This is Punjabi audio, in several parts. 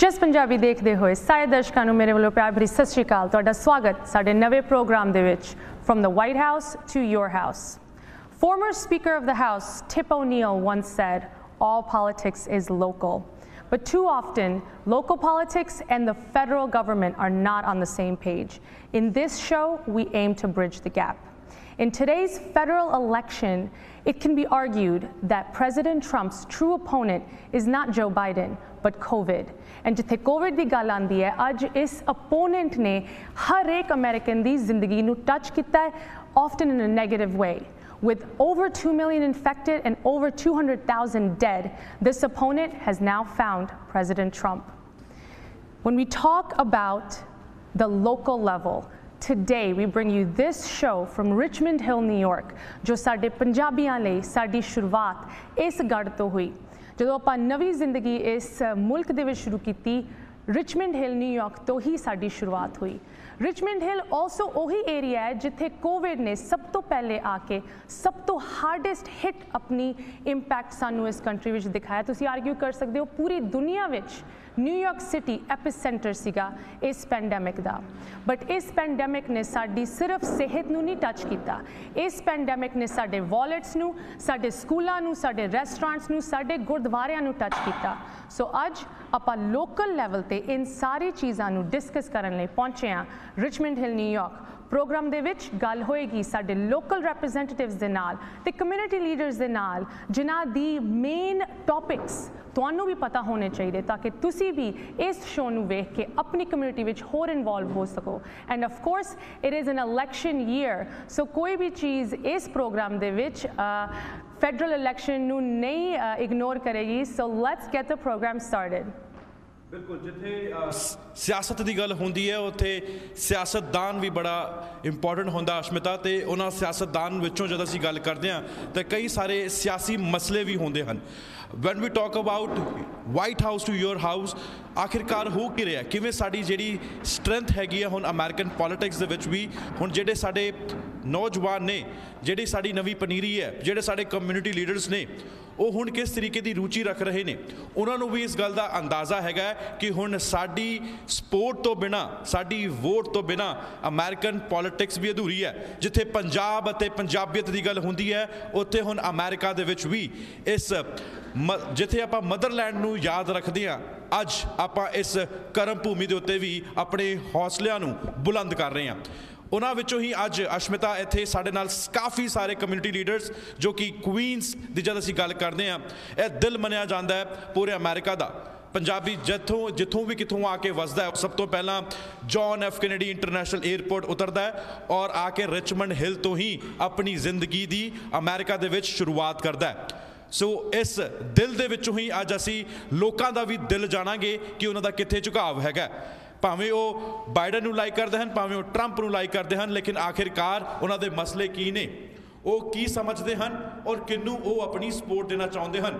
ਜਸ ਪੰਜਾਬੀ ਦੇਖਦੇ ਹੋਏ ਸਾਰੇ ਦਰਸ਼ਕਾਂ ਨੂੰ ਮੇਰੇ ਵੱਲੋਂ ਪਿਆਰ ਭਰੀ ਸਤਿ ਸ਼੍ਰੀ ਅਕਾਲ ਤੁਹਾਡਾ ਸਵਾਗਤ ਸਾਡੇ ਨਵੇਂ ਪ੍ਰੋਗਰਾਮ ਦੇ ਵਿੱਚ from the White House to your house former speaker of the house Tip Vance said all politics is local. But too often, local politics and the federal government are not on the same page. In this show, we aim to bridge the gap. In today's federal election, it can be argued that President Trump's true opponent is not Joe Biden, but COVID. And jithe COVID di gal aandi hai, is opponent ne har ek American di zindagi nu touch kita often in a negative way. With over 2 million infected and over 200,000 dead, this opponent has now found President Trump. When we talk about the local level, today we bring you this show from Richmond Hill, New York, which is our Punjabi, our start of this ਜਦੋਂ ਆਪਾਂ ਨਵੀਂ ਜ਼ਿੰਦਗੀ ਇਸ ਮੁਲਕ ਦੇ ਵਿੱਚ ਸ਼ੁਰੂ ਕੀਤੀ ਰਿਚਮੰਡ ਹਿੱਲ ਨਿਊਯਾਰਕ ਤੋਂ ਹੀ ਸਾਡੀ ਸ਼ੁਰੂਆਤ ਹੋਈ ਰਿਚਮੰਡ ਹਿੱਲ ਆਲਸੋ ਉਹੀ ਏਰੀਆ ਹੈ ਜਿੱਥੇ ਕੋਵਿਡ ਨੇ ਸਭ ਤੋਂ ਪਹਿਲੇ ਆ ਕੇ ਸਭ ਤੋਂ ਹਾਰਡੈਸਟ ਹਿੱਟ ਆਪਣੀ ਇੰਪੈਕਟ ਸਾਨੂੰ ਇਸ ਕੰਟਰੀ ਵਿੱਚ ਦਿਖਾਇਆ ਤੁਸੀਂ ਆਰਗੂ ਕਰ ਸਕਦੇ ਹੋ ਪੂਰੀ ਦੁਨੀਆ ਵਿੱਚ ਨਿਊਯਾਰਕ ਸਿਟੀ ਐਪੀਸੈਂਟਰ ਸੀਗਾ ਇਸ ਪੈਂਡੈਮਿਕ ਦਾ ਬਟ ਇਸ ਪੈਂਡੈਮਿਕ ਨੇ ਸਾਡੀ ਸਿਰਫ ਸਿਹਤ ਨੂੰ ਨਹੀਂ ਟੱਚ ਕੀਤਾ ਇਸ ਪੈਂਡੈਮਿਕ ਨੇ ਸਾਡੇ ਵਾਲਟਸ ਨੂੰ ਸਾਡੇ ਸਕੂਲਾਂ ਨੂੰ ਸਾਡੇ ਰੈਸਟੋਰੈਂਟਸ ਨੂੰ ਸਾਡੇ ਗੁਰਦੁਆਰਿਆਂ ਨੂੰ ਟੱਚ ਕੀਤਾ ਸੋ ਅੱਜ ਆਪਾਂ ਲੋਕਲ ਲੈਵਲ ਤੇ ਇਨ ਸਾਰੀ ਚੀਜ਼ਾਂ ਨੂੰ ਡਿਸਕਸ ਕਰਨ ਲਈ ਪਹੁੰਚੇ ਆ ਰਿਚਮੰਡ ਹਿਲ ਨਿਊਯਾਰਕ ਪ੍ਰੋਗਰਾਮ ਦੇ ਵਿੱਚ ਗੱਲ ਹੋਏਗੀ ਸਾਡੇ ਲੋਕਲ ਰੈਪ੍ਰੈਜ਼ੈਂਟੇਟਿਵਸ ਦੇ ਨਾਲ ਤੇ ਕਮਿਊਨਿਟੀ ਲੀਡਰਸ ਦੇ ਨਾਲ ਜਿਨ੍ਹਾਂ ਦੀ ਮੇਨ ਟੌਪਿਕਸ ਤੁਹਾਨੂੰ ਵੀ ਪਤਾ ਹੋਣੇ ਚਾਹੀਦੇ ਤਾਂ ਕਿ ਤੁਸੀਂ ਵੀ ਇਸ ਸ਼ੋਅ ਨੂੰ ਵੇਖ ਕੇ ਆਪਣੀ ਕਮਿਊਨਿਟੀ ਵਿੱਚ ਹੋਰ ਇਨਵੋਲਵ ਹੋ ਸਕੋ and of course it is an election year so ਕੋਈ ਵੀ ਚੀਜ਼ ਇਸ ਪ੍ਰੋਗਰਾਮ ਦੇ ਵਿੱਚ ਫੈਡਰਲ ਇਲੈਕਸ਼ਨ ਨੂੰ ਨਹੀਂ ਇਗਨੋਰ ਕਰੇਗੀ so let's get the programme started ਬਿਲਕੁਲ ਜਿੱਥੇ ਸਿਆਸਤ ਦੀ ਗੱਲ ਹੁੰਦੀ ਹੈ ਉੱਥੇ ਸਿਆਸਤਦਾਨ ਵੀ ਬੜਾ ਇੰਪੋਰਟੈਂਟ ਹੁੰਦਾ ਅਸ਼ਮਿਤਾ ਤੇ ਉਹਨਾਂ ਸਿਆਸਤਦਾਨ ਵਿੱਚੋਂ ਜਦ ਅਸੀਂ ਗੱਲ ਕਰਦੇ ਹਾਂ ਤਾਂ ਕਈ ਸਾਰੇ ਸਿਆਸੀ ਮਸਲੇ ਵੀ ਹੁੰਦੇ ਹਨ when we talk about white house to your house ਆਖਿਰਕਾਰ ਹੋ ਕੀ ਰਿਹਾ ਕਿਵੇਂ ਸਾਡੀ ਜਿਹੜੀ ਸਟਰੈਂਥ ਹੈਗੀ ਆ ਹੁਣ ਅਮਰੀਕਨ ਪੋਲਿਟਿਕਸ ਦੇ ਵਿੱਚ ਵੀ ਹੁਣ ਜਿਹੜੇ ਸਾਡੇ ਨੌਜਵਾਨ ਨੇ ਜਿਹੜੀ ਸਾਡੀ ਨਵੀਂ ਪਨੀਰੀ ਹੈ ਜਿਹੜੇ ਸਾਡੇ ਕਮਿਊਨਿਟੀ ਲੀਡਰਸ ਨੇ ਉਹ ਹੁਣ ਕਿਸ ਤਰੀਕੇ ਦੀ ਰੁਚੀ ਰੱਖ ਰਹੇ ਨੇ ਉਹਨਾਂ ਨੂੰ ਵੀ ਇਸ ਗੱਲ ਦਾ ਅੰਦਾਜ਼ਾ ਹੈਗਾ ਕਿ ਹੁਣ ਸਾਡੀ ਸਪੋਰਟ ਤੋਂ ਬਿਨਾ ਸਾਡੀ ਵੋਟ ਤੋਂ ਬਿਨਾ ਅਮਰੀਕਨ ਪੋਲਿਟਿਕਸ ਵੀ ਅਧੂਰੀ ਹੈ ਜਿੱਥੇ ਪੰਜਾਬ ਅਤੇ ਪੰਜਾਬੀਅਤ ਦੀ ਗੱਲ ਹੁੰਦੀ ਹੈ ਉੱਥੇ ਹੁਣ ਅਮਰੀਕਾ ਦੇ ਵਿੱਚ ਵੀ ਇਸ ਜਿੱਥੇ ਆਪਾਂ ਮਦਰਲੈਂਡ ਨੂੰ ਯਾਦ ਰੱਖਦੇ ਹਾਂ ਅੱਜ ਆਪਾਂ ਇਸ ਕਰਮ ਭੂਮੀ ਦੇ ਉੱਤੇ ਵੀ ਆਪਣੇ ਹੌਸਲਿਆਂ ਨੂੰ ਬੁਲੰਦ ਕਰ ਰਹੇ ਹਾਂ ਉਹਨਾਂ ਵਿੱਚੋਂ ਹੀ ਅੱਜ ਅਸ਼ਮਿਤਾ ਇੱਥੇ ਸਾਡੇ ਨਾਲ ਕਾਫੀ ਸਾਰੇ ਕਮਿਊਨਿਟੀ ਲੀਡਰਸ ਜੋ ਕਿ ਕੁਈਨਸ ਦੀ ਜਦ ਅਸੀਂ ਗੱਲ ਕਰਦੇ ਹਾਂ ਇਹ ਦਿਲ ਮੰਨਿਆ ਜਾਂਦਾ ਹੈ ਪੂਰੇ ਅਮਰੀਕਾ ਦਾ ਪੰਜਾਬੀ ਜਿੱਥੋਂ ਜਿੱਥੋਂ ਵੀ ਕਿਥੋਂ ਆ ਕੇ ਵਸਦਾ ਹੈ ਸਭ ਤੋਂ ਪਹਿਲਾਂ John F Kennedy international airport ਉਤਰਦਾ ਹੈ ਔਰ ਆ ਕੇ ਰਿਚਮੰਡ ਹਿਲ ਤੋਂ ਹੀ ਆਪਣੀ ਜ਼ਿੰਦਗੀ ਦੀ ਅਮਰੀਕਾ ਦੇ ਵਿੱਚ ਸ਼ੁਰੂਆਤ ਕਰਦਾ ਹੈ ਸੋ ਇਸ ਦਿਲ ਦੇ ਵਿੱਚੋਂ ਹੀ ਅੱਜ ਅਸੀਂ ਲੋਕਾਂ ਦਾ ਵੀ ਦਿਲ ਜਾਣਾਂਗੇ ਕਿ ਉਹਨਾਂ ਦਾ ਕਿੱਥੇ ਝੁਕਾਵ ਹੈਗਾ ਭਾਵੇਂ ਉਹ ਬਾਈਡਨ ਨੂੰ ਲਾਈਕ ਕਰਦੇ ਹਨ ਭਾਵੇਂ ਉਹ ਟਰੰਪ ਨੂੰ ਲਾਈਕ ਕਰਦੇ ਹਨ ਲੇਕਿਨ ਆਖਿਰਕਾਰ ਉਹਨਾਂ ਦੇ ਮਸਲੇ ਕੀ ਨੇ ਉਹ ਕੀ ਸਮਝਦੇ ਹਨ ਔਰ ਕਿੰਨੂੰ ਉਹ ਆਪਣੀ ਸਪੋਰਟ ਦੇਣਾ ਚਾਹੁੰਦੇ ਹਨ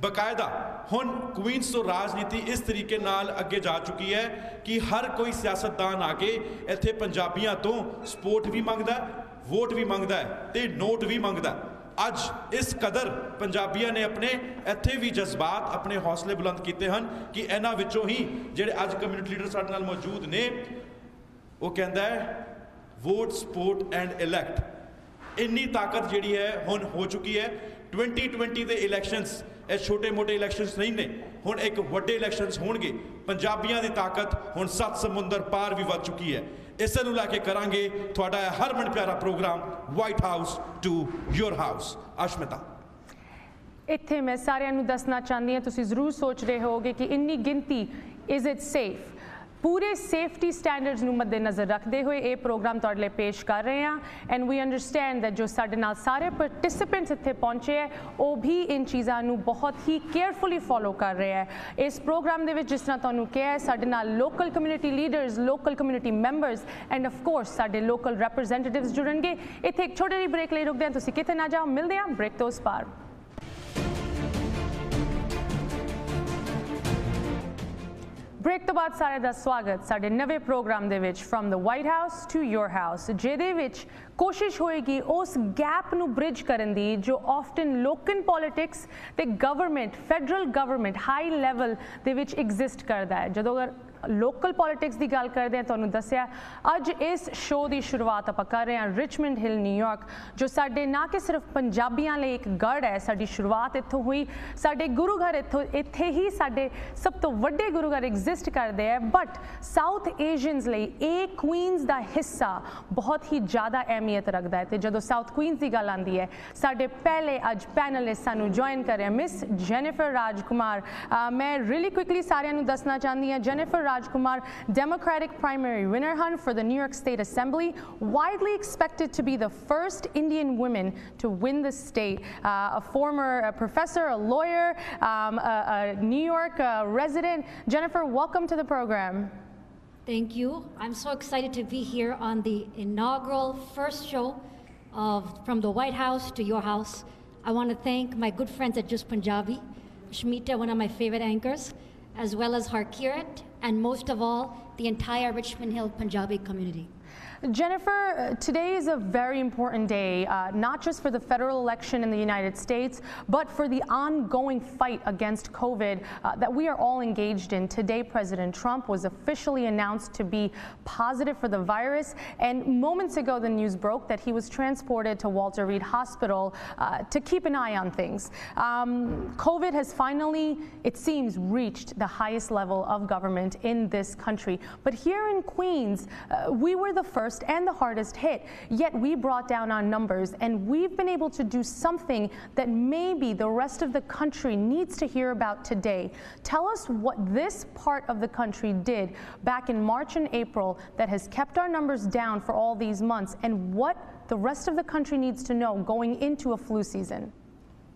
ਬਕਾਇਦਾ ਹੁਣ ਕੁਇਨਸ ਤੋਂ ਰਾਜਨੀਤੀ ਇਸ ਤਰੀਕੇ ਨਾਲ ਅੱਗੇ ਜਾ ਚੁੱਕੀ ਹੈ ਕਿ ਹਰ ਕੋਈ ਸਿਆਸਤਦਾਨ ਆ ਕੇ ਇੱਥੇ ਪੰਜਾਬੀਆਂ ਤੋਂ ਸਪੋਰਟ ਵੀ ਮੰਗਦਾ ਵੋਟ ਵੀ ਮੰਗਦਾ ਤੇ ਨੋਟ ਵੀ ਮੰਗਦਾ ਅੱਜ ਇਸ ਕਦਰ ਪੰਜਾਬੀਆਂ ਨੇ ਆਪਣੇ ਇੱਥੇ ਵੀ ਜਜ਼ਬਾਤ ਆਪਣੇ ਹੌਸਲੇ ਬੁਲੰਦ ਕੀਤੇ ਹਨ ਕਿ ਇਹਨਾਂ ਵਿੱਚੋਂ ਹੀ ਜਿਹੜੇ ਅੱਜ ਕਮਿਊਨਿਟੀ ਲੀਡਰ ਸਾਡੇ ਨਾਲ ਮੌਜੂਦ ਨੇ ਉਹ ਕਹਿੰਦਾ ਹੈ ਵੋਟ ਸਪੋਰਟ ਐਂਡ ਇਲੈਕਟ ਇੰਨੀ ਤਾਕਤ ਜਿਹੜੀ ਹੈ ਹੁਣ ਹੋ ਚੁੱਕੀ ਹੈ 2020 ਦੇ ਇਲੈਕਸ਼ਨਸ ਇਹ ਛੋਟੇ-ਮੋਟੇ ਇਲੈਕਸ਼ਨਸ ਨਹੀਂ ਨੇ ਹੁਣ ਇੱਕ ਵੱਡੇ ਇਲੈਕਸ਼ਨਸ ਹੋਣਗੇ ਪੰਜਾਬੀਆਂ ਦੀ ਤਾਕਤ ਹੁਣ ਸੱਤ ਸਮੁੰਦਰ ਪਾਰ ਵੀ ਵੱਧ ਚੁੱਕੀ ਹੈ ਇਸੇ ਨੂੰ ਲੈ ਕੇ ਕਰਾਂਗੇ ਤੁਹਾਡਾ ਹਰ ਮਨ ਪਿਆਰਾ programme White House to your house Ashmita ਇੱਥੇ ਮੈਂ ਸਾਰਿਆਂ ਨੂੰ ਦੱਸਣਾ ਚਾਹੁੰਦੀ ਹਾਂ ਤੁਸੀਂ ਜ਼ਰੂਰ ਸੋਚ ਰਹੇ ਹੋਗੇ ਕਿ ਇੰਨੀ ਗਿਣਤੀ ਇਜ਼ ਇਟ ਸੇਫ ਪੂਰੇ ਸੇਫਟੀ ਸਟੈਂਡਰਡਸ ਨੂੰ ਮੱਦੇਨਜ਼ਰ ਰੱਖਦੇ ਹੋਏ ਇਹ ਪ੍ਰੋਗਰਾਮ ਤੁਹਾਡੇ ਲਈ ਪੇਸ਼ ਕਰ ਰਹੇ ਹਾਂ ਐਂਡ ਵੀ ਅੰਡਰਸਟੈਂਡ ਦੈਟ ਜੋ ਸਾਡੇ ਨਾਲ ਸਾਰੇ ਪਾਰਟਿਸਿਪੈਂਟਸ ਇੱਥੇ ਪਹੁੰਚੇ ਹੈ ਉਹ ਵੀ ਇਨ ਚੀਜ਼ਾਂ ਨੂੰ ਬਹੁਤ ਹੀ ਕੇਅਰਫੁਲੀ ਫੋਲੋ ਕਰ ਰਹੇ ਹੈ ਇਸ ਪ੍ਰੋਗਰਾਮ ਦੇ ਵਿੱਚ ਜਿਸ ਤਰ੍ਹਾਂ ਤੁਹਾਨੂੰ ਕਿਹਾ ਹੈ ਸਾਡੇ ਨਾਲ local community leaders local community members and of course ਸਾਡੇ ਲੋਕਲ ਰੈਪ੍ਰੈਜ਼ੈਂਟੇਟਿਵਸ ਜੁੜਨਗੇ ਇੱਥੇ ਇੱਕ ਛੋਟੀ ਜਿਹੀ ਬ੍ਰੇਕ ਲਈ ਰੁਕਦੇ ਹਾਂ ਤੁਸੀਂ ਕਿਤੇ ਨਾ ਜਾਓ ਮਿਲਦੇ ਹਾਂ ਬ੍ਰੇਕ ਤੋਂ ਉਸ ਪਾਰ ਬ੍ਰੇਕ ਤੋਂ ਬਾਅਦ ਸਾਰੇ ਦਾ ਸਵਾਗਤ ਸਾਡੇ ਨਵੇਂ ਪ੍ਰੋਗਰਾਮ ਦੇ ਵਿੱਚ from the White House to your house ਜਿਹਦੇ ਵਿੱਚ ਕੋਸ਼ਿਸ਼ ਹੋਏਗੀ ਉਸ ਗੈਪ ਨੂੰ ਬ੍ਰਿਜ ਕਰਨ ਦੀ ਜੋ ਆਫਟਨ ਲੋਕਲ ਪੋਲਿਟਿਕਸ ਤੇ government federal government high level ਦੇ ਵਿੱਚ ਐਗਜ਼ਿਸਟ ਕਰਦਾ ਹੈ ਜਦੋਂ ਅਗਰ ਲੋਕਲ ਪੋਲਿਟਿਕਸ ਦੀ ਗੱਲ ਕਰਦੇ ਆ ਤੁਹਾਨੂੰ ਦੱਸਿਆ ਅੱਜ ਇਸ ਸ਼ੋਅ ਦੀ ਸ਼ੁਰੂਆਤ ਆਪਾਂ ਕਰ ਰਹੇ ਹਾਂ ਰਿਚਮੰਡ ਹਿਲ ਨਿਊਯਾਰਕ ਜੋ ਸਾਡੇ ਨਾ ਕਿ ਸਿਰਫ ਪੰਜਾਬੀਆਂ ਲਈ ਇੱਕ ਗੜ ਹੈ ਸਾਡੀ ਸ਼ੁਰੂਆਤ ਇੱਥੋਂ ਹੋਈ ਸਾਡੇ ਗੁਰੂ ਘਰ ਇੱਥੋਂ ਇੱਥੇ ਹੀ ਸਾਡੇ ਸਭ ਤੋਂ ਵੱਡੇ ਗੁਰੂ ਘਰ ਐਗਜ਼ਿਸਟ ਕਰਦੇ ਆ ਬਟ ਸਾਊਥ ਏਸ਼ੀਅਨਸ ਲਈ ਇਹ ਕੁਈਨਸ ਦਾ ਹਿੱਸਾ ਬਹੁਤ ਹੀ ਜ਼ਿਆਦਾ ਅਹਿਮੀਅਤ ਰੱਖਦਾ ਹੈ ਤੇ ਜਦੋਂ ਸਾਊਥ ਕੁਈਨਸ ਦੀ ਗੱਲ ਆਂਦੀ ਹੈ ਸਾਡੇ ਪਹਿਲੇ ਅੱਜ ਪੈਨਲਿਸਟ ਸਾਨੂੰ ਜੁਆਇਨ ਕਰ ਰਹੇ ਮਿਸ ਜੈਨੀਫਰ ਰਾਜਕੁਮਾਰ ਮੈਂ ਰੀਲੀ ਕੁਇਕਲੀ ਸਾਰਿਆਂ ਨੂੰ ਦੱਸਣਾ ਚਾਹੁੰਦੀ ਹਾਂ Jennifer Rajkumar, Democratic primary winner hunt for the New York State Assembly, widely expected to be the first Indian woman to win the state. Uh, a former uh, professor, a lawyer, um, a, a, New York uh, resident. Jennifer, welcome to the program. Thank you. I'm so excited to be here on the inaugural first show of From the White House to Your House. I want to thank my good friends at Just Punjabi, Shmita, one of my favorite anchors, as well as Harkirat, and most of all, the entire Richmond Hill Punjabi community. Jennifer, uh, today is a very important day, uh, not just for the federal election in the United States, but for the ongoing fight against COVID uh, that we are all engaged in. Today, President Trump was officially announced to be positive for the virus, and moments ago, the news broke that he was transported to Walter Reed Hospital uh, to keep an eye on things. Um, COVID has finally, it seems, reached the highest level of government in this country. But here in Queens, uh, we were the first and the hardest hit, yet we brought down our numbers and we've been able to do something that maybe the rest of the country needs to hear about today. Tell us what this part of the country did back in March and April that has kept our numbers down for all these months and what the rest of the country needs to know going into a flu season.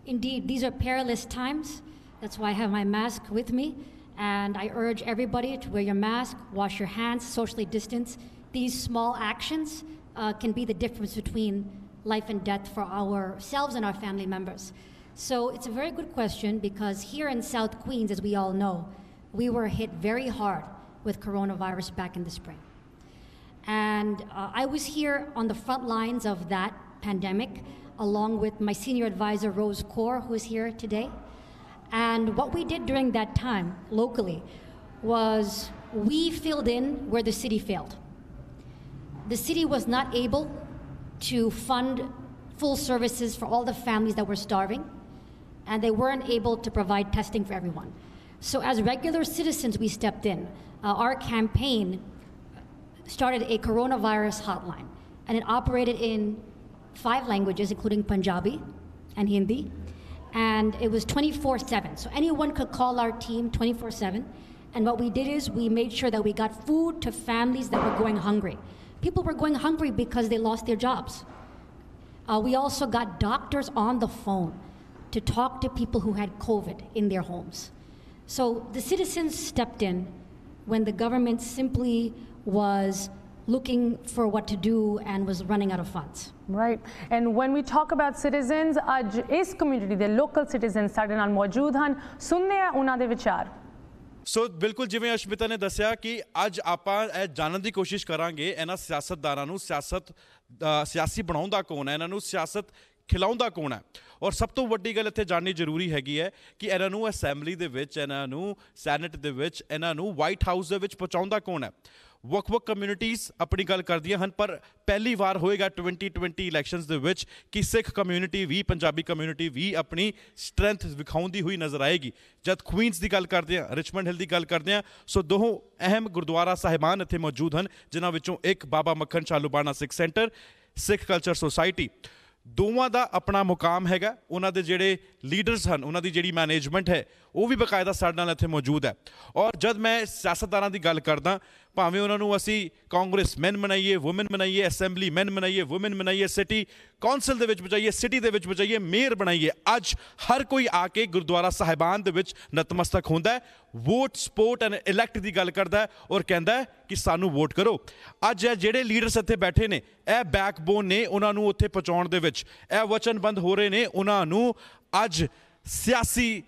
Indeed, these are perilous times. That's why I have my mask with me. And I urge everybody to wear your mask, wash your hands, socially distance, these small actions uh, can be the difference between life and death for ourselves and our family members. So it's a very good question because here in South Queens, as we all know, we were hit very hard with coronavirus back in the spring. And uh, I was here on the front lines of that pandemic, along with my senior advisor, Rose Kaur, who is here today. And what we did during that time locally was we filled in where the city failed the city was not able to fund full services for all the families that were starving, and they weren't able to provide testing for everyone. So, as regular citizens, we stepped in. Uh, our campaign started a coronavirus hotline, and it operated in five languages, including Punjabi and Hindi. And it was 24 7. So anyone could call our team 24 7. And what we did is we made sure that we got food to families that were going hungry. People were going hungry because they lost their jobs. Uh, we also got doctors on the phone to talk to people who had COVID in their homes. So the citizens stepped in when the government simply was looking for what to do and was running out of funds. Right. And when we talk about citizens, आज community, the local citizens, ਸਾਡੇ ਨਾਲ ਮੌਜੂਦ ਹਨ ਸੁਣਦੇ ਆ ਸੋ ਬਿਲਕੁਲ ਜਿਵੇਂ ਅਸ਼ਮਿਤਾ ਨੇ ਦੱਸਿਆ ਕਿ ਅੱਜ ਆਪਾਂ ਇਹ ਜਾਣਨ ਦੀ ਕੋਸ਼ਿਸ਼ ਕਰਾਂਗੇ ਇਹਨਾਂ ਸਿਆਸਤਦਾਰਾਂ ਨੂੰ ਸਿਆਸਤ ਸਿਆਸੀ ਬਣਾਉਂਦਾ ਕੌਣ ਹੈ ਇਹਨਾਂ ਨੂੰ ਸਿਆਸਤ ਖਿਲਾਉਂਦਾ ਕੌਣ ਹੈ ਔਰ ਸਭ ਤੋਂ ਵੱਡੀ ਗੱਲ ਇੱਥੇ ਜਾਣਨੀ ਜ਼ਰੂਰੀ ਹੈਗੀ ਹੈ ਕਿ ਇਹਨਾਂ ਨੂੰ ਅਸੈਂਬਲੀ ਦੇ ਵਿੱਚ ਇਹਨਾਂ ਨੂੰ ਸੈਨੇਟ ਦੇ ਵਿੱਚ ਇਹਨਾਂ ਨੂੰ ਵਾਈਟ ਹਾਊਸ ਦੇ ਵਿੱਚ ਪਹੁੰਚਾਉਂਦਾ ਕੌਣ ਹੈ ਵੱਖ-ਵੱਖ ਕਮਿਊਨਿਟੀਆਂ ਆਪਣੀ ਗੱਲ ਕਰਦੀਆਂ ਹਨ ਪਰ ਪਹਿਲੀ ਵਾਰ ਹੋਏਗਾ 2020 ਇਲੈਕਸ਼ਨਸ ਦੇ ਵਿੱਚ ਕਿ ਸਿੱਖ ਕਮਿਊਨਿਟੀ ਵੀ ਪੰਜਾਬੀ ਕਮਿਊਨਿਟੀ ਵੀ ਆਪਣੀ ਸਟਰੈਂਥ ਵਿਖਾਉਂਦੀ ਹੋਈ ਨਜ਼ਰ ਆਏਗੀ ਜਦ ਕੁਈਨਸ ਦੀ ਗੱਲ ਕਰਦੇ ਆ ਰਿਚਮੰਡ ਹਿਲ ਦੀ ਗੱਲ ਕਰਦੇ ਆ ਸੋ ਦੋਹੋਂ ਅਹਿਮ ਗੁਰਦੁਆਰਾ ਸਾਹਿਬਾਨ ਇੱਥੇ ਮੌਜੂਦ ਹਨ ਜਿਨ੍ਹਾਂ ਵਿੱਚੋਂ ਇੱਕ ਬਾਬਾ ਮੱਖਣ ਚਾਲੂਬਾਣਾ Sikh centre Sikh culture society ਦੋਵਾਂ ਦਾ ਆਪਣਾ ਮੁਕਾਮ ਹੈਗਾ ਉਹਨਾਂ ਦੇ ਜਿਹੜੇ ਲੀਡਰਸ ਹਨ ਉਹਨਾਂ ਦੀ ਜਿਹੜੀ ਮੈਨੇਜਮੈਂਟ ਹੈ ਉਹ ਵੀ ਬਕਾਇਦਾ ਸਾਡੇ ਨਾਲ ਇੱਥੇ ਮੌਜੂਦ ਹੈ ਔਰ ਜਦ ਮੈਂ ਸਿਆਸਤਦਾਨਾਂ ਦੀ ਗੱਲ ਕਰਦਾ ਭਾਵੇਂ ਉਹਨਾਂ ਨੂੰ ਅਸੀਂ ਮੈਨ ਬਣਾਈਏ ਔਮਨ ਬਣਾਈਏ ਅਸੈਂਬਲੀ ਮੈਨ ਬਣਾਈਏ ਔਮਨ ਬਣਾਈਏ ਸਿਟੀ ਕਾਉਂਸਲ ਦੇ ਵਿੱਚ ਬਚਾਈਏ ਸਿਟੀ ਦੇ ਵਿੱਚ ਬਚਾਈਏ ਮੇਅਰ ਬਣਾਈਏ ਅੱਜ ਹਰ ਕੋਈ ਆ ਕੇ ਗੁਰਦੁਆਰਾ ਸਾਹਿਬਾਨ ਦੇ ਵਿੱਚ ਨਤਮਸਤਕ ਹੁੰਦਾ ਹੈ ਵੋਟ ਸਪੋਰਟ ਐਂਡ ਇਲੈਕਟ ਦੀ ਗੱਲ ਕਰਦਾ ਔਰ ਕਹਿੰਦਾ ਕਿ ਸਾਨੂੰ ਵੋਟ ਕਰੋ ਅੱਜ ਇਹ ਜਿਹੜੇ ਲੀਡਰਸ ਇੱਥੇ ਬੈਠੇ ਨੇ ਇਹ ਬੈਕਬੋਨ ਨੇ ਉਹਨਾਂ ਨੂੰ ਉੱਥੇ ਪਹੁੰਚਾਉਣ ਦੇ ਵਿੱਚ ਇਹ ਵਚਨਬੰਦ ਹੋ ਰਹੇ ਨੇ ਉਹਨਾਂ ਨੂੰ ਅੱਜ ਸਿਆਸੀ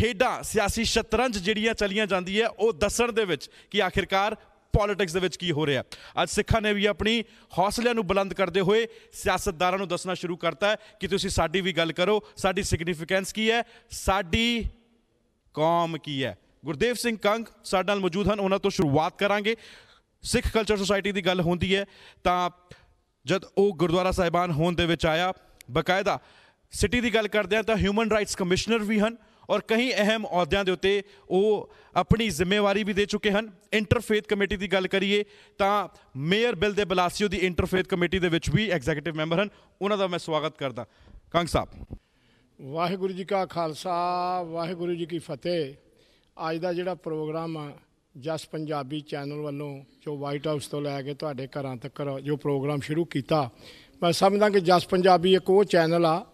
ਖੇਡਾਂ ਸਿਆਸੀ ਸ਼ਤਰੰਜ ਜਿਹੜੀਆਂ ਚਲੀਆਂ ਜਾਂਦੀ ਹੈ ਉਹ ਦੱਸਣ ਦੇ ਵਿੱਚ ਕਿ ਆਖਿਰਕਾਰ ਪੋਲਿਟਿਕਸ ਦੇ ਵਿੱਚ ਕੀ ਹੋ ਰਿਹਾ ਅੱਜ ਸਿੱਖਾਂ ਨੇ ਵੀ ਆਪਣੀ ਹੌਸਲਿਆਂ ਨੂੰ ਬੁਲੰਦ ਕਰਦੇ ਹੋਏ ਸਿਆਸਤਦਾਰਾਂ ਨੂੰ ਦੱਸਣਾ ਸ਼ੁਰੂ ਕਰਤਾ ਕਿ ਤੁਸੀਂ ਸਾਡੀ ਵੀ ਗੱਲ ਕਰੋ ਸਾਡੀ ਸਿਗਨੀਫੀਕੈਂਸ ਕੀ ਹੈ ਸਾਡੀ ਕੌਮ ਕੀ ਹੈ ਗੁਰਦੇਵ ਸਿੰਘ ਕੰਗ ਸਾਡੇ ਨਾਲ ਮੌਜੂਦ ਹਨ ਉਹਨਾਂ ਤੋਂ ਸ਼ੁਰੂਆਤ ਕਰਾਂਗੇ ਸਿੱਖ ਕਲਚਰ ਸੁਸਾਇਟੀ ਦੀ ਗੱਲ ਹੁੰਦੀ ਹੈ ਤਾਂ ਜਦ ਉਹ ਗੁਰਦੁਆਰਾ ਸਾਹਿਬਾਨ ਹੋਣ ਦੇ ਵਿੱਚ ਆਇਆ ਬਕਾਇਦਾ ਸਿਟੀ ਦੀ ਗੱਲ ਕਰਦੇ ਆ ਤਾਂ ਹਿਊਮਨ ਰਾਈਟਸ ਕਮਿਸ਼ਨਰ ਵੀ ਹਨ ਔਰ ਕਈ ਅਹਿਮ ਅਹੁਦਿਆਂ ਦੇ ਉੱਤੇ ਉਹ ਆਪਣੀ ਜ਼ਿੰਮੇਵਾਰੀ ਵੀ ਦੇ ਚੁੱਕੇ ਹਨ ਇੰਟਰਫੇਥ ਕਮੇਟੀ ਦੀ ਗੱਲ ਕਰੀਏ ਤਾਂ ਮੇਅਰ ਬਿਲ ਦੇ ਬਲਾਸੀਓ ਦੀ ਇੰਟਰਫੇਥ ਕਮੇਟੀ ਦੇ ਵਿੱਚ ਵੀ ਐਗਜ਼ੀਕਿਟਿਵ ਮੈਂਬਰ ਹਨ ਉਹਨਾਂ ਦਾ ਮੈਂ ਸਵਾਗਤ ਕਰਦਾ ਕੰਗ ਸਾਹਿਬ ਵਾਹਿਗੁਰੂ ਜੀ ਕਾ ਖਾਲਸਾ ਵਾਹਿਗੁਰੂ ਜੀ ਕੀ ਫਤਿਹ ਅੱਜ ਦਾ ਜਿਹੜਾ ਪ੍ਰੋਗਰਾਮ ਆ ਜਸ ਪੰਜਾਬੀ ਚੈਨਲ ਵੱਲੋਂ ਜੋ ਵਾਈਟ ਹਾਊਸ ਤੋਂ ਲੈ ਕੇ ਤੁਹਾਡੇ ਘਰਾਂ ਤੱਕ ਜੋ ਪ੍ਰੋਗਰਾਮ ਸ਼ੁਰੂ ਕੀਤਾ ਮੈਂ ਸਮਝਦਾ ਕਿ ਜਸ ਪੰਜਾਬੀ ਇੱਕ ਉਹ ਚੈਨਲ ਆ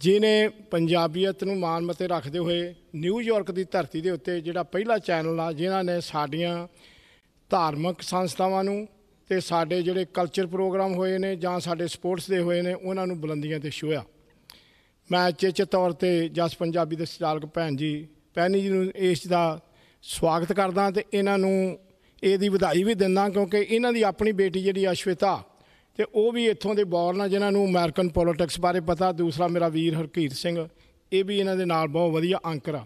ਜਿਨੇ ਪੰਜਾਬੀਅਤ ਨੂੰ ਮਾਨ ਮਤੇ ਰੱਖਦੇ ਹੋਏ ਨਿਊਯਾਰਕ ਦੀ ਧਰਤੀ ਦੇ ਉੱਤੇ ਜਿਹੜਾ ਪਹਿਲਾ ਚੈਨਲ ਆ ਜਿਨ੍ਹਾਂ ਨੇ ਸਾਡੀਆਂ ਧਾਰਮਿਕ ਸੰਸਥਾਵਾਂ ਨੂੰ ਤੇ ਸਾਡੇ ਜਿਹੜੇ ਕਲਚਰ ਪ੍ਰੋਗਰਾਮ ਹੋਏ ਨੇ ਜਾਂ ਸਾਡੇ ਸਪੋਰਟਸ ਦੇ ਹੋਏ ਨੇ ਉਹਨਾਂ ਨੂੰ ਬੁਲੰਦੀਆਂ ਤੇ ਛੋਇਆ ਮੈਂ ਚੇਚੇ ਤੌਰ ਤੇ ਜਸ ਪੰਜਾਬੀ ਦੇ ਸੰਚਾਲਕ ਭੈਣ ਜੀ ਪੈਨੀ ਜੀ ਨੂੰ ਇਸ ਦਾ ਸਵਾਗਤ ਕਰਦਾ ਤੇ ਇਹਨਾਂ ਨੂੰ ਇਹਦੀ ਵਧਾਈ ਵੀ ਦਿੰਦਾ ਕਿਉਂਕਿ ਇਹਨਾਂ ਦੀ ਆਪਣੀ ਬੇਟੀ ਜਿਹੜੀ ਅਸ਼ਵੇਤਾ ਤੇ ਉਹ ਵੀ ਇੱਥੋਂ ਦੇ ਬੌਰਨ ਆ ਜਿਨ੍ਹਾਂ ਨੂੰ ਅਮਰੀਕਨ ਪੋਲਿਟਿਕਸ ਬਾਰੇ ਪਤਾ ਦੂਸਰਾ ਮੇਰਾ ਵੀਰ ਹਰਕੀਰ ਸਿੰਘ ਇਹ ਵੀ ਇਹਨਾਂ ਦੇ ਨਾਲ ਬਹੁਤ ਵਧੀਆ ਅੰਕਰ ਆ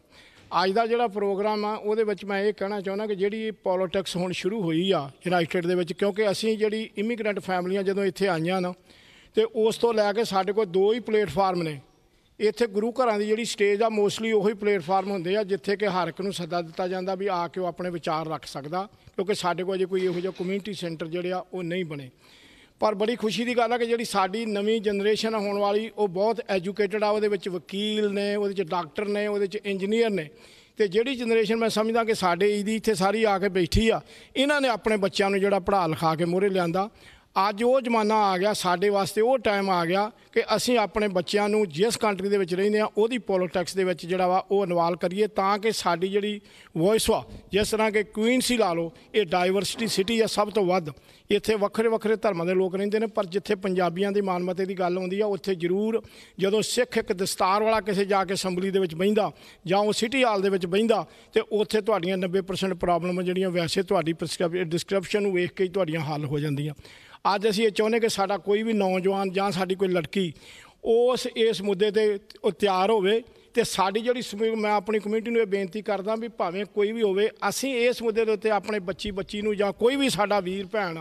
ਅੱਜ ਦਾ ਜਿਹੜਾ ਪ੍ਰੋਗਰਾਮ ਆ ਉਹਦੇ ਵਿੱਚ ਮੈਂ ਇਹ ਕਹਿਣਾ ਚਾਹੁੰਦਾ ਕਿ ਜਿਹੜੀ ਪੋਲਿਟਿਕਸ ਹੁਣ ਸ਼ੁਰੂ ਹੋਈ ਆ ਯੂਨਾਈਟਿਡ ਦੇ ਵਿੱਚ ਕਿਉਂਕਿ ਅਸੀਂ ਜਿਹੜੀ ਇਮੀਗ੍ਰੈਂਟ ਫੈਮਲੀਆਂ ਜਦੋਂ ਇੱਥੇ ਆਈਆਂ ਨਾ ਤੇ ਉਸ ਤੋਂ ਲੈ ਕੇ ਸਾਡੇ ਕੋਲ ਦੋ ਹੀ ਪਲੇਟਫਾਰਮ ਨੇ ਇੱਥੇ ਗੁਰੂ ਘਰਾਂ ਦੀ ਜਿਹੜੀ ਸਟੇਜ ਆ ਮੋਸਟਲੀ ਉਹੀ ਪਲੇਟਫਾਰਮ ਹੁੰਦੇ ਆ ਜਿੱਥੇ ਕਿ ਹਰ ਇੱਕ ਨੂੰ ਸੱਦਾ ਦਿੱਤਾ ਜਾਂਦਾ ਵੀ ਆ ਕੇ ਉਹ ਆਪਣੇ ਵਿਚਾਰ ਰੱਖ ਸਕਦਾ ਕਿਉਂਕਿ ਸਾਡੇ ਕੋਲ ਅਜੇ ਕੋਈ ਇਹੋ ਜਿਹਾ ਕਮਿਊਨਿਟੀ ਸੈਂਟਰ ਜਿਹੜੇ ਆ ਉਹ ਨਹੀਂ ਬਣੇ ਪਰ ਬੜੀ ਖੁਸ਼ੀ ਦੀ ਗੱਲ ਆ ਕਿ ਜਿਹੜੀ ਸਾਡੀ ਨਵੀਂ ਜਨਰੇਸ਼ਨ ਹੋਣ ਵਾਲੀ ਉਹ ਬਹੁਤ ਐਜੂਕੇਟਡ ਆ ਉਹਦੇ ਵਿੱਚ ਵਕੀਲ ਨੇ ਉਹਦੇ ਵਿੱਚ ਡਾਕਟਰ ਨੇ ਉਹਦੇ ਵਿੱਚ ਇੰਜੀਨੀਅਰ ਨੇ ਤੇ ਜਿਹੜੀ ਜਨਰੇਸ਼ਨ ਮੈਂ ਸਮਝਦਾ ਕਿ ਸਾਡੇ ਇਹਦੀ ਇੱਥੇ ਸਾਰੀ ਆ ਕੇ ਬੈਠੀ ਆ ਇਹਨਾਂ ਨੇ ਆਪਣੇ ਬੱਚਿਆਂ ਨੂੰ ਜਿਹੜਾ ਪੜ੍ਹਾ ਲਿਖਾ ਕੇ ਮੋਰੇ ਲਿਆਂਦਾ ਅੱਜ ਉਹ ਜ਼ਮਾਨਾ ਆ ਗਿਆ ਸਾਡੇ ਵਾਸਤੇ ਉਹ ਟਾਈਮ ਆ ਗਿਆ ਕਿ ਅਸੀਂ ਆਪਣੇ ਬੱਚਿਆਂ ਨੂੰ ਜਿਸ ਕੰਟਰੀ ਦੇ ਵਿੱਚ ਰਹਿੰਦੇ ਆ ਉਹਦੀ ਪੋਲਿਟਿਕਸ ਦੇ ਵਿੱਚ ਜਿਹੜਾ ਵਾ ਉਹ ਇਨਵਾਲ ਕਰੀਏ ਤਾਂ ਕਿ ਸਾਡੀ ਜਿਹੜੀ ਵੌਇਸ ਵਾ ਜਿਸ ਤਰ੍ਹਾਂ ਕਿ ਕੁਈਨ ਸੀ ਲਾ ਲਓ ਇਹ ਡਾਈਵਰਸਿਟੀ ਸਿਟੀ ਆ ਸਭ ਤੋਂ ਵੱਧ ਇੱਥੇ ਵੱਖਰੇ ਵੱਖਰੇ ਧਰਮਾਂ ਦੇ ਲੋਕ ਰਹਿੰਦੇ ਨੇ ਪਰ ਜਿੱਥੇ ਪੰਜਾਬੀਆਂ ਦੀ ਮਾਨਮਤੇ ਦੀ ਗੱਲ ਆਉਂਦੀ ਆ ਉੱਥੇ ਜ਼ਰੂਰ ਜਦੋਂ ਸਿੱਖ ਇੱਕ ਦਸਤਾਰ ਵਾਲਾ ਕਿਸੇ ਜਾ ਕੇ ਅਸੈਂਬਲੀ ਦੇ ਵਿੱਚ ਬਹਿੰਦਾ ਜਾਂ ਉਹ ਸਿਟੀ ਹਾਲ ਦੇ ਵਿੱਚ ਬਹਿੰਦਾ ਤੇ ਉੱਥੇ ਤੁਹਾਡੀਆਂ 90% ਪ੍ਰੋਬਲਮ ਜਿਹੜੀਆਂ ਵੈਸੇ ਤੁਹਾਡੀ ਡਿਸਕ੍ਰਿਪਸ਼ਨ ਨੂੰ ਵੇਖ ਕੇ ਹੀ ਤੁਹਾਡੀਆਂ ਹੱਲ ਹੋ ਜਾਂਦੀਆਂ ਅੱਜ ਅਸੀਂ ਇਹ ਚਾਹੁੰਦੇ ਕਿ ਸਾਡਾ ਕੋਈ ਵੀ ਨੌਜਵਾਨ ਜਾਂ ਸਾਡੀ ਕੋਈ ਲੜਕੀ ਉਸ ਇਸ ਮੁੱਦੇ ਤੇ ਤਿਆਰ ਹੋਵੇ ਤੇ ਸਾਡੀ ਜਿਹੜੀ ਮੈਂ ਆਪਣੀ ਕਮਿਊਨਿਟੀ ਨੂੰ ਇਹ ਬੇਨਤੀ ਕਰਦਾ ਵੀ ਭਾਵੇਂ ਕੋਈ ਵੀ ਹੋਵੇ ਅਸੀਂ ਇਸ ਮੁੱਦੇ ਦੇ ਉੱਤੇ ਆਪਣੇ ਬੱਚੀ ਬੱਚੀ ਨੂੰ ਜਾਂ ਕੋਈ ਵੀ ਸਾਡਾ ਵੀਰ ਭੈਣ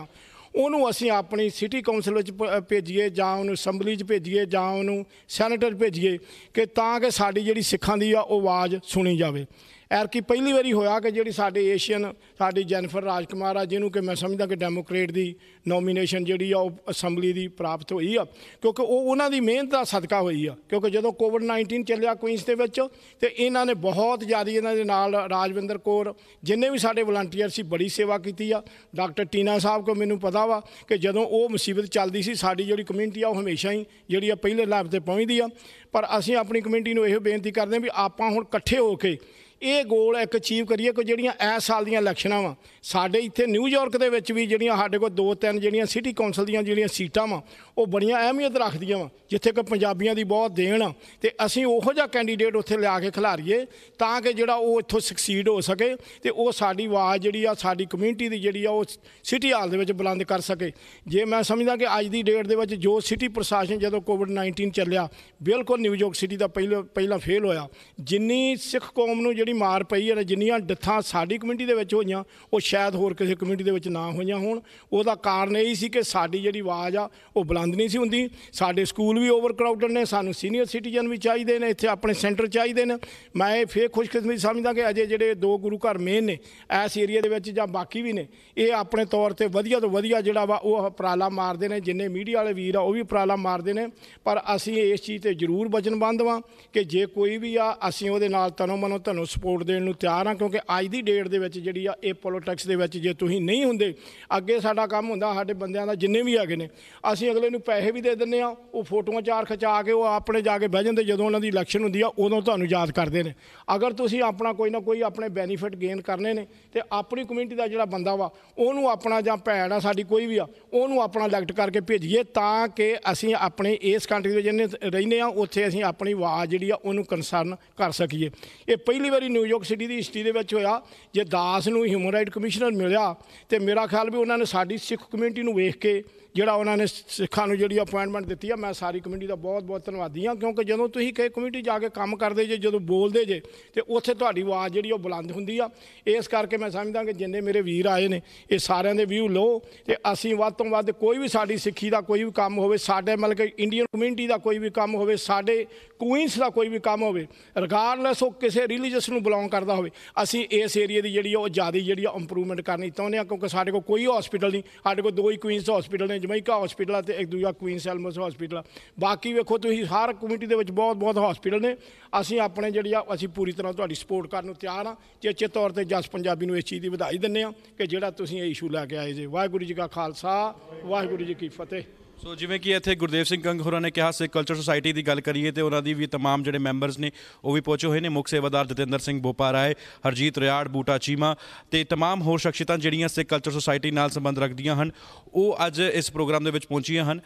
ਉਹਨੂੰ ਅਸੀਂ ਆਪਣੀ ਸਿਟੀ ਕਾਉਂਸਲ ਵਿੱਚ ਭੇਜੀਏ ਜਾਂ ਉਹਨੂੰ ਅਸੈਂਬਲੀ 'ਚ ਭੇਜੀਏ ਜਾਂ ਉਹਨੂੰ ਸੈਨੇਟਰ ਭੇਜੀਏ ਕਿ ਤਾਂ ਕਿ ਸਾਡੀ ਜਿਹੜੀ ਸਿੱਖਾਂ ਦੀ ਆ ਉਹ ਆਵਾਜ਼ ਸੁਣੀ ਜਾਵੇ ਐਰਕੀ ਪਹਿਲੀ ਵਾਰੀ ਹੋਇਆ ਕਿ ਜਿਹੜੀ ਸਾਡੇ ਏਸ਼ੀਅਨ ਸਾਡੀ ਜੈਨਫਰ ਰਾਜਕੁਮਾਰ ਆ ਜਿਹਨੂੰ ਕਿ ਮੈਂ ਸਮਝਦਾ ਕਿ ਡੈਮੋਕ੍ਰੇਟ ਦੀ ਨੋਮੀਨੇਸ਼ਨ ਜਿਹੜੀ ਆ ਉਹ ਅਸੈਂਬਲੀ ਦੀ ਪ੍ਰਾਪਤ ਹੋਈ ਆ ਕਿਉਂਕਿ ਉਹ ਉਹਨਾਂ ਦੀ ਮਿਹਨਤ ਦਾ ਸਦਕਾ ਹੋਈ ਆ ਕਿਉਂਕਿ ਜਦੋਂ ਕੋਵਿਡ-19 ਚੱਲਿਆ ਕੁਇਨਸ ਦੇ ਵਿੱਚ ਤੇ ਇਹਨਾਂ ਨੇ ਬਹੁਤ ਜ਼ਿਆਦੀ ਇਹਨਾਂ ਦੇ ਨਾਲ ਰਾਜਵਿੰਦਰ ਕੋਰ ਜਿੰਨੇ ਵੀ ਸਾਡੇ ਵਲੰਟੀਅਰ ਸੀ ਬੜੀ ਸੇਵਾ ਕੀਤੀ ਆ ਡਾਕਟਰ ਟੀਨਾ ਸਾਹਿਬ ਕੋ ਮੈਨੂੰ ਪਤਾ ਵਾ ਕਿ ਜਦੋਂ ਉਹ ਮੁਸੀਬਤ ਚੱਲਦੀ ਸੀ ਸਾਡੀ ਜਿਹੜੀ ਕਮਿਊਨਿਟੀ ਆ ਉਹ ਹਮੇਸ਼ਾ ਹੀ ਜਿਹੜੀ ਆ ਪਹਿਲੇ ਲੈਵਲ ਤੇ ਪਹੁੰਚਦੀ ਆ ਪਰ ਅਸੀਂ ਆਪਣੀ ਕਮਿਊਨਿਟੀ ਨੂੰ ਇਹੋ ਬੇਨਤੀ ਕਰਦੇ ਆ ਵੀ ਆਪਾਂ ਹੁਣ ਇਕੱਠੇ ਹੋ ਕੇ ਇਹ ਗੋਲ ਇੱਕ ਅਚੀਵ ਕਰੀਏ ਕਿ ਜਿਹੜੀਆਂ ਇਸ ਸਾਲ ਦੀਆਂ ਇਲੈਕਸ਼ਨਾਂ ਵਾ ਸਾਡੇ ਇੱਥੇ ਨਿਊਯਾਰਕ ਦੇ ਵਿੱਚ ਵੀ ਜਿਹੜੀਆਂ ਸਾਡੇ ਕੋਲ ਦੋ ਤਿੰਨ ਜਿਹੜੀਆਂ ਸਿਟੀ ਕਾਉਂਸਲ ਦੀਆਂ ਜਿਹੜੀਆਂ ਸੀਟਾਂ ਵਾ ਉਹ ਬੜੀਆਂ ਅਹਿਮੀਅਤ ਰੱਖਦੀਆਂ ਵਾ ਜਿੱਥੇ ਕਿ ਪੰਜਾਬੀਆਂ ਦੀ ਬਹੁਤ ਦੇਣ ਆ ਤੇ ਅਸੀਂ ਉਹੋ ਜਿਹਾ ਕੈਂਡੀਡੇਟ ਉੱਥੇ ਲਿਆ ਕੇ ਖਿਲਾਰੀਏ ਤਾਂ ਕਿ ਜਿਹੜਾ ਉਹ ਇੱਥੋਂ ਸਕਸੀਡ ਹੋ ਸਕੇ ਤੇ ਉਹ ਸਾਡੀ ਆਵਾਜ਼ ਜਿਹੜੀ ਆ ਸਾਡੀ ਕਮਿਊਨਿਟੀ ਦੀ ਜਿਹੜੀ ਆ ਉਹ ਸਿਟੀ ਹਾਲ ਦੇ ਵਿੱਚ ਬੁਲੰਦ ਕਰ ਸਕੇ ਜੇ ਮੈਂ ਸਮਝਦਾ ਕਿ ਅੱਜ ਦੀ ਡੇਟ ਦੇ ਵਿੱਚ ਜੋ ਸਿਟੀ ਪ੍ਰਸ਼ਾਸਨ ਜਦੋਂ ਕੋਵਿਡ-19 ਚੱਲਿਆ ਬਿਲਕੁਲ ਨਿਊਯਾਰਕ ਸਿਟੀ ਦਾ ਪਹਿਲਾਂ ਪਹਿਲਾਂ ਫੇਲ ਹੋਇਆ ਜਿੰਨੀ ਸਿੱਖ ਕੌਮ ਨੂੰ ਜਿਹੜੀ ਮਾਰ ਪਈ ਹੈ ਜਿੰਨੀਆਂ ਡਿੱਥਾਂ ਸਾਡੀ ਕਮਿਊਨਿਟੀ ਦੇ ਵਿੱਚ ਹੋਈਆਂ ਉਹ ਸ਼ਾਇਦ ਹੋਰ ਕਿਸੇ ਕਮਿਊਨਿਟੀ ਦੇ ਵਿੱਚ ਨਾ ਹੋਈਆਂ ਹੋਣ ਉਹਦਾ ਕਾਰਨ ਇਹ ਸੀ ਕਿ ਸਾਡੀ ਜਿਹੜੀ ਆਵਾਜ਼ ਆ ਉਹ ਬੁਲੰਦ ਨਹੀਂ ਸੀ ਹੁੰਦੀ ਸਾਡੇ ਸਕੂਲ ਵੀ ਓਵਰ ਕਰਾਊਡਡ ਨੇ ਸਾਨੂੰ ਸੀਨੀਅਰ ਸਿਟੀਜ਼ਨ ਵੀ ਚਾਹੀਦੇ ਨੇ ਇੱਥੇ ਆਪਣੇ ਸੈਂਟਰ ਚਾਹੀਦੇ ਨੇ ਮੈਂ ਇਹ ਫੇਰ ਖੁਸ਼ਕਿਸਮਤੀ ਸਮਝਦਾ ਕਿ ਅਜੇ ਜਿਹੜੇ ਦੋ ਗੁਰੂ ਘਰ ਮੇਨ ਨੇ ਇਸ ਏਰੀਆ ਦੇ ਵਿੱਚ ਜਾਂ ਬਾਕੀ ਵੀ ਨੇ ਇਹ ਆਪਣੇ ਤੌਰ ਤੇ ਵਧੀਆ ਤੋਂ ਵਧੀਆ ਜਿਹੜਾ ਵਾ ਉਹ ਪ੍ਰਾਲਾ ਮਾਰਦੇ ਨੇ ਜਿੰਨੇ ਮੀਡੀਆ ਵਾਲੇ ਵੀਰ ਆ ਉਹ ਵੀ ਪ੍ਰਾਲਾ ਮਾਰਦੇ ਨੇ ਪਰ ਅਸੀਂ ਇਸ ਚੀਜ਼ ਤੇ ਜ਼ਰੂਰ ਵਚਨਬੰਦ ਵਾਂ ਕਿ ਜੇ ਕੋਈ ਵੀ ਆ ਅਸੀਂ ਉਹਦੇ ਨਾਲ ਤਨੋਂ ਮਨੋਂ ਤੁਹਾਨੂੰ ਸਪੋਰਟ ਦੇਣ ਨੂੰ ਤਿਆਰ ਆ ਕਿਉਂਕਿ ਅੱਜ ਦੀ ਡੇਟ ਦੇ ਵਿੱਚ ਜਿਹੜੀ ਆ ਇਹ ਪੋਲਿਟਿਕਸ ਪੋਲਿਟਿਕਸ ਦੇ ਵਿੱਚ ਜੇ ਤੁਸੀਂ ਨਹੀਂ ਹੁੰਦੇ ਅੱਗੇ ਸਾਡਾ ਕੰਮ ਹੁੰਦਾ ਸਾਡੇ ਬੰਦਿਆਂ ਦਾ ਜਿੰਨੇ ਵੀ ਹੈਗੇ ਨੇ ਅਸੀਂ ਅਗਲੇ ਨੂੰ ਪੈਸੇ ਵੀ ਦੇ ਦਿੰਨੇ ਆ ਉਹ ਫੋਟੋਆਂ ਚਾਰ ਖਿਚਾ ਕੇ ਉਹ ਆਪਣੇ ਜਾ ਕੇ ਬਹਿ ਜਾਂਦੇ ਜਦੋਂ ਉਹਨਾਂ ਦੀ ਇਲੈਕਸ਼ਨ ਹੁੰਦੀ ਆ ਉਦੋਂ ਤੁਹਾਨੂੰ ਯਾਦ ਕਰਦੇ ਨੇ ਅਗਰ ਤੁਸੀਂ ਆਪਣਾ ਕੋਈ ਨਾ ਕੋਈ ਆਪਣੇ ਬੈਨੀਫਿਟ ਗੇਨ ਕਰਨੇ ਨੇ ਤੇ ਆਪਣੀ ਕਮਿਊਨਿਟੀ ਦਾ ਜਿਹੜਾ ਬੰਦਾ ਵਾ ਉਹਨੂੰ ਆਪਣਾ ਜਾਂ ਭੈਣ ਆ ਸਾਡੀ ਕੋਈ ਵੀ ਆ ਉਹਨੂੰ ਆਪਣਾ ਇਲੈਕਟ ਕਰਕੇ ਭੇਜੀਏ ਤਾਂ ਕਿ ਅਸੀਂ ਆਪਣੇ ਇਸ ਕੰਟਰੀ ਦੇ ਜਿਹਨੇ ਰਹਿੰਦੇ ਆ ਉੱਥੇ ਅਸੀਂ ਆਪਣੀ ਆਵਾਜ਼ ਜਿਹੜੀ ਆ ਉਹਨੂੰ ਕਨਸਰਨ ਕਰ ਸਕੀਏ ਇਹ ਪਹਿਲੀ ਵਾਰੀ ਨਿਊਯਾਰਕ ਸਿਟੀ ਦੀ ਹਿਸਟਰੀ ਦੇ ਵਿੱਚ ਹੋਇਆ ਜੇ ਦਾਸ ਨੂੰ ਹਿਊਮਨ ਰਾਈਟ ਕਮਿਸ਼ਨ ਕਮਿਸ਼ਨਰ ਮਿਲਿਆ ਤੇ ਮੇਰਾ ਖਿਆਲ ਵੀ ਉਹਨਾਂ ਨੇ ਸਾਡੀ ਸਿੱਖ ਕਮਿਊਨਿਟੀ ਨੂੰ ਵੇਖ ਕੇ ਜਿਹੜਾ ਉਹਨਾਂ ਨੇ ਸਿੱਖਾਂ ਨੂੰ ਜਿਹੜੀ ਅਪਾਇੰਟਮੈਂਟ ਦਿੱਤੀ ਆ ਮੈਂ ਸਾਰੀ ਕਮੇਟੀ ਦਾ ਬਹੁਤ ਬਹੁਤ ਧੰਨਵਾਦੀ ਆ ਕਿਉਂਕਿ ਜਦੋਂ ਤੁਸੀਂ ਕਹੇ ਕਮੇਟੀ ਜਾ ਕੇ ਕੰਮ ਕਰਦੇ ਜੇ ਜਦੋਂ ਬੋਲਦੇ ਜੇ ਤੇ ਉੱਥੇ ਤੁਹਾਡੀ ਆਵਾਜ਼ ਜਿਹੜੀ ਉਹ ਬੁਲੰਦ ਹੁੰਦੀ ਆ ਇਸ ਕਰਕੇ ਮੈਂ ਸਮਝਦਾ ਕਿ ਜਿੰਨੇ ਮੇਰੇ ਵੀਰ ਆਏ ਨੇ ਇਹ ਸਾਰਿਆਂ ਦੇ ਵਿਊ ਲਓ ਤੇ ਅਸੀਂ ਵੱਧ ਤੋਂ ਵੱਧ ਕੋਈ ਵੀ ਸਾਡੀ ਸਿੱਖੀ ਦਾ ਕੋਈ ਵੀ ਕੰਮ ਹੋਵੇ ਸਾਡੇ ਮਤਲਬ ਕਿ ਇੰਡੀਅਨ ਕਮਿਊਨਿਟੀ ਦਾ ਕੋਈ ਵੀ ਕੰਮ ਹੋਵੇ ਸਾਡੇ ਕੁਇਨਸ ਦਾ ਕੋਈ ਵੀ ਕੰਮ ਹੋਵੇ ਰਿਗਾਰਡਲੈਸ ਉਹ ਕਿਸੇ ਰਿਲੀਜੀਅਸ ਨੂੰ ਬਿਲੋਂਗ ਕਰਦਾ ਹੋਵੇ ਅਸੀਂ ਇਸ ਏਰੀਆ ਦੀ ਜਿਹੜੀ ਉਹ ਜ਼ਿਆਦਾ ਜਿਹੜੀ ਇੰਪਰੂਵਮੈਂਟ ਕਰਨੀ ਚਾਹੁੰਦੇ ਆ ਕਿਉਂਕਿ ਸਾਡੇ ਕੋਲ ਕੋਈ ਹਸਪੀਟਲ ਨਹੀਂ ਸਾਡੇ ਕੋਲ ਦੋ ਹੀ ਕੁਇਨਸ ਹਸਪੀਟਲ ਨੇ ਜਮੈਕਾ ਹਸਪੀਟਲ ਆ ਤੇ ਇੱਕ ਦੂਜਾ ਕੁਈਨਸ ਐਲਮਸ ਹਸਪੀਟਲ ਆ ਬਾਕੀ ਵੇਖੋ ਤੁਸੀਂ ਹਰ ਕਮਿਊਨਿਟੀ ਦੇ ਵਿੱਚ ਬਹੁਤ ਬਹੁਤ ਹਸਪੀਟਲ ਨੇ ਅਸੀਂ ਆਪਣੇ ਜਿਹੜੀ ਆ ਅਸੀਂ ਪੂਰੀ ਤਰ੍ਹਾਂ ਤੁਹਾਡੀ ਸਪੋਰਟ ਕਰਨ ਨੂੰ ਤਿਆਰ ਆ ਚੇਚੇ ਤੌਰ ਤੇ ਜਸ ਪੰਜਾਬੀ ਨੂੰ ਇਸ ਚੀਜ਼ ਦੀ ਵਧਾਈ ਦਿੰਨੇ ਆ ਕਿ ਜਿਹੜਾ ਤੁਸੀਂ ਇਹ ਇਸ਼ੂ ਲੈ ਕੇ ਆਏ ਜੇ ਵਾਹਿਗੁਰੂ ਜੀ ਕਾ ਖਾਲਸਾ ਵਾਹਿਗੁਰੂ ਜੀ ਕੀ ਫਤਿਹ ਸੋ ਜਿਵੇਂ ਕਿ ਇੱਥੇ ਗੁਰਦੇਵ ਸਿੰਘ ਕੰਗ ਹੋਰਾਂ ਨੇ ਕਿਹਾ ਸਿੱਖ ਕਲਚਰ ਸੁਸਾਇਟੀ ਦੀ ਗੱਲ ਕਰੀਏ ਤੇ ਉਹਨਾਂ ਦੀ ਵੀ तमाम ਜਿਹੜੇ ਮੈਂਬਰਸ ਨੇ ਉਹ ਵੀ ਪਹੁੰਚੇ ਹੋਏ ਨੇ ਮੁੱਖ ਸੇਵਾਦਾਰ ਜਤਿੰਦਰ ਸਿੰਘ ਬੋਪਾਰਾਏ ਹਰਜੀਤ ਰਿਆੜ ਬੂਟਾ ਚੀਮਾ ਤੇ तमाम ਹੋਰ ਸ਼ਖਸੀਅਤਾਂ ਜਿਹੜੀਆਂ ਸਿੱਖ ਕਲਚਰ ਸੁਸਾਇਟੀ ਨਾਲ ਸੰਬੰਧ ਰੱਖਦੀਆਂ ਹਨ ਉਹ ਅੱਜ ਇਸ ਪ੍ਰੋਗਰਾਮ ਦੇ ਵਿੱਚ ਪਹੁੰਚੀਆਂ ਹਨ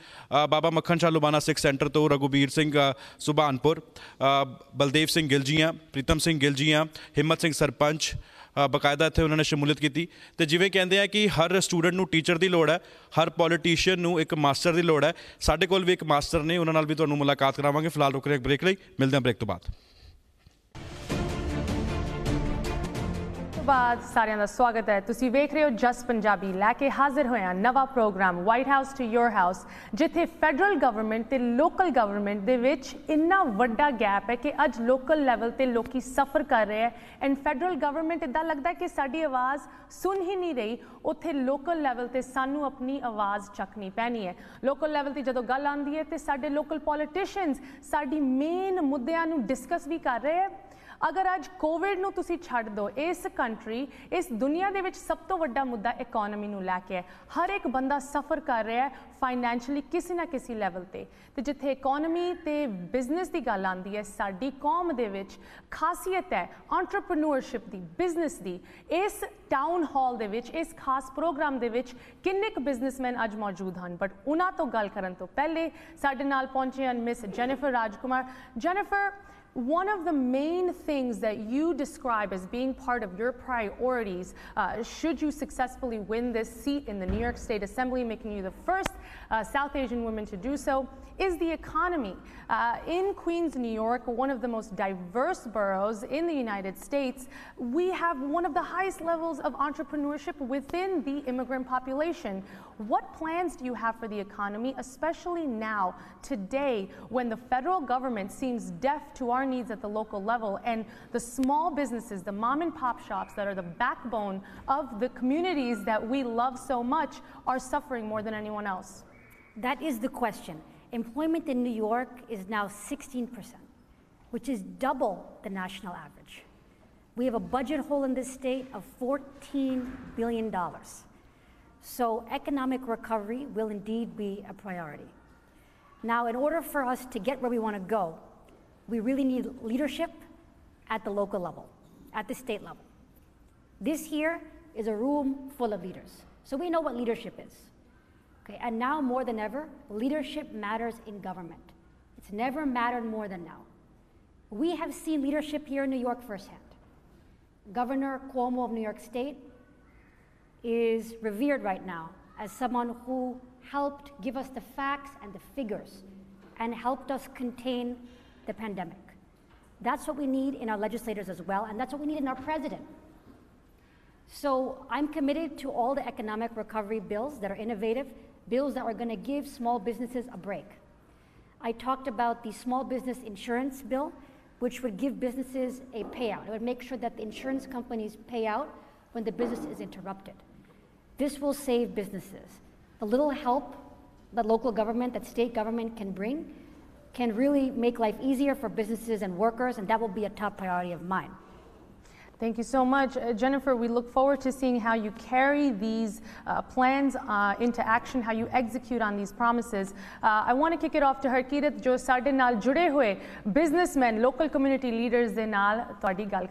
ਬਾਬਾ ਮੱਖਣ ਸ਼ਾਹ ਲੁਬਾਨਾ ਸਿੱਖ ਸੈਂਟਰ ਤੋਂ ਰਗੂਬੀਰ ਸਿੰਘ ਸੁਭਾਨਪੁਰ ਬਲਦੇਵ ਸਿੰਘ ਗਿਲਜੀਆਂ ਪ੍ਰੀਤਮ ਸਿੰਘ ਗਿਲਜੀਆਂ ਹਿੰਮਤ ਸਿੰਘ ਸਰਪੰਚ ਬਕਾਇਦਾ ਇੱਥੇ ਉਹਨਾਂ ਨੇ ਸ਼ਮੂਲੀਅਤ ਕੀਤੀ ਤੇ ਜਿਵੇਂ ਕਹਿੰਦੇ ਆ ਕਿ ਹਰ ਸਟੂਡੈਂਟ ਨੂੰ ਟੀਚਰ ਦੀ ਲੋੜ ਹੈ ਹਰ ਪੋਲੀਟੀਸ਼ੀਅਨ ਨੂੰ ਇੱਕ ਮਾਸਟਰ ਦੀ ਲੋੜ ਹੈ ਸਾਡੇ ਕੋਲ ਵੀ ਇੱਕ ਮਾਸਟਰ ਨੇ ਉਹਨਾਂ ਨਾਲ ਵੀ ਤੁਹਾਨੂੰ ਮੁਲਾਕਾਤ ਕਰਾਵਾਂਗੇ ਫਿਲਹਾਲ ਰੁਕ ਰਹੇ ਬ੍ਰੇਕ ਲਈ ਮਿਲਦੇ ਹਾਂ ਬ੍ਰੇਕ ਤੋਂ ਬਾਅਦ ਬਾਅਦ ਸਾਰਿਆਂ ਦਾ ਸਵਾਗਤ ਹੈ ਤੁਸੀਂ ਵੇਖ ਰਹੇ ਹੋ ਜਸ ਪੰਜਾਬੀ ਲੈ ਕੇ ਹਾਜ਼ਰ ਹੋਇਆ ਨਵਾਂ programme White House to your house ਜਿੱਥੇ ਫੈਡਰਲ ਗਵਰਨਮੈਂਟ ਤੇ ਲੋਕਲ ਗਵਰਨਮੈਂਟ ਦੇ ਵਿੱਚ ਇੰਨਾ ਵੱਡਾ ਗੈਪ ਹੈ ਕਿ ਅੱਜ ਲੋਕਲ ਲੈਵਲ ਤੇ ਲੋਕੀ ਸਫਰ ਕਰ ਰਹੇ ਹੈ ਐਂਡ ਫੈਡਰਲ ਗਵਰਨਮੈਂਟ ਇਦਾਂ ਲੱਗਦਾ ਹੈ ਕਿ ਸਾਡੀ ਆਵਾਜ਼ ਸੁਣ ਹੀ ਨਹੀਂ ਰਹੀ ਉੱਥੇ ਲੋਕਲ ਲੈਵਲ ਤੇ ਸਾਨੂੰ ਆਪਣੀ ਆਵਾਜ਼ ਚੱਕਣੀ ਪੈਣੀ ਹੈ ਲੋਕਲ ਲੈਵਲ ਤੇ ਜਦੋਂ ਗੱਲ ਆਉਂਦੀ ਹੈ ਤੇ ਸਾਡੇ ਲੋਕਲ ਪੋਲੀਟੀਸ਼ੀਅਨਸ ਸਾਡੀ ਮੇਨ ਮੁੱਦਿਆਂ ਨੂੰ ਡਿਸਕਸ ਵੀ ਕਰ ਰਹੇ ਹੈ ਅਗਰ ਅੱਜ ਕੋਵਿਡ ਨੂੰ ਤੁਸੀਂ ਛੱਡ ਦਿਓ ਇਸ ਕੰਟਰੀ ਇਸ ਦੁਨੀਆ ਦੇ ਵਿੱਚ ਸਭ ਤੋਂ ਵੱਡਾ ਮੁੱਦਾ ਇਕਨੋਮੀ ਨੂੰ ਲੈ ਕੇ ਹੈ ਹਰ ਇੱਕ ਬੰਦਾ ਸਫਰ ਕਰ ਰਿਹਾ ਹੈ ਫਾਈਨੈਂਸ਼ਲੀ ਕਿਸੇ ਨਾ ਕਿਸੇ ਲੈਵਲ ਤੇ ਤੇ ਜਿੱਥੇ ਇਕਨੋਮੀ ਤੇ ਬਿਜ਼ਨਸ ਦੀ ਗੱਲ ਆਉਂਦੀ ਹੈ ਸਾਡੀ ਕੌਮ ਦੇ ਵਿੱਚ ਖਾਸੀਅਤ ਹੈ ਐਂਟਰਪ੍ਰੈਨਿਓਰਸ਼ਿਪ ਦੀ ਬਿਜ਼ਨਸ ਦੀ ਇਸ ਟਾਊਨ ਹਾਲ ਦੇ ਵਿੱਚ ਇਸ ਖਾਸ ਪ੍ਰੋਗਰਾਮ ਦੇ ਵਿੱਚ ਕਿੰਨੇ ਕੁ ਬਿਜ਼ਨਸਮੈਨ ਅੱਜ ਮੌਜੂਦ ਹਨ ਬਟ ਉਹਨਾਂ ਤੋਂ ਗੱਲ ਕਰਨ ਤੋਂ ਪਹਿਲੇ ਸਾਡੇ ਨਾਲ ਪਹੁੰਚੇ ਹਨ Miss Jennifer Rajkumar Jennifer one of the main things that you describe as being part of your priorities uh, should you successfully win this seat in the New York State Assembly, making you the first uh, South Asian women to do so, is the economy. Uh, in Queens, New York, one of the most diverse boroughs in the United States, we have one of the highest levels of entrepreneurship within the immigrant population. What plans do you have for the economy, especially now, today, when the federal government seems deaf to our needs at the local level and the small businesses, the mom and pop shops that are the backbone of the communities that we love so much are suffering more than anyone else? That is the question. Employment in New York is now 16%, which is double the national average. We have a budget hole in this state of $14 billion. So economic recovery will indeed be a priority. Now, in order for us to get where we want to go, we really need leadership at the local level, at the state level. This here is a room full of leaders. So we know what leadership is. Okay, and now more than ever, leadership matters in government. It's never mattered more than now. We have seen leadership here in New York firsthand. Governor Cuomo of New York State is revered right now as someone who helped give us the facts and the figures and helped us contain the pandemic. That's what we need in our legislators as well, and that's what we need in our president. So I'm committed to all the economic recovery bills that are innovative, bills that are going to give small businesses a break. I talked about the small business insurance bill, which would give businesses a payout. It would make sure that the insurance companies pay out when the business is interrupted. This will save businesses. The little help that local government, that state government can bring, can really make life easier for businesses and workers, and that will be a top priority of mine. Thank you so much. Uh, Jennifer, we look forward to seeing how you carry these uh, plans uh, into action, how you execute on these promises. Uh, I want to kick it off to Harkirat, jo ਸਾਡੇ ਨਾਲ ਜੁੜੇ ਹੋਏ ਬਿਜ਼ਨਸਮੈਨ ਲੋਕਲ ਕਮਿਊਨਿਟੀ ਲੀਡਰਸ ਦੇ ਨਾਲ ਤੁਹਾਡੀ ਗੱਲ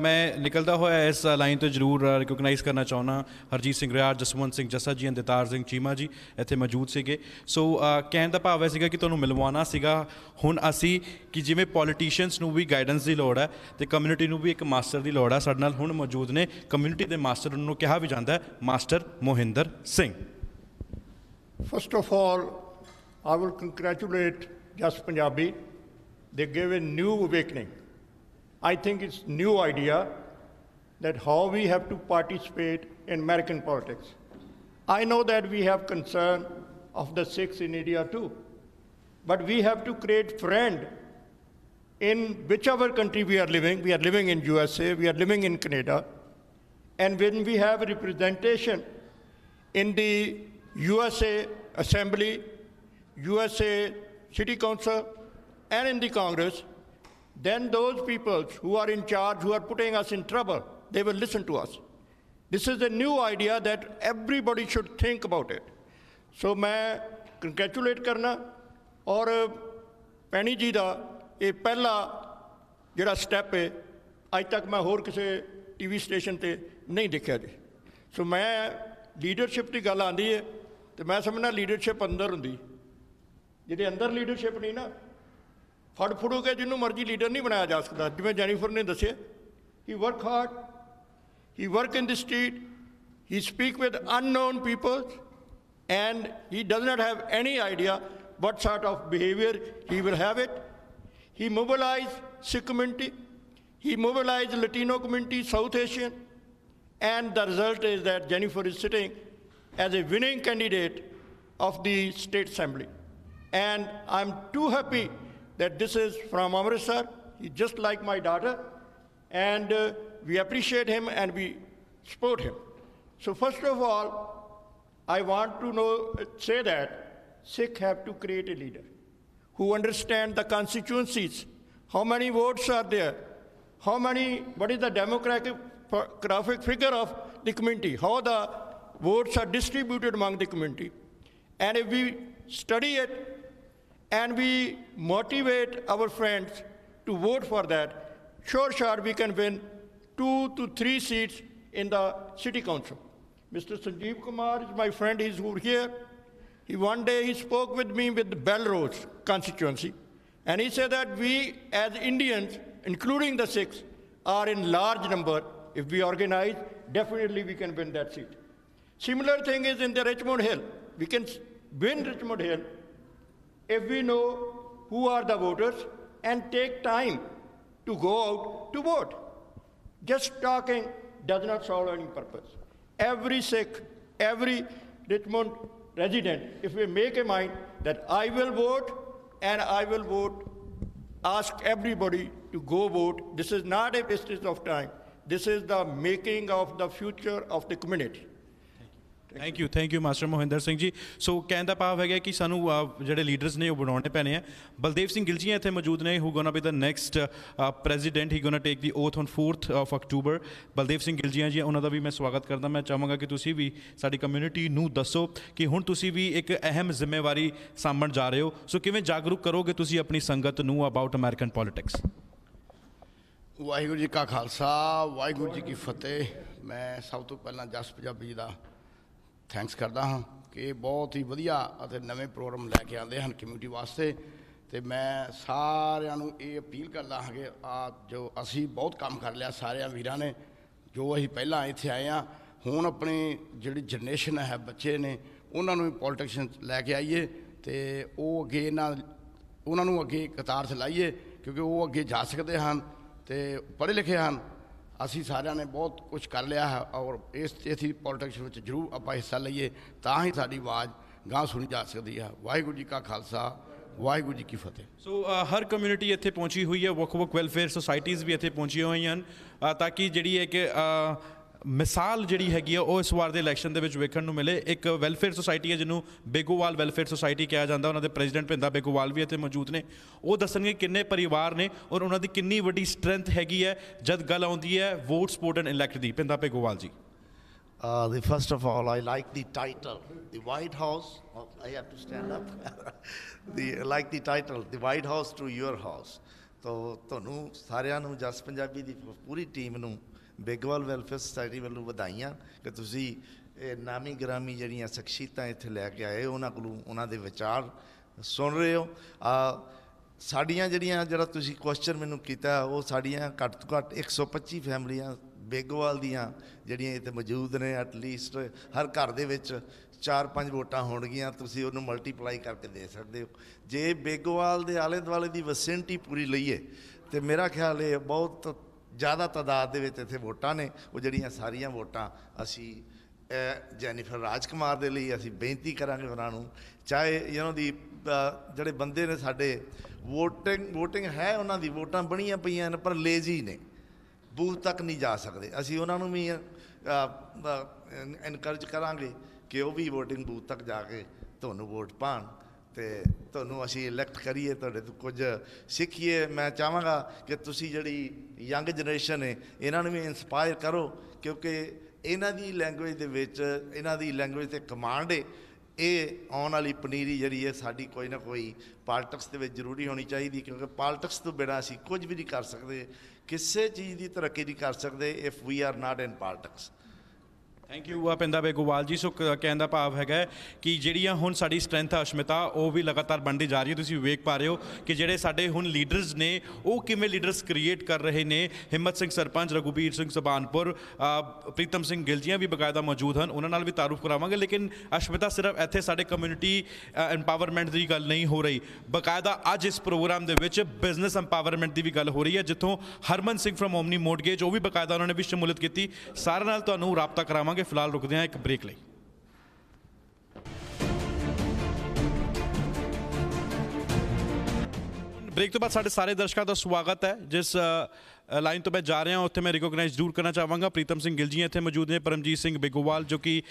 ਮੈਂ ਨਿਕਲਦਾ ਹੋਇਆ ਇਸ ਲਾਈਨ ਤੋਂ ਜ਼ਰੂਰ ਰਿਕਗਨਾਈਜ਼ ਕਰਨਾ ਚਾਹਣਾ ਹਰਜੀਤ ਸਿੰਘ ਰਿਆਰ ਜਸਵੰਤ ਸਿੰਘ ਜੱਸਾ ਜੀ ਅਤੇ ਤਾਰ ਸਿੰਘ ਚੀਮਾ ਜੀ ਇੱਥੇ ਮੌਜੂਦ ਸੀਗੇ ਸੋ ਕਹਿਣ ਦਾ ਭਾਵ ਹੈ ਸੀਗਾ ਕਿ ਤੁਹਾਨੂੰ ਮਿਲਵਾਉਣਾ ਸੀਗਾ ਹੁਣ ਅਸੀਂ ਕਿ ਜਿਵੇਂ ਪੋਲੀਟੀਸ਼ੀਅਨਸ ਨੂੰ ਵੀ ਗਾਈਡੈਂਸ ਦੀ ਲੋੜ ਹੈ ਤੇ ਕਮਿਊਨਿਟੀ ਨੂੰ ਵੀ ਇੱਕ ਮਾਸਟਰ ਦੀ ਲੋੜ ਹੈ ਸਾਡੇ ਨਾਲ ਹੁਣ ਮੌਜੂਦ ਨੇ ਕਮਿਊਨਿਟੀ ਦੇ ਮਾਸਟਰ ਉਹਨਾਂ ਨੂੰ ਕਿਹਾ ਵੀ ਜਾਂਦਾ ਹੈ master Mohinder Singh first of all I will congratulate Jas Punjabi ਦੇ give a new awakening I think it's new idea that how we have to participate in American politics. I know that we have concern of the Sikhs in India too, but we have to create friend in whichever country we are living. We are living in USA, we are living in Canada, and when we have representation in the USA Assembly, USA City Council, and in the Congress, then those people who are in charge, who are putting us in trouble, they will listen to us. This is a new idea that everybody should think about it. So mai congratulate Karna aur pani Ji da, ਇਹ ਪਹਿਲਾ ਜਿਹੜਾ ਸਟੈਪ ਹੈ ਅੱਜ ਤੱਕ ਮੈਂ ਹੋਰ ਕਿਸੇ ਟੀਵੀ ਸਟੇਸ਼ਨ ਤੇ ਨਹੀਂ ਦੇਖਿਆ ਜੀ ਸੋ ਮੈਂ ਲੀਡਰਸ਼ਿਪ ਦੀ ਗੱਲ ਆਂਦੀ ਹੈ ਤੇ ਮੈਂ ਸਮਝਣਾ ਲੀਡਰਸ਼ਿਪ ਅੰਦਰ ਹੁੰਦੀ ਜਿਹਦੇ ਅੰਦਰ ਲੀਡਰਸ਼ਿਪ ਨਹੀਂ ਨਾ ਫੜ ਫੜੋ ਕੇ ਜਿਹਨੂੰ ਮਰਜ਼ੀ ਲੀਡਰ ਨਹੀਂ ਬਣਾਇਆ ਜਾ ਸਕਦਾ ਜਿਵੇਂ ਜੈਨੀਫਰ ਨੇ ਦੱਸਿਆ He work hard he work in the street he speak with unknown people and he does not have any idea what sort of behavior he will have it. He mobilized Sikh community, he mobilized Latino community, South Asian, and the result is that Jennifer is sitting as a winning candidate of the state assembly. And I'm too happy that this is from Amritsar. He's just like my daughter. And uh, we appreciate him and we support him. So first of all, I want to know, say that Sikh have to create a leader who understand the constituencies. How many votes are there? How many, what is the democratic graphic figure of the community? How the votes are distributed among the community? And if we study it, and we motivate our friends to vote for that, sure shot we can win two to three seats in the city council. Mr. Sanjeev Kumar is my friend, he's over here. He, one day he spoke with me with the Belrose constituency, and he said that we as Indians, including the Sikhs, are in large number. If we organize, definitely we can win that seat. Similar thing is in the Richmond Hill. We can win Richmond Hill if we know who are the voters and take time to go out to vote. Just talking does not solve any purpose. Every Sikh, every Richmond resident, if we make a mind that I will vote and I will vote, ask everybody to go vote. This is not a waste of time. This is the making of the future of the community. Thank you thank you master Mohinder Singh ji so ਕਹਿਣ ਦਾ ਭਾਵ ਹੈਗਾ ਕਿ ਸਾਨੂੰ ਜਿਹੜੇ ਲੀਡਰਸ ਨੇ ਉਹ ਬਣਾਉਣੇ ਪੈਣੇ ਆ ਬਲਦੇਵ ਸਿੰਘ ਗਿੱਲ ਜੀ ਇੱਥੇ ਮੌਜੂਦ ਨੇ who gonna be the next president he gonna take the oath on 4th of October Baldev Singh Gill ji ਜੀ ਉਹਨਾਂ ਦਾ ਵੀ ਮੈਂ ਸਵਾਗਤ ਕਰਦਾ ਮੈਂ ਚਾਹਾਂਗਾ ਕਿ ਤੁਸੀਂ ਵੀ ਸਾਡੀ ਕਮਿਊਨਿਟੀ ਨੂੰ ਦੱਸੋ ਕਿ ਹੁਣ ਤੁਸੀਂ ਵੀ ਇੱਕ ਅਹਿਮ ਜ਼ਿੰਮੇਵਾਰੀ ਸਾਂਭਣ ਜਾ ਰਹੇ ਹੋ ਸੋ ਕਿਵੇਂ ਜਾਗਰੂਕ ਕਰੋਗੇ ਤੁਸੀਂ ਆਪਣੀ ਸੰਗਤ ਨੂੰ about American politics Waheguru ji ਕਾ ਖਾਲਸਾ ਵਾਹਿਗੁਰੂ ਜੀ ਕੀ ਫਤਿਹ ਮੈਂ ਸਭ ਤੋਂ ਪਹਿਲਾਂ ਜਸ ਪੰਜਾਬੀ ਦਾ ਥੈਂਕਸ ਕਰਦਾ ਹਾਂ ਕਿ ਬਹੁਤ ਹੀ ਵਧੀਆ ਅਤੇ ਨਵੇਂ ਪ੍ਰੋਗਰਾਮ ਲੈ ਕੇ ਆਉਂਦੇ ਹਨ ਕਮਿਊਨਿਟੀ ਵਾਸਤੇ ਤੇ ਮੈਂ ਸਾਰਿਆਂ ਨੂੰ ਇਹ ਅਪੀਲ ਕਰਦਾ ਹਾਂ ਕਿ ਆ ਜੋ ਅਸੀਂ ਬਹੁਤ ਕੰਮ ਕਰ ਲਿਆ ਸਾਰਿਆਂ ਵੀਰਾਂ ਨੇ ਜੋ ਅਸੀਂ ਪਹਿਲਾਂ ਇੱਥੇ ਆਏ ਆ ਹੁਣ ਆਪਣੀ ਜਿਹੜੀ ਜਨਰੇਸ਼ਨ ਹੈ ਬੱਚੇ ਨੇ ਉਹਨਾਂ ਨੂੰ ਵੀ ਪੋਲਿਟਿਕਸ ਲੈ ਕੇ ਆਈਏ ਤੇ ਉਹ ਅੱਗੇ ਇਹਨਾਂ ਉਹਨਾਂ ਨੂੰ ਅੱਗੇ ਕਤਾਰ 'ਚ ਲਾਈਏ ਕਿਉਂਕਿ ਉਹ ਅੱਗੇ ਜਾ ਸਕਦੇ ਹਨ ਤੇ ਪੜ੍ਹੇ ਲਿਖੇ ਹਨ ਅਸੀਂ ਸਾਰਿਆਂ ਨੇ ਬਹੁਤ ਕੁਝ ਕਰ ਲਿਆ ਹੈ ਔਰ ਇਸ ਇਸੀ ਪੋਲਿਟਿਕਸ ਵਿੱਚ ਜ਼ਰੂਰ ਆਪਾਂ ਹਿੱਸਾ ਲਈਏ ਤਾਂ ਹੀ ਸਾਡੀ ਆਵਾਜ਼ ਗਾਂ ਸੁਣੀ ਜਾ ਸਕਦੀ ਹੈ ਵਾਹਿਗੁਰੂ ਜੀ ਕਾ ਖਾਲਸਾ ਵਾਹਿਗੁਰੂ ਜੀ ਕੀ ਫਤਿਹ ਸੋ ਹਰ ਕਮਿਊਨਿਟੀ ਇੱਥੇ ਪਹੁੰਚੀ ਹੋਈ ਹੈ ਵੱਖ-ਵੱਖ ਵੈਲਫੇਅਰ ਸੁਸਾਇਟੀਆਂ ਵੀ ਇੱਥੇ ਪਹੁੰਚੀਆਂ ਹੋਈਆਂ ਹਨ ਤਾਂ ਕਿ ਜਿਹੜੀ ਹੈ ਕਿ ਮਿਸਾਲ ਜਿਹੜੀ ਹੈਗੀ ਆ ਉਹ ਇਸ ਵਾਰ ਦੇ ਇਲੈਕਸ਼ਨ ਦੇ ਵਿੱਚ ਵੇਖਣ ਨੂੰ ਮਿਲੇ ਇੱਕ ਵੈਲਫੇਅਰ ਸੁਸਾਇਟੀ ਹੈ ਜਿਹਨੂੰ ਬੇਗੋਵਾਲ ਵੈਲਫੇਅਰ ਸੁਸਾਇਟੀ ਕਿਹਾ ਜਾਂਦਾ ਉਹਨਾਂ ਦੇ ਪ੍ਰੈਜ਼ੀਡੈਂਟ ਭਿੰਦਾ ਬੇਗੋਵਾਲ ਵੀ ਇੱਥੇ ਮੌਜੂਦ ਨੇ ਉਹ ਦੱਸਣਗੇ ਕਿੰਨੇ ਪਰਿਵਾਰ ਨੇ ਔਰ ਉਹਨਾਂ ਦੀ ਕਿੰਨੀ ਵੱਡੀ ਸਟਰੈਂਥ ਹੈਗੀ ਹੈ ਜਦ ਗੱਲ ਆਉਂਦੀ ਹੈ vote support and elect the Bhinda Begowal ji ਆ ਦੀ first of all I like the title the White House I have to stand up the like the title the White House to House house ਤੋ ਤੁਹਾਨੂੰ ਸਾਰਿਆਂ ਨੂੰ ਜਸ ਪੰਜਾਬੀ ਦੀ ਪੂਰੀ ਟੀਮ ਨੂੰ ਬੇਗਵਾਲ ਵੈਲਫੇਅਰ ਸੁਸਾਇਟੀ ਵੱਲੋਂ ਵਧਾਈਆਂ ਕਿ ਤੁਸੀਂ ਇਹ ਨਾਮੀ ਗ੍ਰਾਮੀ ਜਿਹੜੀਆਂ ਸਖਸ਼ੀਤਾ ਇੱਥੇ ਲੈ ਕੇ ਆਏ ਉਹਨਾਂ ਕੋਲੋਂ ਉਹਨਾਂ ਦੇ ਵਿਚਾਰ ਸੁਣ ਰਹੇ ਹੋ ਆ ਸਾਡੀਆਂ ਜਿਹੜੀਆਂ ਜਿਹੜਾ ਤੁਸੀਂ ਕੁਐਸਚਨ ਮੈਨੂੰ ਕੀਤਾ ਉਹ ਸਾਡੀਆਂ ਘੱਟ ਤੋਂ ਘੱਟ 125 ਫੈਮਲੀਆਂ ਬੇਗਵਾਲ ਦੀਆਂ ਜਿਹੜੀਆਂ ਇੱਥੇ ਮੌਜੂਦ ਨੇ ਐਟ ਲੀਸਟ ਹਰ ਘਰ ਦੇ ਵਿੱਚ ਚਾਰ ਪੰਜ ਵੋਟਾਂ ਹੋਣਗੀਆਂ ਤੁਸੀਂ ਉਹਨੂੰ ਮਲਟੀਪਲਾਈ ਕਰਕੇ ਦੇ ਸਕਦੇ ਹੋ ਜੇ ਬੇਗਵਾਲ ਦੇ ਆਲੇ ਦੁਆਲੇ ਦੀ ਵਸੈਂਟੀ ਪੂਰੀ ਲਈਏ ਤੇ ਮੇਰਾ ਖਿਆਲ ਇਹ ਬਹੁਤ ਜ਼ਿਆਦਾ ਤਦਾਦ ਦੇ ਵਿੱਚ ਇੱਥੇ ਵੋਟਾਂ ਨੇ ਉਹ ਜਿਹੜੀਆਂ ਸਾਰੀਆਂ ਵੋਟਾਂ ਅਸੀਂ ਜੈਨੀਫਰ ਰਾਜਕੁਮਾਰ ਦੇ ਲਈ ਅਸੀਂ ਬੇਨਤੀ ਕਰਾਂਗੇ ਉਹਨਾਂ ਨੂੰ ਚਾਹੇ ਇਹਨਾਂ ਦੀ ਜਿਹੜੇ ਬੰਦੇ ਨੇ ਸਾਡੇ ਵੋਟਿੰਗ ਵੋਟਿੰਗ ਹੈ ਉਹਨਾਂ ਦੀ ਵੋਟਾਂ ਬਣੀਆਂ ਪਈਆਂ ਨੇ ਪਰ ਲੇਜੀ ਨੇ ਬੂਥ ਤੱਕ ਨਹੀਂ ਜਾ ਸਕਦੇ ਅਸੀਂ ਉਹਨਾਂ ਨੂੰ ਵੀ ਇਨਕਰੇਜ ਕਰਾਂਗੇ ਕਿ ਉਹ ਵੀ VOTING ਬੂਥ ਤੱਕ ਜਾ ਕੇ ਤੁਹਾਨੂੰ ਵੋਟ ਪਾਣ ਤੇ ਤੁਹਾਨੂੰ ਅਸੀਂ ਇਲੈਕਟ ਕਰੀਏ ਤੁਹਾਡੇ ਤੋਂ ਕੁਝ ਸਿੱਖੀਏ ਮੈਂ ਚਾਹਾਂਗਾ ਕਿ ਤੁਸੀਂ ਜਿਹੜੀ ਯੰਗ ਜਨਰੇਸ਼ਨ ਹੈ ਇਹਨਾਂ ਨੂੰ ਵੀ ਇਨਸਪਾਇਰ ਕਰੋ ਕਿਉਂਕਿ ਇਹਨਾਂ ਦੀ ਲੈਂਗੁਏਜ ਦੇ ਵਿੱਚ ਇਹਨਾਂ ਦੀ ਲੈਂਗੁਏਜ ਤੇ ਕਮਾਂਡ ਹੈ ਇਹ ਆਉਣ ਵਾਲੀ ਪਨੀਰੀ ਜਿਹੜੀ ਹੈ ਸਾਡੀ ਕੋਈ ਨਾ ਕੋਈ ਪੋਲਿਟਿਕਸ ਦੇ ਵਿੱਚ ਜ਼ਰੂਰੀ ਹੋਣੀ ਚਾਹੀਦੀ ਕਿਉਂਕਿ ਪੋਲਿਟਿਕਸ ਤੋਂ ਬਿਨਾਂ ਅਸੀਂ ਕੁਝ ਵੀ ਨਹੀਂ ਕਰ ਸਕਦੇ ਕਿਸੇ ਚੀਜ਼ ਦੀ ਤਰੱਕੀ ਨਹੀਂ ਕਰ ਸਕਦੇ if we are not in politics thank you ਆ ਬੇ ਬੇਗੋਵਾਲ ਜੀ ਸੋ ਕਹਿਣ ਦਾ ਭਾਵ ਹੈਗਾ ਕਿ ਜਿਹੜੀਆਂ ਹੁਣ ਸਾਡੀ ਸਟਰੈਂਥ ਆ ਅਸ਼ਮਿਤਾ ਉਹ ਵੀ ਲਗਾਤਾਰ ਬਣਦੀ ਜਾ ਰਹੀ ਹੈ ਤੁਸੀਂ ਵੇਖ ਪਾ ਰਹੇ ਹੋ ਕਿ ਜਿਹੜੇ ਸਾਡੇ ਹੁਣ ਲੀਡਰਸ ਨੇ ਉਹ ਕਿਵੇਂ ਲੀਡਰਸ ਕ੍ਰੀਏਟ ਕਰ ਰਹੇ ਨੇ ਹਿੰਮਤ ਸਿੰਘ ਸਰਪੰਚ ਰਗੂਬੀਰ ਸਿੰਘ ਸਬਾਨਪੁਰ ਪ੍ਰੀਤਮ ਸਿੰਘ ਗਿਲਜੀਆਂ ਵੀ ਬਕਾਇਦਾ ਮੌਜੂਦ ਹਨ ਉਹਨਾਂ ਨਾਲ ਵੀ ਤਾਰੂਫ ਕਰਾਵਾਂਗੇ ਲੇਕਿਨ ਅਸ਼ਮਿਤਾ ਸਿਰਫ ਇੱਥੇ ਸਾਡੇ ਕਮਿਊਨਿਟੀ ਐਮਪਾਵਰਮੈਂਟ ਦੀ ਗੱਲ ਨਹੀਂ ਹੋ ਰਹੀ ਬਕਾਇਦਾ ਅੱਜ ਇਸ ਪ੍ਰੋਗਰਾਮ ਦੇ ਵਿੱਚ ਬਿਜ਼ਨਸ ਐਮਪਾਵਰਮੈਂਟ ਦੀ ਵੀ ਗੱਲ ਹੋ ਰਹੀ ਹੈ ਜਿੱਥੋਂ Harman Singh from Omni mortgage ਉਹ ਵੀ ਬਕਾਇਦਾ ਉਹਨਾਂ ਨੇ ਵੀ ਸ਼ਮੂਲਤ ਕੀਤੀ ਸਾਰਿਆਂ ਨਾਲ ਤੁਹਾਨੂੰ ਰਾਬਤਾ ਕਰਾਵਾਂਗੇ ਫਿਲਹਾਲ ਰੁਕਦੇ ਹਾਂ ਇੱਕ ਬ੍ਰੇਕ ਲਈ ਬ੍ਰੇਕ ਤੋਂ ਬਾਅਦ ਸਾਡੇ ਸਾਰੇ ਦਰਸ਼ਕਾਂ ਦਾ ਸਵਾਗਤ ਹੈ ਜਿਸ ਲਾਈਨ ਤੋਂ ਮੈਂ ਜਾ ਰਿਹਾ ਹਾਂ ਉੱਥੇ ਮੈਂ ਰਿਕੋਗਨਾਈਜ਼ ਜ਼ਰੂਰ ਕਰਨਾ ਚਾਹਾਂਗਾ ਪ੍ਰੀਤਮ ਸਿੰਘ ਗਿਲਜੀ ਇੱਥੇ ਮੌਜੂਦ ਨੇ ਪਰਮਜੀਤ ਸਿੰਘ ਬੇਗੋਵਾਲ ਜੋ ਕਿ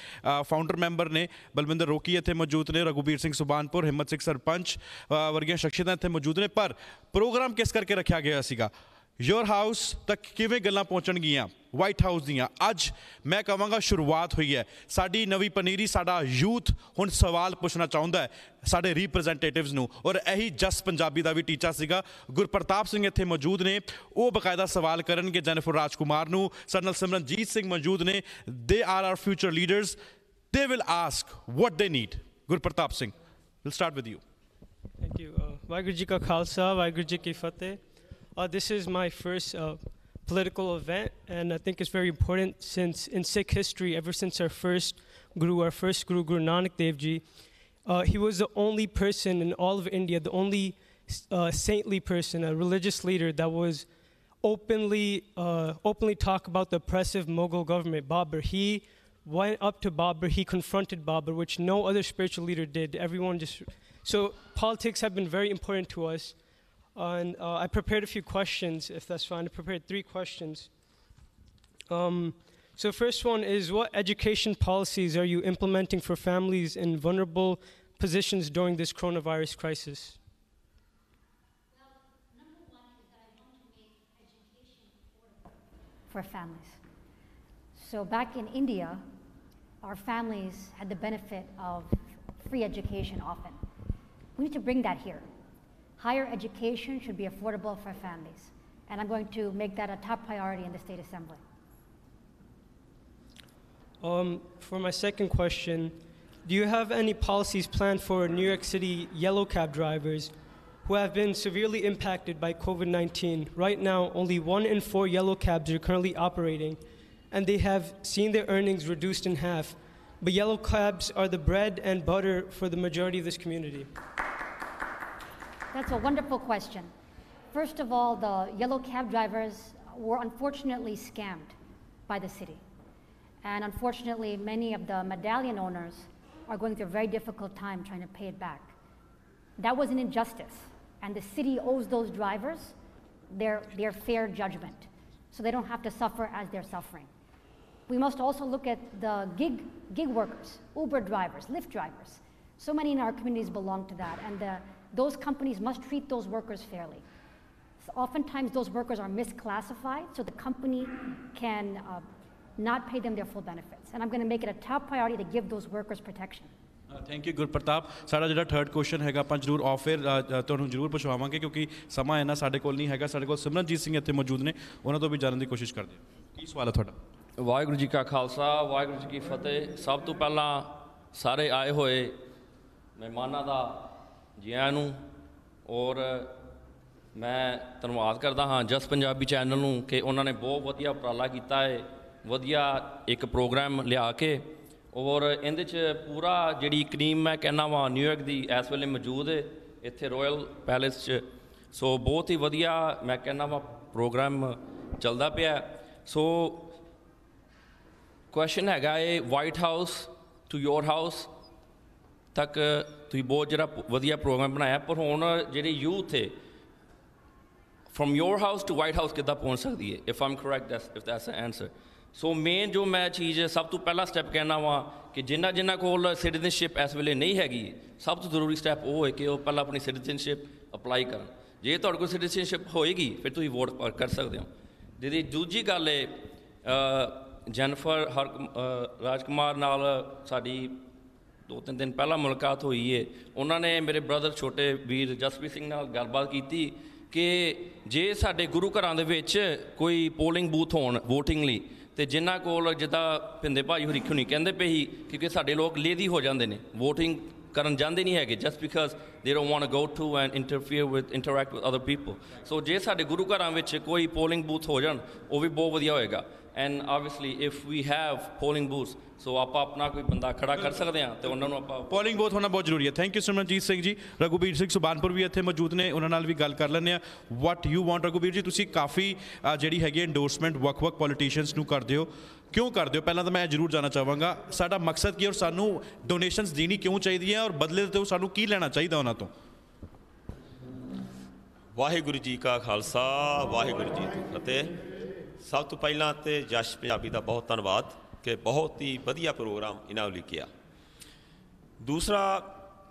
ਫਾਊਂਡਰ ਮੈਂਬਰ ਨੇ ਬਲਵਿੰਦਰ ਰੋਕੀ ਇੱਥੇ ਮੌਜੂਦ ਨੇ ਰਗੂਬੀਰ ਸਿੰਘ ਸੁਬਾਨਪੁਰ ਹਿੰਮਤ ਸਿੰਘ ਸਰਪੰਚ ਵਰਗੀਆਂ ਸ਼ਖਸੀਅਤਾਂ ਇੱਥੇ ਮੌਜੂਦ ਨੇ ਪਰ ਪ੍ਰੋਗਰਾਮ ਕਿਸ ਕਰਕੇ ਰੱਖਿਆ ਗਿਆ ਸੀਗਾ ਯੋਰ ਹਾਊਸ ਤੱਕ ਕਿਵੇਂ ਗੱਲਾਂ ਪਹੁੰਚਣਗੀਆਂ ਵਾਈਟ ਹਾਊਸ ਦੀਆਂ ਅੱਜ ਮੈਂ ਕਹਾਂਗਾ ਸ਼ੁਰੂਆਤ ਹੋਈ ਹੈ ਸਾਡੀ ਨਵੀਂ ਪਨੀਰੀ ਸਾਡਾ ਯੂਥ ਹੁਣ ਸਵਾਲ ਪੁੱਛਣਾ ਚਾਹੁੰਦਾ ਹੈ ਸਾਡੇ ਰਿਪਰੈਜ਼ੈਂਟੇਟਿਵਸ ਨੂੰ ਔਰ ਇਹੀ ਜਸ ਪੰਜਾਬੀ ਦਾ ਵੀ ਟੀਚਾ ਸੀਗਾ ਗੁਰਪ੍ਰਤਾਪ ਸਿੰਘ ਇੱਥੇ ਮੌਜੂਦ ਨੇ ਉਹ ਬਕਾਇਦਾ ਸਵਾਲ ਕਰਨਗੇ ਜਨਫਰ ਰਾਜਕੁਮਾਰ ਨੂੰ ਸਰਨਲ ਸਿਮਰਨਜੀਤ ਸਿੰਘ ਮੌਜੂਦ ਨੇ they are are future leaders they will ask what they need Gurpratap Singh will start with you thank you Waheguru ji ਕਾ ਖਾਲਸਾ ਵਾਹਿਗੁਰੂ ਜੀ ਕੀ ਫਤਿਹ Uh, this is my first uh, political event, and I think it's very important since in Sikh history, ever since our first Guru, our first Guru, Guru Nanak Dev Ji, uh, he was the only person in all of India, the only uh, saintly person, a religious leader that was openly uh, openly talk about the oppressive Mughal government, Babur. He went up to Babur, he confronted Babur, which no other spiritual leader did. Everyone just so politics have been very important to us and uh, I prepared a few questions, if that's fine. I prepared three questions. Um, so, first one is what education policies are you implementing for families in vulnerable positions during this coronavirus crisis? for families. So, back in India, our families had the benefit of free education often. We need to bring that here higher education should be affordable for families. And I'm going to make that a top priority in the State Assembly. Um, for my second question, do you have any policies planned for New York City yellow cab drivers who have been severely impacted by COVID 19? Right now, only one in four yellow cabs are currently operating, and they have seen their earnings reduced in half. But yellow cabs are the bread and butter for the majority of this community. That's a wonderful question. First of all, the yellow cab drivers were unfortunately scammed by the city. And unfortunately, many of the medallion owners are going through a very difficult time trying to pay it back. That was an injustice. And the city owes those drivers their, their fair judgment so they don't have to suffer as they're suffering. We must also look at the gig, gig workers, Uber drivers, Lyft drivers. So many in our communities belong to that. And the those companies must treat those workers fairly. So oftentimes, those workers are misclassified, so the company can uh, not pay them their full benefits. And I'm going to make it a top priority to give those workers protection. Thank you Gurpratap ਸਾਡਾ ਜਿਹੜਾ ਥਰਡ ਕੁਐਸਚਨ ਹੈਗਾ ਆਪਾਂ ਜ਼ਰੂਰ ਆਫ ਤੁਹਾਨੂੰ ਜ਼ਰੂਰ ਪੁੱਛਵਾਵਾਂਗੇ ਕਿਉਂਕਿ ਸਮਾਂ ਹੈ ਸਾਡੇ ਕੋਲ ਨਹੀਂ ਹੈਗਾ ਸਾਡੇ ਕੋਲ ਸਿਮਰਨਜੀਤ ਸਿੰਘ ਇੱਥੇ ਮੌਜੂਦ ਨੇ ਉਹਨਾਂ ਤੋਂ ਵੀ ਜਾਣਨ ਦੀ ਕੋਸ਼ਿਸ਼ ਕਰਦੇ ਹਾਂ ਕੀ ਸਵਾਲ ਹੈ ਤੁਹਾਡਾ ਵਾਹਿਗੁਰੂ ਜੀ ਕਾ ਖਾਲਸਾ ਵਾਹਿਗੁਰੂ ਜੀ ਕੀ ਫਤਿਹ ਸਭ ਤੋਂ ਪਹਿਲਾਂ ਸਾਰੇ ਆਏ ਹੋਏ ਮਹਿਮਾਨਾਂ ਦਾ ਜਿਆਂ ਨੂੰ ਔਰ ਮੈਂ ਧੰਨਵਾਦ ਕਰਦਾ ਹਾਂ ਜਸ ਪੰਜਾਬੀ ਚੈਨਲ ਨੂੰ ਕਿ ਉਹਨਾਂ ਨੇ ਬਹੁਤ ਵਧੀਆ ਉਪਰਾਲਾ ਕੀਤਾ ਹੈ ਵਧੀਆ ਇੱਕ ਪ੍ਰੋਗਰਾਮ ਲਿਆ ਕੇ ਔਰ ਇਹਦੇ 'ਚ ਪੂਰਾ ਜਿਹੜੀ ਕਰੀਮ ਮੈਂ ਕਹਿਣਾ ਵਾਂ ਨਿਊਯਾਰਕ ਦੀ ਇਸ ਵੇਲੇ ਮੌਜੂਦ ਹੈ ਇੱਥੇ ਰਾਇਲ ਪੈਲੇਸ 'ਚ ਸੋ ਬਹੁਤ ਹੀ ਵਧੀਆ ਮੈਂ ਕਹਿਣਾ ਵਾਂ ਪ੍ਰੋਗਰਾਮ ਚੱਲਦਾ ਪਿਆ ਸੋ ਕੁਐਸਚਨ ਹੈਗਾ ਇਹ White House to your house ਤੱਕ ਤੁਸੀਂ ਬਹੁਤ ਜਿਹੜਾ ਵਧੀਆ ਪ੍ਰੋਗਰਾਮ ਬਣਾਇਆ ਪਰ ਹੁਣ ਜਿਹੜੇ ਯੂਥ ਹੈ from your house to White House ਕਿੱਦਾਂ ਪਹੁੰਚ ਸਕਦੀ ਹੈ if I'm correct that's if that's the answer so main ਜੋ ਮੈਂ ਚੀਜ਼ ਸਭ ਤੋਂ ਪਹਿਲਾ ਸਟੈਪ ਕਹਿਣਾ ਵਾਂ ਕਿ ਜਿੰਨਾ ਜਿੰਨਾ ਕੋਲ ਸਿਟੀਜ਼ਨਸ਼ਿਪ ਇਸ ਵੇਲੇ ਨਹੀਂ ਹੈਗੀ ਸਭ ਤੋਂ ਜ਼ਰੂਰੀ ਸਟੈਪ ਉਹ ਹੈ ਕਿ ਉਹ ਪਹਿਲਾਂ ਆਪਣੀ ਸਿਟੀਜ਼ਨਸ਼ਿਪ ਅਪਲਾਈ ਕਰਨ ਜੇ ਤੁਹਾਡੇ ਕੋਲ ਸਿਟੀਜ਼ਨਸ਼ਿਪ ਹੋਏਗੀ ਫਿਰ ਤੁਸੀਂ ਵੋਟ ਕਰ ਸਕਦੇ ਹੋ ਜਿਹਦੀ ਦੂਜੀ ਗੱਲ ਹੈ ਜੈਨਫਰ ਹਰ ਰਾਜਕੁਮਾਰ ਨਾਲ ਸਾਡੀ ਦੋ ਤਿੰਨ ਦਿਨ ਪਹਿਲਾਂ ਮੁਲਾਕਾਤ ਹੋਈ ਏ ਉਹਨਾਂ ਨੇ ਮੇਰੇ ਬ੍ਰਦਰ ਛੋਟੇ ਵੀਰ ਜਸਪੀ ਸਿੰਘ ਨਾਲ ਗੱਲਬਾਤ ਕੀਤੀ ਕਿ ਜੇ ਸਾਡੇ ਗੁਰੂ ਘਰਾਂ ਦੇ ਵਿੱਚ ਕੋਈ ਪੋਲਿੰਗ ਬੂਥ ਹੋਣ VOTING ਲਈ ਤੇ ਜਿਨ੍ਹਾਂ ਕੋਲ ਜਿੱਦਾਂ ਭਿੰਦੇ ਭਾਈ ਹੋਰੀ ਖੁਣੀ ਨਹੀਂ ਕਹਿੰਦੇ ਪਈ ਕਿਉਂਕਿ ਸਾਡੇ ਲੋਕ ਲੇਦੀ ਹੋ ਜਾਂਦੇ ਨੇ VOTING ਕਰਨ ਜਾਂਦੇ ਨਹੀਂ ਹੈਗੇ just because they don't want to go to and interfere with interact with other people so ਜੇ ਸਾਡੇ ਗੁਰੂ ਘਰਾਂ ਵਿੱਚ ਕੋਈ ਪੋਲਿੰਗ ਬੂਥ ਹੋ ਜਾਣ ਉਹ ਵੀ ਬਹੁਤ ਵਧੀਆ ਹੋਏਗਾ and obviously if we have polling booths so ਆਪਾਂ ਆਪਣਾ ਕੋਈ ਬੰਦਾ ਖੜਾ ਕਰ ਸਕਦੇ ਹਾਂ ਤੇ ਉਹਨਾਂ ਨੂੰ ਆਪਾਂ ਪੋਲਿੰਗ ਬੂਥ ਹੋਣਾ ਬਹੁਤ ਜ਼ਰੂਰੀ ਹੈ ਥੈਂਕ ਯੂ ਸਿਮਰਨਜੀਤ ਸਿੰਘ ਜੀ ਰਘੂਬੀਰ ਸਿੰਘ ਸੁਬਾਨਪੁਰ ਵੀ ਇੱਥੇ ਮੌਜੂਦ ਨੇ ਉਹਨਾਂ ਨਾਲ ਵੀ ਗੱਲ ਕਰ ਲੈਂਦੇ ਆ ਵਾਟ ਯੂ ਵਾਂਟ ਰਘੂਬੀਰ ਜੀ ਤੁਸੀਂ ਕਾਫੀ ਜਿਹੜੀ ਹੈਗੀ ਐਂਡੋਰਸਮੈਂਟ ਵਕ-ਵਕ ਪੋਲੀਟੀਸ਼ੀਅਨਸ ਨੂੰ ਕਰਦੇ ਹੋ ਕਿਉਂ ਕਰਦੇ ਹੋ ਪਹਿਲਾਂ ਤਾਂ ਮੈਂ ਜ਼ਰੂਰ ਜਾਣਾ ਚਾਹਾਂਗਾ ਸਾਡਾ ਮਕਸਦ ਕੀ ਔਰ ਸਾਨੂੰ ਡੋਨੇਸ਼ਨਸ ਦੇਣੀ ਕਿਉਂ ਚਾਹੀਦੀ ਹੈ ਔਰ ਬਦਲੇ ਤੇ ਸਾਨੂੰ ਕੀ ਲੈਣਾ ਚਾਹੀਦਾ ਉਹਨਾਂ ਤੋਂ ਵਾਹਿਗੁਰੂ ਜੀ ਕਾ ਖਾਲਸਾ ਵਾਹਿਗੁਰੂ ਜੀ ਕੀ ਫਤਿਹ ਸਭ ਤੋਂ ਪਹਿਲਾਂ ਤੇ ਜਸ਼ ਪੰਜਾਬੀ ਦਾ ਬਹੁਤ ਧੰਨਵਾਦ ਕਿ ਬਹੁਤ ਹੀ ਵਧੀਆ ਪ੍ਰੋਗਰਾਮ ਇਹਨਾਂ ਨੇ ਕੀਤਾ ਦੂਸਰਾ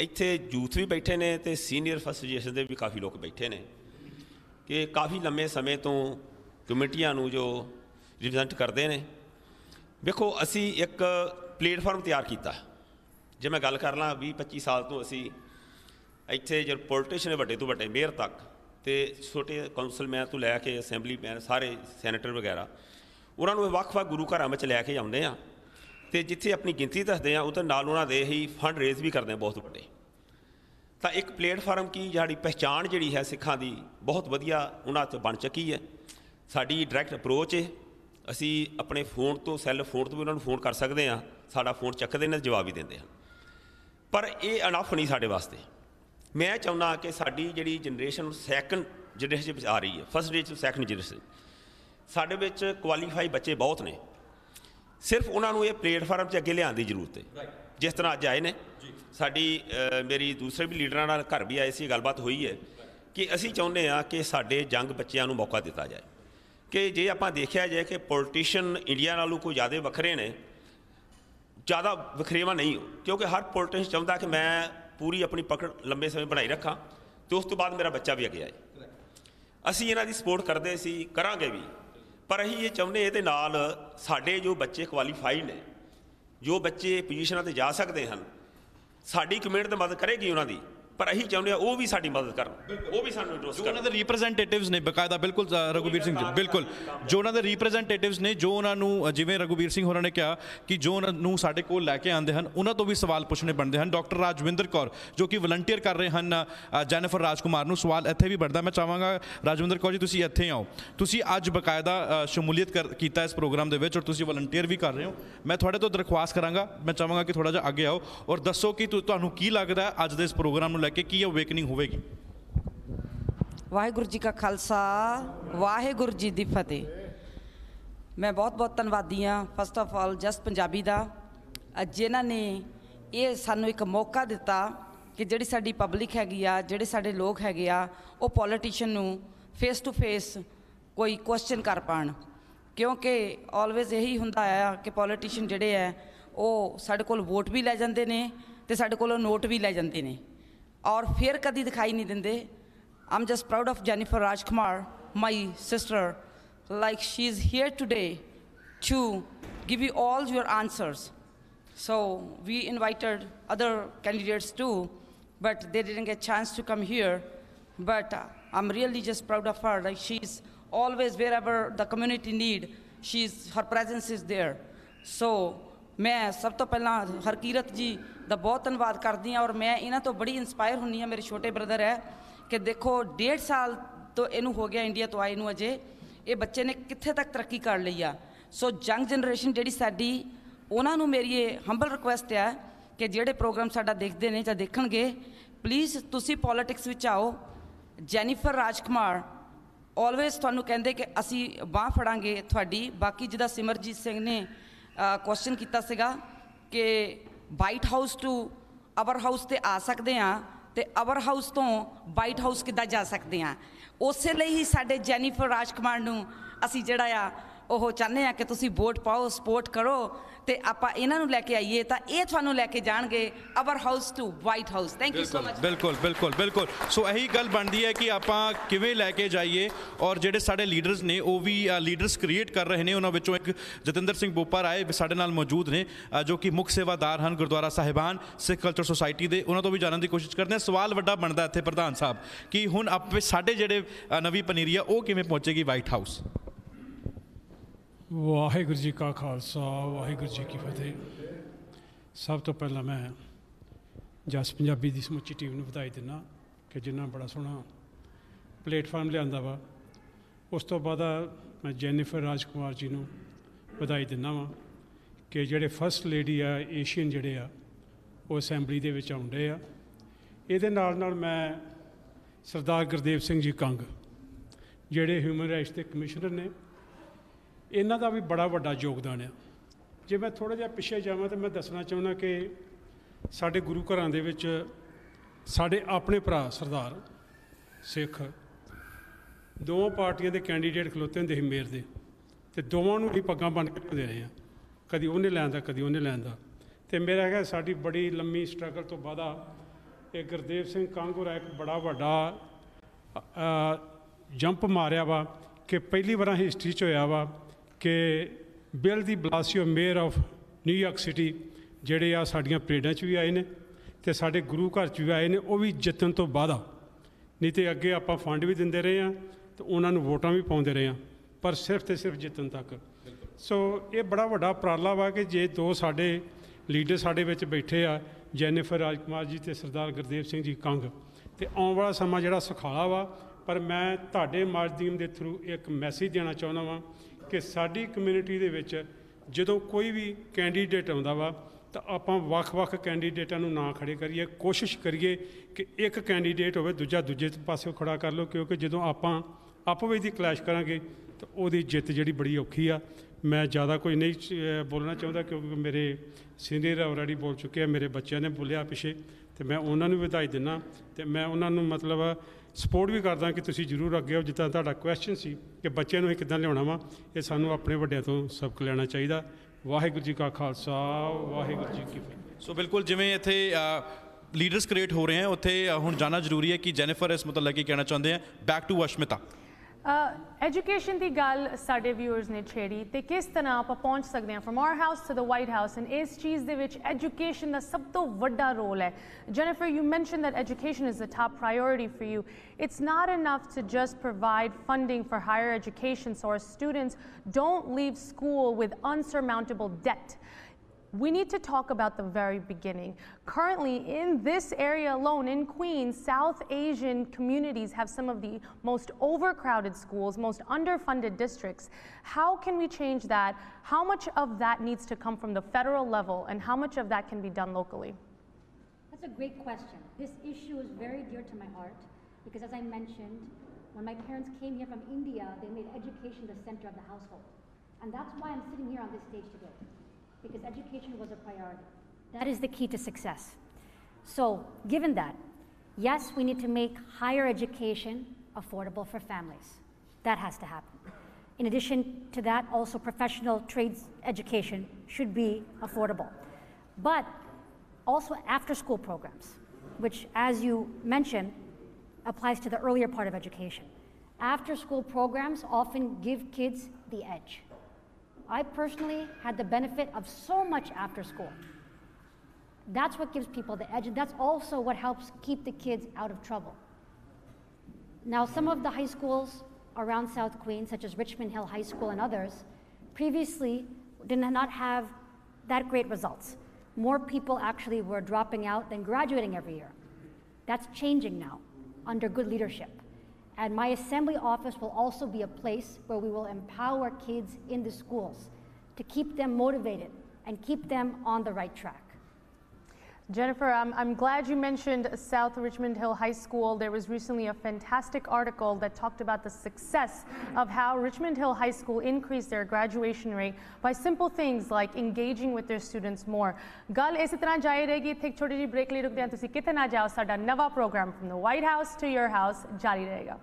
ਇੱਥੇ ਜੂਥ ਵੀ ਬੈਠੇ ਨੇ ਤੇ ਸੀਨੀਅਰ ਐਸੋਸੀਏਸ਼ਨ ਦੇ ਵੀ ਕਾਫੀ ਲੋਕ ਬੈਠੇ ਨੇ ਕਿ ਕਾਫੀ ਲੰਮੇ ਸਮੇਂ ਤੋਂ ਕਮੇਟੀਆਂ ਨੂੰ ਜੋ ਰਿਪਰੈਜ਼ੈਂਟ ਕਰਦੇ ਨੇ ਵੇਖੋ ਅਸੀਂ ਇੱਕ ਪਲੇਟਫਾਰਮ ਤਿਆਰ ਕੀਤਾ ਜੇ ਮੈਂ ਗੱਲ ਕਰ ਲਾਂ 20 25 ਸਾਲ ਤੋਂ ਅਸੀਂ ਇੱਥੇ ਜਿਹੜੇ ਪੋਲੀਟੀਸ਼ੀਅਨ ਵੱਡੇ ਤੋਂ ਵੱਡੇ ਮੇਅਰ ਤੱਕ ਤੇ ਛੋਟੇ ਕਾਉਂਸਲ ਮੈਂ ਤੋਂ ਲੈ ਕੇ ਅਸੈਂਬਲੀ ਮੈਂ ਸਾਰੇ ਸੈਨੇਟਰ ਵਗੈਰਾ ਉਹਨਾਂ ਨੂੰ ਵੱਖ-ਵੱਖ ਗੁਰੂ ਘਰਾਂ ਵਿੱਚ ਲੈ ਕੇ ਜਾਂਦੇ ਆ ਤੇ ਜਿੱਥੇ ਆਪਣੀ ਗਿਣਤੀ ਦੱਸਦੇ ਆ ਉਧਰ ਨਾਲ ਉਹਨਾਂ ਦੇ ਹੀ ਫੰਡ ਰੇਜ਼ ਵੀ ਕਰਦੇ ਆ ਬਹੁਤ ਵੱਡੇ ਤਾਂ ਇੱਕ ਪਲੇਟਫਾਰਮ ਕੀ ਜਿਹੜੀ ਪਛਾਣ ਜਿਹੜੀ ਹੈ ਸਿੱਖਾਂ ਦੀ ਬਹੁਤ ਵਧੀਆ ਉਹਨਾਂ ਤੇ ਬਣ ਚੱਕੀ ਹੈ ਸਾਡੀ ਡਾਇਰੈਕਟ ਅਪਰੋਚ ਹੈ ਅਸੀਂ ਆਪਣੇ ਫੋਨ ਤੋਂ ਸੈੱਲ ਫੋਨ ਤੋਂ ਵੀ ਉਹਨਾਂ ਨੂੰ ਫੋਨ ਕਰ ਸਕਦੇ ਆ ਸਾਡਾ ਫੋਨ ਚੱਕਦੇ ਨੇ ਜਵਾਬ ਵੀ ਦਿੰਦੇ ਆ ਪਰ ਇਹ ਅਨਫ ਨਹੀਂ ਸਾਡੇ ਵਾਸਤੇ ਮੈਂ ਚਾਹੁੰਦਾ ਕਿ ਸਾਡੀ ਜਿਹੜੀ ਜਨਰੇਸ਼ਨ ਸੈਕੰਡ ਜਨਰੇਸ਼ਨ ਵਿੱਚ ਆ ਰਹੀ ਹੈ ਫਸਟ ਜਨਰੇਸ਼ਨ ਸੈਕੰਡ ਜਨਰੇਸ਼ਨ ਸਾਡੇ ਵਿੱਚ ਕੁਆਲੀਫਾਈ ਬੱਚੇ ਬਹੁਤ ਨੇ ਸਿਰਫ ਉਹਨਾਂ ਨੂੰ ਇਹ ਪਲੇਟਫਾਰਮ 'ਤੇ ਅੱਗੇ ਲਿਆਉਣ ਦੀ ਜ਼ਰੂਰਤ ਹੈ ਜਿਸ ਤਰ੍ਹਾਂ ਅੱਜ ਆਏ ਨੇ ਸਾਡੀ ਮੇਰੀ ਦੂਸਰੇ ਵੀ ਲੀਡਰਾਂ ਨਾਲ ਘਰ ਵੀ ਆਏ ਸੀ ਗੱਲਬਾਤ ਹੋਈ ਹੈ ਕਿ ਅਸੀਂ ਚਾਹੁੰਦੇ ਆ ਕਿ ਸਾਡੇ ਜੰਗ ਬੱਚਿਆਂ ਨੂੰ ਮੌਕਾ ਦਿੱਤਾ ਜਾਏ ਕਿ ਜੇ ਆਪਾਂ ਦੇਖਿਆ ਜਾਏ ਕਿ ਪੋਲੀਟੀਸ਼ੀਅਨ ਇੰਡੀਆ ਨਾਲੋਂ ਕੋਈ ਜ਼ਿਆਦਾ ਵੱਖਰੇ ਨੇ ਜ਼ਿਆਦਾ ਵਖਰੇਵਾ ਨਹੀਂ ਹੋ ਕਿਉਂਕਿ ਹਰ ਪੋਲੀਟੀਸ਼ੀਅਨ ਚਾਹੁੰਦਾ ਕਿ ਮੈਂ ਪੂਰੀ ਆਪਣੀ ਪਕੜ ਲੰਬੇ ਸਮੇਂ ਬਣਾਈ ਰੱਖਾਂ ਤੇ ਉਸ ਤੋਂ ਬਾਅਦ ਮੇਰਾ ਬੱਚਾ ਵੀ ਅੱਗੇ ਆਏ ਅਸੀਂ ਇਹਨਾਂ ਦੀ ਸਪੋਰਟ ਕਰਦੇ ਸੀ ਕਰਾਂਗੇ ਵੀ ਪਰ ਅਸੀਂ ਇਹ ਚਾਹੁੰਦੇ ਇਹਦੇ ਨਾਲ ਸਾਡੇ ਜੋ ਬੱਚੇ ਕੁਆਲੀਫਾਈਡ ਨੇ ਜੋ ਬੱਚੇ ਪੋਜੀਸ਼ਨਾਂ ਤੇ ਜਾ ਸਕਦੇ ਹਨ ਸਾਡੀ ਕਮੇਟੀ ਮਦਦ ਕਰੇਗੀ ਉਹਨਾਂ ਦੀ ਪਰ ਅਸੀਂ ਚਾਹੁੰਦੇ ਆ ਉਹ ਵੀ ਸਾਡੀ ਮਦਦ ਕਰਨ ਉਹ ਵੀ ਸਾਨੂੰ ਇੰਟਰਸਟ ਕਰਨ ਜੋ ਉਹਨਾਂ ਦੇ ਰਿਪਰੈਜ਼ੈਂਟੇਟਿਵਸ ਨੇ ਬਕਾਇਦਾ ਬਿਲਕੁਲ ਰਗੂਬੀਰ ਸਿੰਘ ਜੀ ਬਿਲਕੁਲ ਜੋ ਉਹਨਾਂ ਦੇ ਰਿਪਰੈਜ਼ੈਂਟੇਟਿਵਸ ਨੇ ਜੋ ਉਹਨਾਂ ਨੂੰ ਜਿਵੇਂ ਰਗੂਬੀਰ ਸਿੰਘ ਹੋਰਾਂ ਨੇ ਕਿਹਾ ਕਿ ਜੋ ਉਹਨਾਂ ਨੂੰ ਸਾਡੇ ਕੋਲ ਲੈ ਕੇ ਆਉਂਦੇ ਹਨ ਉਹਨਾਂ ਤੋਂ ਵੀ ਸਵਾਲ ਪੁੱਛਣੇ ਬਣਦੇ ਹਨ ਡਾਕਟਰ ਰਾਜਵਿੰਦਰ ਕੌਰ ਜੋ ਕਿ ਵਲੰਟੀਅਰ ਕਰ ਰਹੇ ਹਨ ਜੈਨਫਰ ਰਾਜਕੁਮਾਰ ਨੂੰ ਸਵਾਲ ਇੱਥੇ ਵੀ ਵੱਡਦਾ ਮੈਂ ਚਾਹਾਂਗਾ ਰਾਜਵਿੰਦਰ ਕੌਰ ਜੀ ਤੁਸੀਂ ਇੱਥੇ ਆਓ ਤੁਸੀਂ ਅੱਜ ਬਕਾਇਦਾ ਸ਼ਮੂਲੀਅਤ ਕੀਤਾ ਇਸ ਪ੍ਰੋਗਰਾਮ ਦੇ ਵਿੱਚ ਔਰ ਤੁਸੀਂ ਵਲੰਟੀਅਰ ਵੀ ਕਰ ਰਹੇ ਹੋ ਮੈਂ ਤੁਹਾਡੇ ਤੋਂ ਦਰਖਾਸਤ ਕਰਾਂਗਾ ਮੈਂ ਚਾਹਾਂਗਾ ਕਿ ਥੋੜਾ ਜਿਹਾ ਅੱਗੇ ਆਓ ਔਰ ਦੱਸੋ ਕਿ ਤੁਹਾਨੂੰ ਕੀ ਲੱਗਦਾ ਅੱਜ ਦੇ ਇਸ ਪ੍ਰੋਗਰਾਮ ਨੂੰ ਲੈ ਕੇ ਕੀ ਅਵੇਕਨਿੰਗ ਹੋਵੇਗੀ ਵਾਹਿਗੁਰੂ ਜੀ ਕਾ ਖਾਲਸਾ ਵਾਹਿਗੁਰੂ ਜੀ ਦੀ ਫਤਿਹ ਮੈਂ ਬਹੁਤ ਬਹੁਤ ਧੰਨਵਾਦੀ ਆ first of all just Punjabi ਦਾ ਜਿਨ੍ਹਾਂ ਨੇ ਇਹ ਸਾਨੂੰ ਇੱਕ ਮੌਕਾ ਦਿੱਤਾ ਕਿ ਜਿਹੜੀ ਸਾਡੀ ਪਬਲਿਕ ਹੈਗੀ ਆ ਜਿਹੜੇ ਸਾਡੇ ਲੋਕ ਹੈਗੇ ਆ ਉਹ ਪੋਲੀਟੀਸ਼ੀਅਨ ਨੂੰ ਫੇਸ ਟੂ ਫੇਸ ਕੋਈ ਕੁਐਸਚਨ ਕਰ ਪਾਣ ਕਿਉਂਕਿ ਆਲਵੇਜ਼ ਇਹੀ ਹੁੰਦਾ ਆ ਕਿ ਪੋਲੀਟੀਸ਼ੀਅਨ ਜਿਹੜੇ ਆ ਉਹ ਸਾਡੇ ਕੋਲ ਵੋਟ ਵੀ ਲੈ ਜਾਂਦੇ ਨੇ ਤੇ ਸਾਡੇ ਕੋਲੋਂ ਨੋਟ ਵੀ ਲੈ ਜਾਂਦੇ ਨੇ Or fear कभी दिखाई नहीं देंगे I am just proud of Jennifer Rajkumar my sister like she is here today give you all your answers. So we invited other candidates too, but they didn't get chance to come here. But uh, I'm really just proud of her. Like she's always wherever the community need, she's her presence is there. So ਮੈਂ ਸਭ ਤੋਂ ਪਹਿਲਾਂ ਹਰਕੀਰਤ ਜੀ ਦਾ ਬਹੁਤ ਧੰਨਵਾਦ ਕਰਦੀ ਹਾਂ ਔਰ ਮੈਂ ਇਹਨਾਂ ਤੋਂ ਬੜੀ ਇਨਸਪਾਇਰ ਹੁੰਨੀ ਆ ਮੇਰੇ ਛੋਟੇ ਬ੍ਰਦਰ ਹੈ ਕਿ ਦੇਖੋ 1.5 ਸਾਲ ਤੋਂ ਇਹਨੂੰ ਹੋ ਗਿਆ ਇੰਡੀਆ ਤੋਂ ਆਏ ਨੂੰ ਅਜੇ ਇਹ ਬੱਚੇ ਨੇ ਕਿੱਥੇ ਤੱਕ ਤਰੱਕੀ ਕਰ ਲਈ ਆ ਸੋ ਜੰਗ ਜਨਰੇਸ਼ਨ ਜਿਹੜੀ ਸਾਡੀ ਉਹਨਾਂ ਨੂੰ ਮੇਰੀ ਇਹ ਹੰਬਲ ਰਿਕੁਐਸਟ ਹੈ ਕਿ ਜਿਹੜੇ ਪ੍ਰੋਗਰਾਮ ਸਾਡਾ ਦੇਖਦੇ ਨੇ ਜਾਂ ਦੇਖਣਗੇ ਪਲੀਜ਼ ਤੁਸੀਂ ਪੋਲਿਟਿਕਸ ਵਿੱਚ ਆਓ ਜੈਨੀਫਰ ਰਾਜਕੁਮਾਰ ਆਲਵੇਸ ਤੁਹਾਨੂੰ ਕਹਿੰਦੇ ਕਿ ਅਸੀਂ ਬਾਹ ਫੜਾਂਗੇ ਤੁਹਾਡੀ ਬਾਕੀ ਜਿਹਦਾ ਸਿਮਰਜੀਤ ਸਿੰਘ ਨੇ ਕੁਐਸਚਨ ਕੀਤਾ ਸੀਗਾ ਕਿ White House to our house ਤੇ ਆ ਸਕਦੇ ਆ ਤੇ ਅਵਰ ਹਾਊਸ ਤੋਂ ਵਾਈਟ ਹਾਊਸ ਕਿੱਦਾਂ ਜਾ ਸਕਦੇ ਆ ਉਸੇ ਲਈ ਹੀ ਸਾਡੇ ਜੈਨੀਫਰ ਰਾਜਕੁਮਾਰ ਨੂੰ ਅਸੀਂ ਜਿਹੜਾ ਆ ਉਹ ਚਾਹੁੰਦੇ ਆ ਕਿ ਤੁਸੀਂ ਵੋਟ ਪਾਓ ਸਪੋਰਟ ਕਰੋ ਤੇ ਆਪਾਂ ਇਹਨਾਂ ਨੂੰ ਲੈ ਕੇ ਆਈਏ ਤਾਂ ਇਹ ਤੁਹਾਨੂੰ ਲੈ ਕੇ ਜਾਣਗੇ our house to White House thank you so much ਬਿਲਕੁਲ ਬਿਲਕੁਲ ਬਿਲਕੁਲ ਸੋ ਇਹੀ ਗੱਲ ਬਣਦੀ ਹੈ ਕਿ ਆਪਾਂ ਕਿਵੇਂ ਲੈ ਕੇ ਜਾਈਏ ਔਰ ਜਿਹੜੇ ਸਾਡੇ ਲੀਡਰਸ ਨੇ ਉਹ ਵੀ ਲੀਡਰਸ ਕ੍ਰੀਏਟ ਕਰ ਰਹੇ ਨੇ ਉਹਨਾਂ ਵਿੱਚੋਂ ਇੱਕ ਜਤਿੰਦਰ ਸਿੰਘ ਬੋਪਰ ਆਏ ਸਾਡੇ ਨਾਲ ਮੌਜੂਦ ਨੇ ਜੋ ਕਿ ਮੁੱਖ ਸੇਵਾਦਾਰ ਹਨ ਗੁਰਦੁਆਰਾ ਸਾਹਿਬਾਨ ਸਿੱਖ ਕਲਚਰ ਸੁਸਾਇਟੀ ਦੇ ਉਹਨਾਂ ਤੋਂ ਵੀ ਜਾਣਨ ਦੀ ਕੋਸ਼ਿਸ਼ ਕਰਦੇ ਹਾਂ ਸਵਾਲ ਵੱਡਾ ਬਣਦਾ ਇੱਥੇ ਪ੍ਰਧਾਨ ਸਾਹਿਬ ਕਿ ਹੁਣ ਆਪੇ ਸਾਡੇ ਜਿਹੜੇ ਨਵੀਂ ਪਨੀਰੀਆ ਉਹ ਕਿਵੇਂ ਪਹੁੰਚੇਗੀ ਵਾਈਟ ਹਾਊਸ ਵਾਹਿਗੁਰੂ ਜੀ ਕਾ ਖਾਲਸਾ ਵਾਹਿਗੁਰੂ ਜੀ ਕੀ ਫਤਿਹ ਸਭ ਤੋਂ ਪਹਿਲਾਂ ਮੈਂ ਜਸ ਪੰਜਾਬੀ ਦੀ ਸਮੁੱਚੀ ਟੀਮ ਨੂੰ ਵਧਾਈ ਦਿੰਦਾ ਕਿ ਜਿੰਨਾ ਬੜਾ ਸੋਹਣਾ ਪਲੇਟਫਾਰਮ ਲਿਆਂਦਾ ਵਾ ਉਸ ਤੋਂ ਬਾਅਦ ਮੈਂ ਜੈਨੀਫਰ ਰਾਜਕੁਮਾਰ ਜੀ ਨੂੰ ਵਧਾਈ ਦਿੰਦਾ ਵਾਂ ਕਿ ਜਿਹੜੇ ਫਰਸਟ ਲੇਡੀ ਆ ਏਸ਼ੀਅਨ ਜਿਹੜੇ ਆ ਉਹ ਅਸੈਂਬਲੀ ਦੇ ਵਿੱਚ ਆਉਂਦੇ ਆ ਇਹਦੇ ਨਾਲ ਨਾਲ ਮੈਂ ਸਰਦਾਰ ਗੁਰਦੇਵ ਸਿੰਘ ਜੀ ਕੰਗ ਜਿਹੜੇ ਹਿਊਮਨ ਰਾਈਟਸ ਦੇ ਕਮਿਸ਼ਨਰ ਨੇ ਇਹਨਾਂ ਦਾ ਵੀ ਬੜਾ ਵੱਡਾ ਯੋਗਦਾਨ ਆ ਜੇ ਮੈਂ ਥੋੜਾ ਜਿਹਾ ਪਿੱਛੇ ਜਾਵਾਂ ਤਾਂ ਮੈਂ ਦੱਸਣਾ ਚਾਹੁੰਦਾ ਕਿ ਸਾਡੇ ਗੁਰੂ ਘਰਾਂ ਦੇ ਵਿੱਚ ਸਾਡੇ ਆਪਣੇ ਭਰਾ ਸਰਦਾਰ ਸਿੱਖ ਦੋਵਾਂ ਪਾਰਟੀਆਂ ਦੇ ਕੈਂਡੀਡੇਟ ਖਲੋਤੇ ਹੁੰਦੇ ਸੀ ਮੇਰ ਦੇ ਤੇ ਦੋਵਾਂ ਨੂੰ ਹੀ ਪੱਗਾਂ ਬੰਨ ਕੇ ਦੇ ਰਹੇ ਆ ਕਦੀ ਉਹਨੇ ਲੈਂਦਾ ਕਦੀ ਉਹਨੇ ਲੈਂਦਾ ਤੇ ਮੇਰਾ ਹੈਗਾ ਸਾਡੀ ਬੜੀ ਲੰਮੀ ਸਟਰਗਲ ਤੋਂ ਬਾਅਦ ਇਹ ਗੁਰਦੇਵ ਸਿੰਘ ਕਾਂਗੋਰਾ ਇੱਕ ਬੜਾ ਵੱਡਾ ਜੰਪ ਮਾਰਿਆ ਵਾ ਕਿ ਪਹਿਲੀ ਵਾਰ ਹਿਸਟਰੀ 'ਚ ਹੋਇਆ ਵਾ ਕਿ Bill de Blasio mayor of New York City ਜਿਹੜੇ ਆ ਸਾਡੀਆਂ ਪ੍ਰੇਡਾਂ 'ਚ ਵੀ ਆਏ ਨੇ ਤੇ ਸਾਡੇ ਗੁਰੂ ਘਰ 'ਚ ਵੀ ਆਏ ਨੇ ਉਹ ਵੀ ਜਿੱਤਣ ਤੋਂ ਬਾਅਦ ਨਹੀਂ ਤੇ ਅੱਗੇ ਆਪਾਂ ਫੰਡ ਵੀ ਦਿੰਦੇ ਰਹੇ ਆ ਤੇ ਉਹਨਾਂ ਨੂੰ ਵੋਟਾਂ ਵੀ ਪਾਉਂਦੇ ਰਹੇ ਆ ਪਰ ਸਿਰਫ ਤੇ ਸਿਰਫ ਜਿੱਤਣ ਤੱਕ ਸੋ ਇਹ ਬੜਾ ਵੱਡਾ ਪ੍ਰਾਲਾ ਵਾ ਕਿ ਜੇ ਦੋ ਸਾਡੇ ਲੀਡਰ ਸਾਡੇ ਵਿੱਚ ਬੈਠੇ ਆ ਜੈਨੀਫਰ ਰਾਜਕੁਮਾਰ ਜੀ ਤੇ ਸਰਦਾਰ ਗੁਰਦੇਵ ਸਿੰਘ ਜੀ ਕੰਗ ਤੇ ਆਉਣ ਵਾਲਾ ਸਮਾਂ ਜਿਹੜਾ ਸੁਖਾਲਾ ਵਾ ਪਰ ਮੈਂ ਤੁਹਾਡੇ ਮਾਧਿਅਮ ਦੇ ਥਰੂ ਇੱਕ ਮੈਸੇਜ ਦੇਣਾ ਚਾਹੁੰਦਾ ਵਾਂ ਕਿ ਸਾਡੀ ਕਮਿਊਨਿਟੀ ਦੇ ਵਿੱਚ ਜਦੋਂ ਕੋਈ ਵੀ ਕੈਂਡੀਡੇਟ ਆਉਂਦਾ ਵਾ ਤਾਂ ਆਪਾਂ ਵੱਖ-ਵੱਖ ਕੈਂਡੀਡੇਟਾਂ ਨੂੰ ਨਾ ਖੜੇ ਕਰੀਏ ਕੋਸ਼ਿਸ਼ ਕਰੀਏ ਕਿ ਇੱਕ ਕੈਂਡੀਡੇਟ ਹੋਵੇ ਦੂਜਾ ਦੂਜੇ ਪਾਸੇ ਖੜਾ ਕਰ ਲਓ ਕਿਉਂਕਿ ਜਦੋਂ ਆਪਾਂ ਆਪੋ ਵਿੱਚ ਦੀ ਕਲੈਸ਼ ਕਰਾਂਗੇ ਤਾਂ ਉਹਦੀ ਜਿੱਤ ਜਿਹੜੀ ਬੜੀ ਔਖੀ ਆ ਮੈਂ ਜ਼ਿਆਦਾ ਕੋਈ ਨਹੀਂ ਬੋਲਣਾ ਚਾਹੁੰਦਾ ਕਿਉਂਕਿ ਮੇਰੇ ਸੀਨੀਅਰ ਆਲਰੇਡੀ ਬੋਲ ਚੁੱਕੇ ਆ ਮੇਰੇ ਬੱਚਿਆਂ ਨੇ ਬੋਲਿਆ ਪਿਛੇ ਤੇ ਮੈਂ ਉਹਨਾਂ ਨੂੰ ਵਧਾਈ ਦਿੰਨਾ ਤੇ ਮੈਂ ਉਹਨਾਂ ਨੂੰ ਮਤਲਬ ਸਪੋਰਟ ਵੀ ਕਰਦਾ ਕਿ ਤੁਸੀਂ ਜ਼ਰੂਰ ਅੱਗੇ ਆਓ ਜਿੱਦਾਂ ਤੁਹਾਡਾ ਕੁਐਸਚਨ ਸੀ ਕਿ ਬੱਚਿਆਂ ਨੂੰ ਇਹ ਕਿੱਦਾਂ ਲਿਆਉਣਾ ਵਾ ਇਹ ਸਾਨੂੰ ਆਪਣੇ ਵੱਡਿਆਂ ਤੋਂ ਸਬਕ ਲੈਣਾ ਚਾਹੀਦਾ ਵਾਹਿਗੁਰੂ ਜੀ ਕਾ ਖਾਲਸਾ ਵਾਹਿਗੁਰੂ ਜੀ ਕੀ ਫਤਿਹ ਸੋ ਬਿਲਕੁਲ ਜਿਵੇਂ ਇੱਥੇ ਲੀਡਰਸ ਕ੍ਰੀਏਟ ਹੋ ਰਹੇ ਹਨ ਉੱਥੇ ਹੁਣ ਜਾਣਾ ਜ਼ਰੂਰੀ ਹੈ ਕਿ ਜੈਨੀਫਰ ਇਸ ਮੁਤਲਕ ਕੀ ਕਹਿਣਾ ਚਾਹੁੰਦੇ ਆ ਬੈਕ ਟੂ ਅਸ਼ਮਿਤਾ ਐਜੂਕੇਸ਼ਨ ਦੀ ਗੱਲ ਸਾਡੇ ਵਿਊਅਰਸ ਨੇ ਛੇੜੀ ਤੇ ਕਿਸ ਤਰ੍ਹਾਂ ਆਪਾਂ ਪਹੁੰਚ ਸਕਦੇ ਹਾਂ from our house to the White House and ਇਸ ਚੀਜ਼ ਦੇ ਵਿੱਚ ਐਜੂਕੇਸ਼ਨ ਦਾ ਸਭ ਤੋਂ ਵੱਡਾ ਰੋਲ ਹੈ Jennifer you mention that education is the top priority for you it's not enough to just provide funding for higher education so our students don't leave school with insurmountable debt we need to talk about the very beginning. Currently, in this area alone, in Queens, South Asian communities have some of the most overcrowded schools, most underfunded districts. How can we change that? How much of that needs to come from the federal level, and how much of that can be done locally? That's a great question. This issue is very dear to my heart because, as I mentioned, when my parents came here from India, they made education the center of the household. And that's why I'm sitting here on this stage today because education was a priority. That is the key to success. So, given that, yes, we need to make higher education affordable for families. That has to happen. In addition to that, also professional trades education should be affordable. But also after school programs, which, as you mentioned, applies to the earlier part of education. After school programs often give kids the edge. I personally had the benefit of so much after school. That's what gives people the edge, and that's also what helps keep the kids out of trouble. Now, some of the high schools around South Queens, such as Richmond Hill High School and others, previously did not have that great results. More people actually were dropping out than graduating every year. That's changing now under good leadership. And my assembly office will also be a place where we will empower kids in the schools to keep them motivated and keep them on the right track. Jennifer, I'm, I'm glad you mentioned South Richmond Hill High School. There was recently a fantastic article that talked about the success of how Richmond Hill High School increased their graduation rate by simple things like engaging with their students more. Gal ਇਸੇ ਤਰ੍ਹਾਂ ਜਾਈ ਰਹੇਗੀ ਇੱਥੇ ਇੱਕ ਛੋਟੀ ਜਿਹੀ ਬ੍ਰੇਕ ਲਈ ਰੁਕਦੇ ਹਾਂ ਤੁਸੀਂ ਕਿਤੇ ਨਾ ਜਾਓ ਸਾਡਾ ਨਵਾਂ programme from the White House to your house ਜਾਰੀ ਰਹੇਗਾ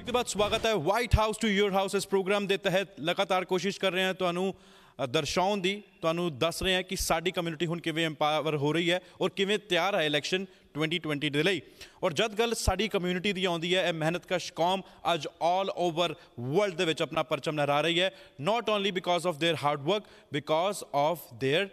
ਇੱਕ ਬਾਤ ਸਵਾਗਤ ਹੈ White House to your house ਇਸ ਪ੍ਰੋਗਰਾਮ ਦੇ ਤਹਿਤ ਲਗਾਤਾਰ ਕੋਸ਼ਿਸ਼ ਕਰ ਰਹੇ ਹਾਂ ਤੁਹਾਨੂੰ ਦਰਸਾਉਣ ਦੀ ਤੁਹਾਨੂੰ ਦੱਸ ਰਹੇ ਹਾਂ ਕਿ ਸਾਡੀ ਕਮਿਊਨਿਟੀ ਹੁਣ ਕਿਵੇਂ ਐਮਪਾਵਰ ਹੋ ਰਹੀ ਹੈ ਔਰ ਕਿਵੇਂ ਤਿਆਰ ਹੈ ਇਲੈਕਸ਼ਨ 2020 ਦੇ ਲਈ ਔਰ ਜਦ ਗੱਲ ਸਾਡੀ ਕਮਿਊਨਿਟੀ ਦੀ ਆਉਂਦੀ ਹੈ ਇਹ ਮਿਹਨਤਕਸ਼ ਕੌਮ ਅੱਜ ਆਲ ਓਵਰ ਵਰਲਡ ਦੇ ਵਿੱਚ ਆਪਣਾ ਪਰਚਮ ਲਹਿਰਾ ਰਹੀ ਹੈ not only because of their hard work because of their